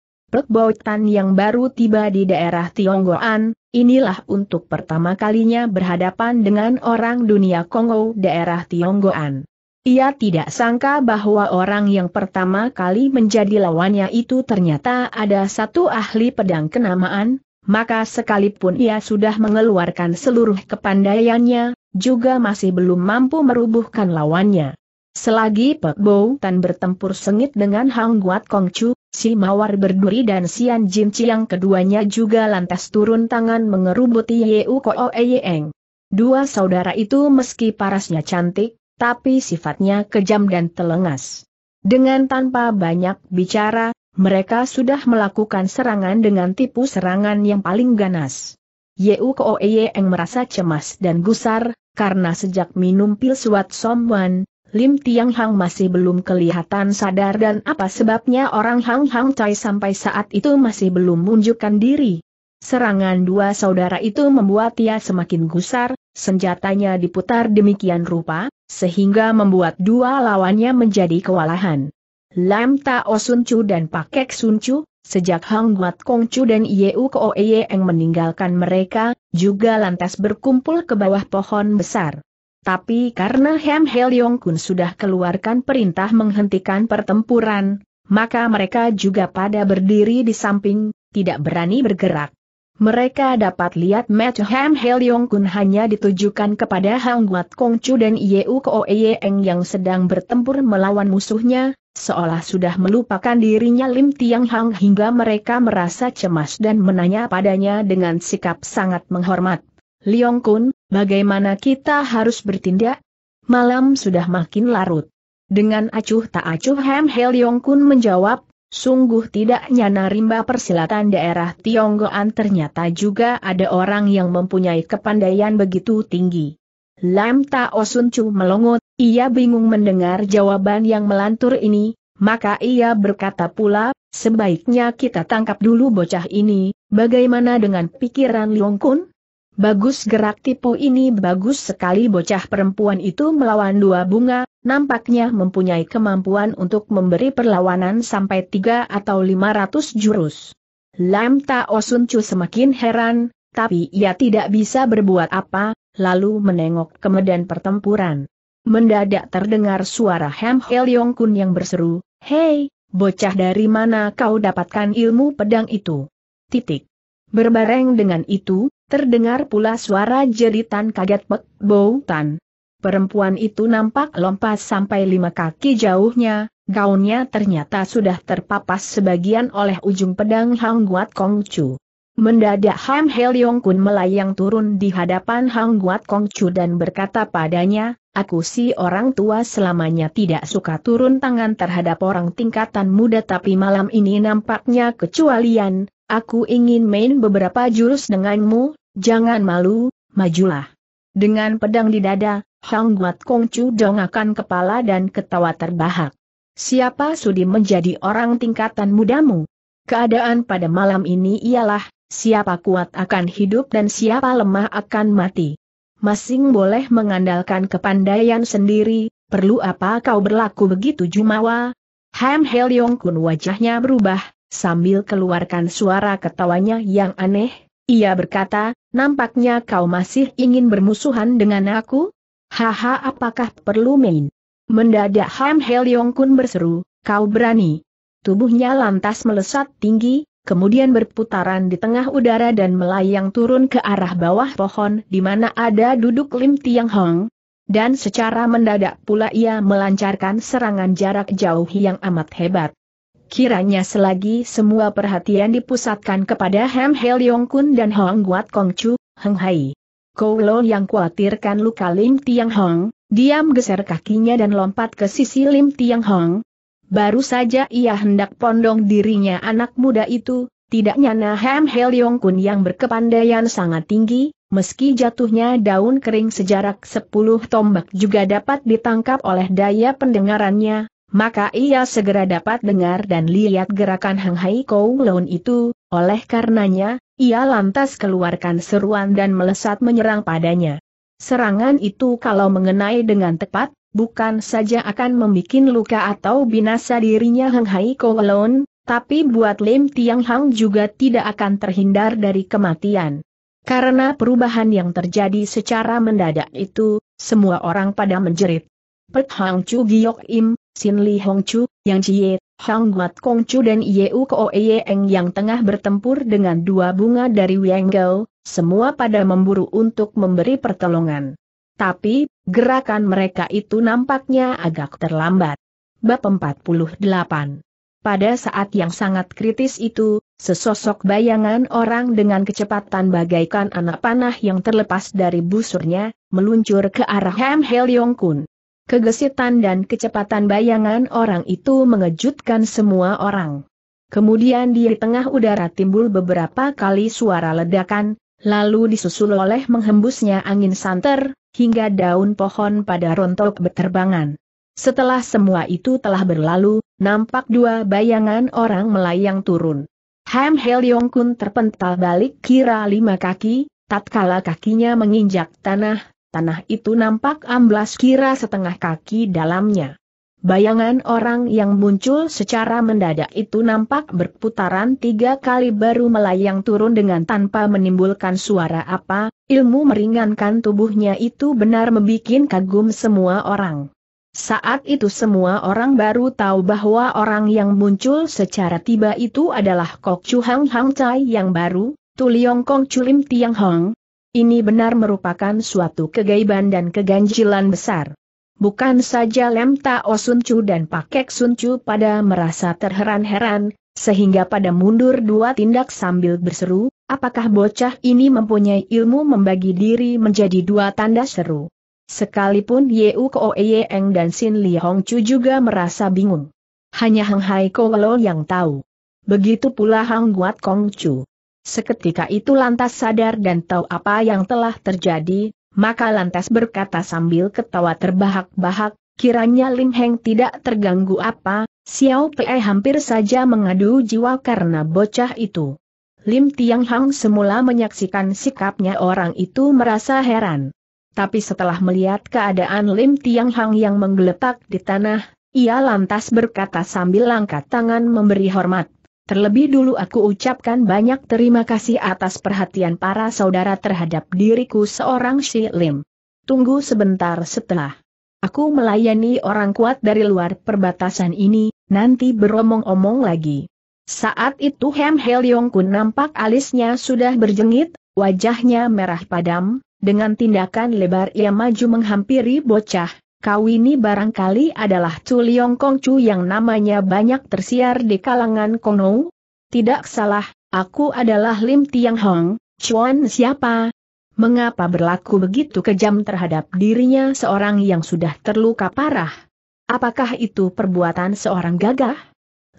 Bautan yang baru tiba di daerah Tionggoan, inilah untuk pertama kalinya berhadapan dengan orang dunia Kongo daerah Tionggoan. Ia tidak sangka bahwa orang yang pertama kali menjadi lawannya itu ternyata ada satu ahli pedang kenamaan, maka sekalipun ia sudah mengeluarkan seluruh kepandaiannya, juga masih belum mampu merubuhkan lawannya. Selagi Pek Bo Tan bertempur sengit dengan Hang Guat Kongcu, Si Mawar berduri dan Sian Jin Chiang keduanya juga lantas turun tangan mengerubuti Yeu Ko Eyeng. Dua saudara itu meski parasnya cantik, tapi sifatnya kejam dan telengas. Dengan tanpa banyak bicara, mereka sudah melakukan serangan dengan tipu serangan yang paling ganas. Yeu Ko Eyeng merasa cemas dan gusar, karena sejak minum pil suat Somwan, Lim Tiang Hang masih belum kelihatan sadar dan apa sebabnya orang Hang Hang Cai sampai saat itu masih belum menunjukkan diri. Serangan dua saudara itu membuat ia semakin gusar, senjatanya diputar demikian rupa, sehingga membuat dua lawannya menjadi kewalahan. Lam Tao Sun Chu dan Pak Kek Sun Chu, sejak Hang Guat Kong Chu dan Yeu Koe Yeng meninggalkan mereka, juga lantas berkumpul ke bawah pohon besar. Tapi karena Hem Helyong Kun sudah keluarkan perintah menghentikan pertempuran, maka mereka juga pada berdiri di samping, tidak berani bergerak. Mereka dapat lihat match Ham Helyong Kun hanya ditujukan kepada Hang Guat Kong Chu dan Yeu Ko Yeeng yang sedang bertempur melawan musuhnya, seolah sudah melupakan dirinya Lim Tiang Hang hingga mereka merasa cemas dan menanya padanya dengan sikap sangat menghormat. Liong Kun, bagaimana kita harus bertindak? Malam sudah makin larut. Dengan acuh tak acuh Hem He Liong Kun menjawab, sungguh tidak nyana rimba persilatan daerah Tionggoan ternyata juga ada orang yang mempunyai kepandaian begitu tinggi. Lam Tao Sun Chu melongot, ia bingung mendengar jawaban yang melantur ini, maka ia berkata pula, sebaiknya kita tangkap dulu bocah ini, bagaimana dengan pikiran Liong Kun? Bagus gerak tipu ini bagus sekali bocah perempuan itu melawan dua bunga, nampaknya mempunyai kemampuan untuk memberi perlawanan sampai tiga atau lima ratus jurus. Lam Tao Sun Chu semakin heran, tapi ia tidak bisa berbuat apa, lalu menengok ke medan pertempuran. Mendadak terdengar suara Ham Helyong Kun yang berseru, Hei, bocah dari mana kau dapatkan ilmu pedang itu? Titik. Berbareng dengan itu, Terdengar pula suara jeritan kaget Pek Bou Tan. Perempuan itu nampak lompat sampai lima kaki jauhnya, gaunnya ternyata sudah terpapas sebagian oleh ujung pedang Hang Guat Kong Chu. Mendadak Ham Hel Yong Kun melayang turun di hadapan Hang Guat Kong Chu dan berkata padanya, Aku si orang tua selamanya tidak suka turun tangan terhadap orang tingkatan muda tapi malam ini nampaknya kecualian, aku ingin main beberapa jurus denganmu, jangan malu, majulah. Dengan pedang di dada, Hang Guat Kong Chu dongakan kepala dan ketawa terbahak. Siapa sudi menjadi orang tingkatan mudamu? Keadaan pada malam ini ialah, siapa kuat akan hidup dan siapa lemah akan mati masing boleh mengandalkan kepandaian sendiri, perlu apa kau berlaku begitu jumawa? Ham Hel Yong Kun wajahnya berubah, sambil keluarkan suara ketawanya yang aneh, ia berkata, nampaknya kau masih ingin bermusuhan dengan aku? Haha apakah perlu main? Mendadak Ham Hel Yong Kun berseru, kau berani. Tubuhnya lantas melesat tinggi, kemudian berputaran di tengah udara dan melayang turun ke arah bawah pohon di mana ada duduk Lim Tiang Hong. Dan secara mendadak pula ia melancarkan serangan jarak jauh yang amat hebat. Kiranya selagi semua perhatian dipusatkan kepada Hem Hel Yong Kun dan Hong Guat Kong Chu, Heng Hai. Koulo yang khawatirkan luka Lim Tiang Hong, diam geser kakinya dan lompat ke sisi Lim Tiang Hong, Baru saja ia hendak pondong dirinya anak muda itu, tidaknya nyana Hel Yong Kun yang berkepandaian sangat tinggi, meski jatuhnya daun kering sejarak 10 tombak juga dapat ditangkap oleh daya pendengarannya, maka ia segera dapat dengar dan lihat gerakan Hang Hai Kong Loon itu, oleh karenanya, ia lantas keluarkan seruan dan melesat menyerang padanya. Serangan itu kalau mengenai dengan tepat, bukan saja akan membuat luka atau binasa dirinya Heng Hai Kowalon, tapi buat Lim Tiang Hang juga tidak akan terhindar dari kematian. Karena perubahan yang terjadi secara mendadak itu, semua orang pada menjerit. Pet Hang Chu Giok Im, Sin Li Hong Chu, Yang Jie, Hang Guat Kong Chu dan Yeu Ko e Eng yang tengah bertempur dengan dua bunga dari Wenggel, semua pada memburu untuk memberi pertolongan. Tapi, Gerakan mereka itu nampaknya agak terlambat. Bab 48 pada saat yang sangat kritis itu, sesosok bayangan orang dengan kecepatan bagaikan anak panah yang terlepas dari busurnya, meluncur ke arah Ham Yong Kun. Kegesitan dan kecepatan bayangan orang itu mengejutkan semua orang. Kemudian di tengah udara timbul beberapa kali suara ledakan, lalu disusul oleh menghembusnya angin santer, hingga daun pohon pada rontok berterbangan. Setelah semua itu telah berlalu, nampak dua bayangan orang melayang turun. Ham Helyong Kun terpental balik kira lima kaki, tatkala kakinya menginjak tanah, tanah itu nampak amblas kira setengah kaki dalamnya. Bayangan orang yang muncul secara mendadak itu nampak berputaran tiga kali baru melayang turun dengan tanpa menimbulkan suara apa, ilmu meringankan tubuhnya itu benar membuat kagum semua orang. Saat itu semua orang baru tahu bahwa orang yang muncul secara tiba itu adalah Kok Chu Hang Hang Chai yang baru, Tuliong Kong Chulim Tiang Hong. Ini benar merupakan suatu kegaiban dan keganjilan besar. Bukan saja Lem Tao Sun Chu dan Pakek Sun Chu pada merasa terheran-heran, sehingga pada mundur dua tindak sambil berseru, apakah bocah ini mempunyai ilmu membagi diri menjadi dua tanda seru. Sekalipun Yeu Ko Eng dan Sin Li Hong Chu juga merasa bingung. Hanya Hang Hai Ko yang tahu. Begitu pula Hang Guat Kong Chu. Seketika itu lantas sadar dan tahu apa yang telah terjadi, maka lantas berkata sambil ketawa terbahak-bahak, kiranya Lim Heng tidak terganggu apa, Xiao Pei hampir saja mengadu jiwa karena bocah itu. Lim Tiang Hang semula menyaksikan sikapnya orang itu merasa heran. Tapi setelah melihat keadaan Lim Tiang Hang yang menggeletak di tanah, ia lantas berkata sambil angkat tangan memberi hormat. Terlebih dulu aku ucapkan banyak terima kasih atas perhatian para saudara terhadap diriku seorang Si Lim. Tunggu sebentar setelah aku melayani orang kuat dari luar perbatasan ini, nanti beromong-omong lagi. Saat itu Hem Yong Kun nampak alisnya sudah berjengit, wajahnya merah padam, dengan tindakan lebar ia maju menghampiri bocah, kau ini barangkali adalah Chu Liong Kong Chu yang namanya banyak tersiar di kalangan Kono? Tidak salah, aku adalah Lim Tiang Hong, Chuan siapa? Mengapa berlaku begitu kejam terhadap dirinya seorang yang sudah terluka parah? Apakah itu perbuatan seorang gagah?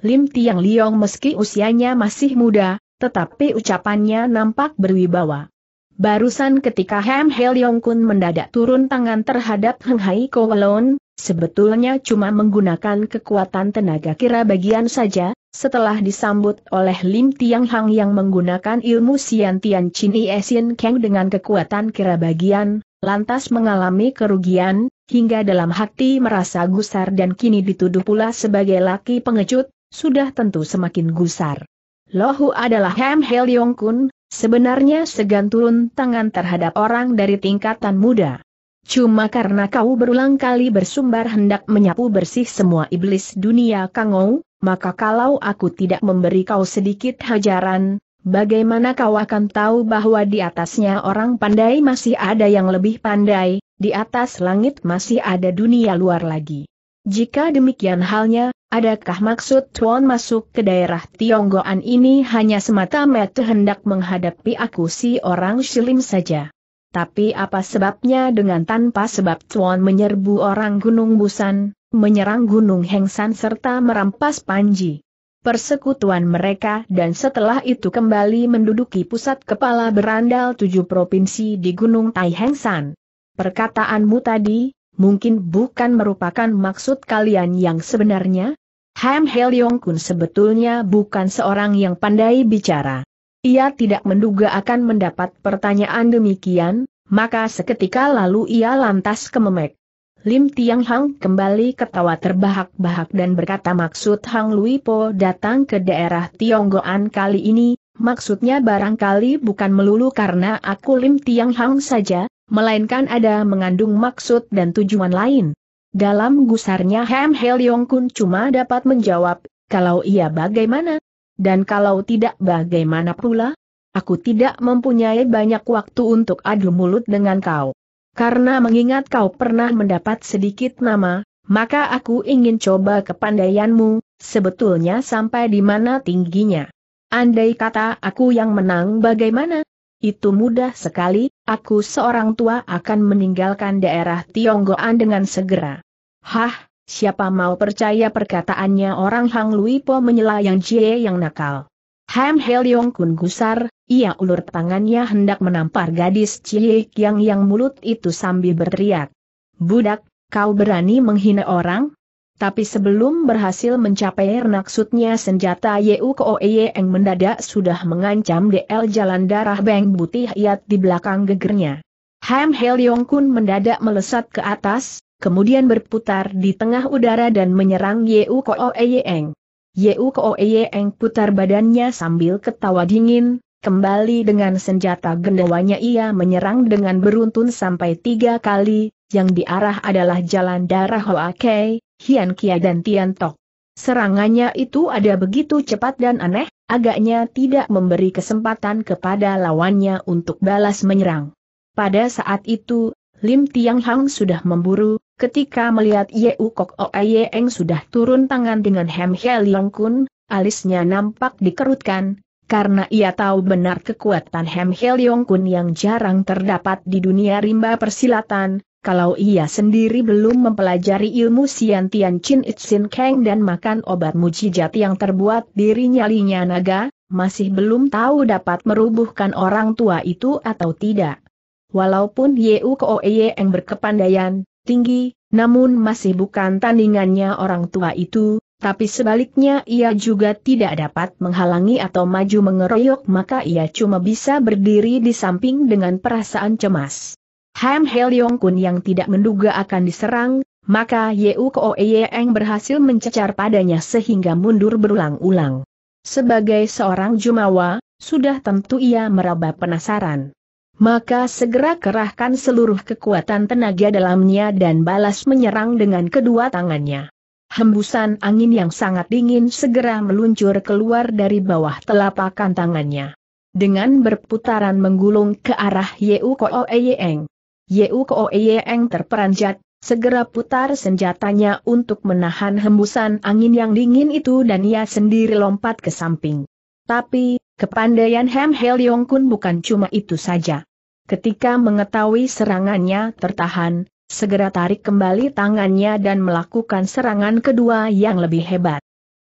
Lim Tiang Liong meski usianya masih muda, tetapi ucapannya nampak berwibawa. Barusan ketika Ham Yong Kun mendadak turun tangan terhadap Heng Hai Kowalon, sebetulnya cuma menggunakan kekuatan tenaga kira bagian saja, setelah disambut oleh Lim Tiang Hang yang menggunakan ilmu Sian Tian Chin Esin Kang dengan kekuatan kira bagian, lantas mengalami kerugian, hingga dalam hati merasa gusar dan kini dituduh pula sebagai laki pengecut, sudah tentu semakin gusar. Lohu adalah Ham Yong Kun, Sebenarnya segan turun tangan terhadap orang dari tingkatan muda. Cuma karena kau berulang kali bersumbar hendak menyapu bersih semua iblis dunia kangou, maka kalau aku tidak memberi kau sedikit hajaran, bagaimana kau akan tahu bahwa di atasnya orang pandai masih ada yang lebih pandai, di atas langit masih ada dunia luar lagi. Jika demikian halnya, adakah maksud Tuan masuk ke daerah Tionggoan ini hanya semata-mata hendak menghadapi aku si orang Shilim saja? Tapi apa sebabnya dengan tanpa sebab Tuan menyerbu orang Gunung Busan, menyerang Gunung Hengsan serta merampas Panji? Persekutuan mereka dan setelah itu kembali menduduki pusat kepala berandal tujuh provinsi di Gunung Tai Hengsan. Perkataanmu tadi, mungkin bukan merupakan maksud kalian yang sebenarnya? Ham Heliong Kun sebetulnya bukan seorang yang pandai bicara. Ia tidak menduga akan mendapat pertanyaan demikian, maka seketika lalu ia lantas kememek. Lim Tiang Hang kembali ketawa terbahak-bahak dan berkata maksud Hang Lui Po datang ke daerah Tionggoan kali ini, maksudnya barangkali bukan melulu karena aku Lim Tiang Hang saja, melainkan ada mengandung maksud dan tujuan lain. Dalam gusarnya Ham Hel Kun cuma dapat menjawab, kalau ia bagaimana? Dan kalau tidak bagaimana pula? Aku tidak mempunyai banyak waktu untuk adu mulut dengan kau. Karena mengingat kau pernah mendapat sedikit nama, maka aku ingin coba kepandaianmu, sebetulnya sampai di mana tingginya. Andai kata aku yang menang bagaimana? Itu mudah sekali, aku seorang tua akan meninggalkan daerah Tionggoan dengan segera. Hah, siapa mau percaya perkataannya orang Hang Lui menyela yang Jie yang nakal. Ham Yong Kun gusar, ia ulur tangannya hendak menampar gadis Cie yang yang mulut itu sambil berteriak. Budak, kau berani menghina orang? Tapi sebelum berhasil mencapai maksudnya senjata Yu Koe Eng mendadak sudah mengancam DL jalan darah Beng Butih Yat di belakang gegernya. Ham Hel Yong Kun mendadak melesat ke atas, kemudian berputar di tengah udara dan menyerang Yu Koe Eng. Yu Koe Eng putar badannya sambil ketawa dingin, Kembali dengan senjata gendawanya ia menyerang dengan beruntun sampai tiga kali, yang diarah adalah jalan darah Hoa Kei, Hian Kia dan Tian Tok. Serangannya itu ada begitu cepat dan aneh, agaknya tidak memberi kesempatan kepada lawannya untuk balas menyerang. Pada saat itu, Lim Tiang Hang sudah memburu, ketika melihat Yeu Kok Oe Eng sudah turun tangan dengan Hem He Liang Kun, alisnya nampak dikerutkan, karena ia tahu benar kekuatan Hem Heliong Yong Kun yang jarang terdapat di dunia rimba persilatan, kalau ia sendiri belum mempelajari ilmu Sian Tian Chin Sin Kang dan makan obat mujijat yang terbuat dirinya linya naga, masih belum tahu dapat merubuhkan orang tua itu atau tidak. Walaupun Yeu Koeye yang berkepandaian, tinggi, namun masih bukan tandingannya orang tua itu, tapi sebaliknya ia juga tidak dapat menghalangi atau maju mengeroyok maka ia cuma bisa berdiri di samping dengan perasaan cemas. Ham Heliong Kun yang tidak menduga akan diserang, maka Yeu Koeyeng berhasil mencecar padanya sehingga mundur berulang-ulang. Sebagai seorang Jumawa, sudah tentu ia meraba penasaran. Maka segera kerahkan seluruh kekuatan tenaga dalamnya dan balas menyerang dengan kedua tangannya. Hembusan angin yang sangat dingin segera meluncur keluar dari bawah telapak tangannya. Dengan berputaran menggulung ke arah Yeu Koeyeng. Yeu Koeyeng terperanjat, segera putar senjatanya untuk menahan hembusan angin yang dingin itu dan ia sendiri lompat ke samping. Tapi, kepandaian Hem Heliong Kun bukan cuma itu saja. Ketika mengetahui serangannya tertahan, segera tarik kembali tangannya dan melakukan serangan kedua yang lebih hebat.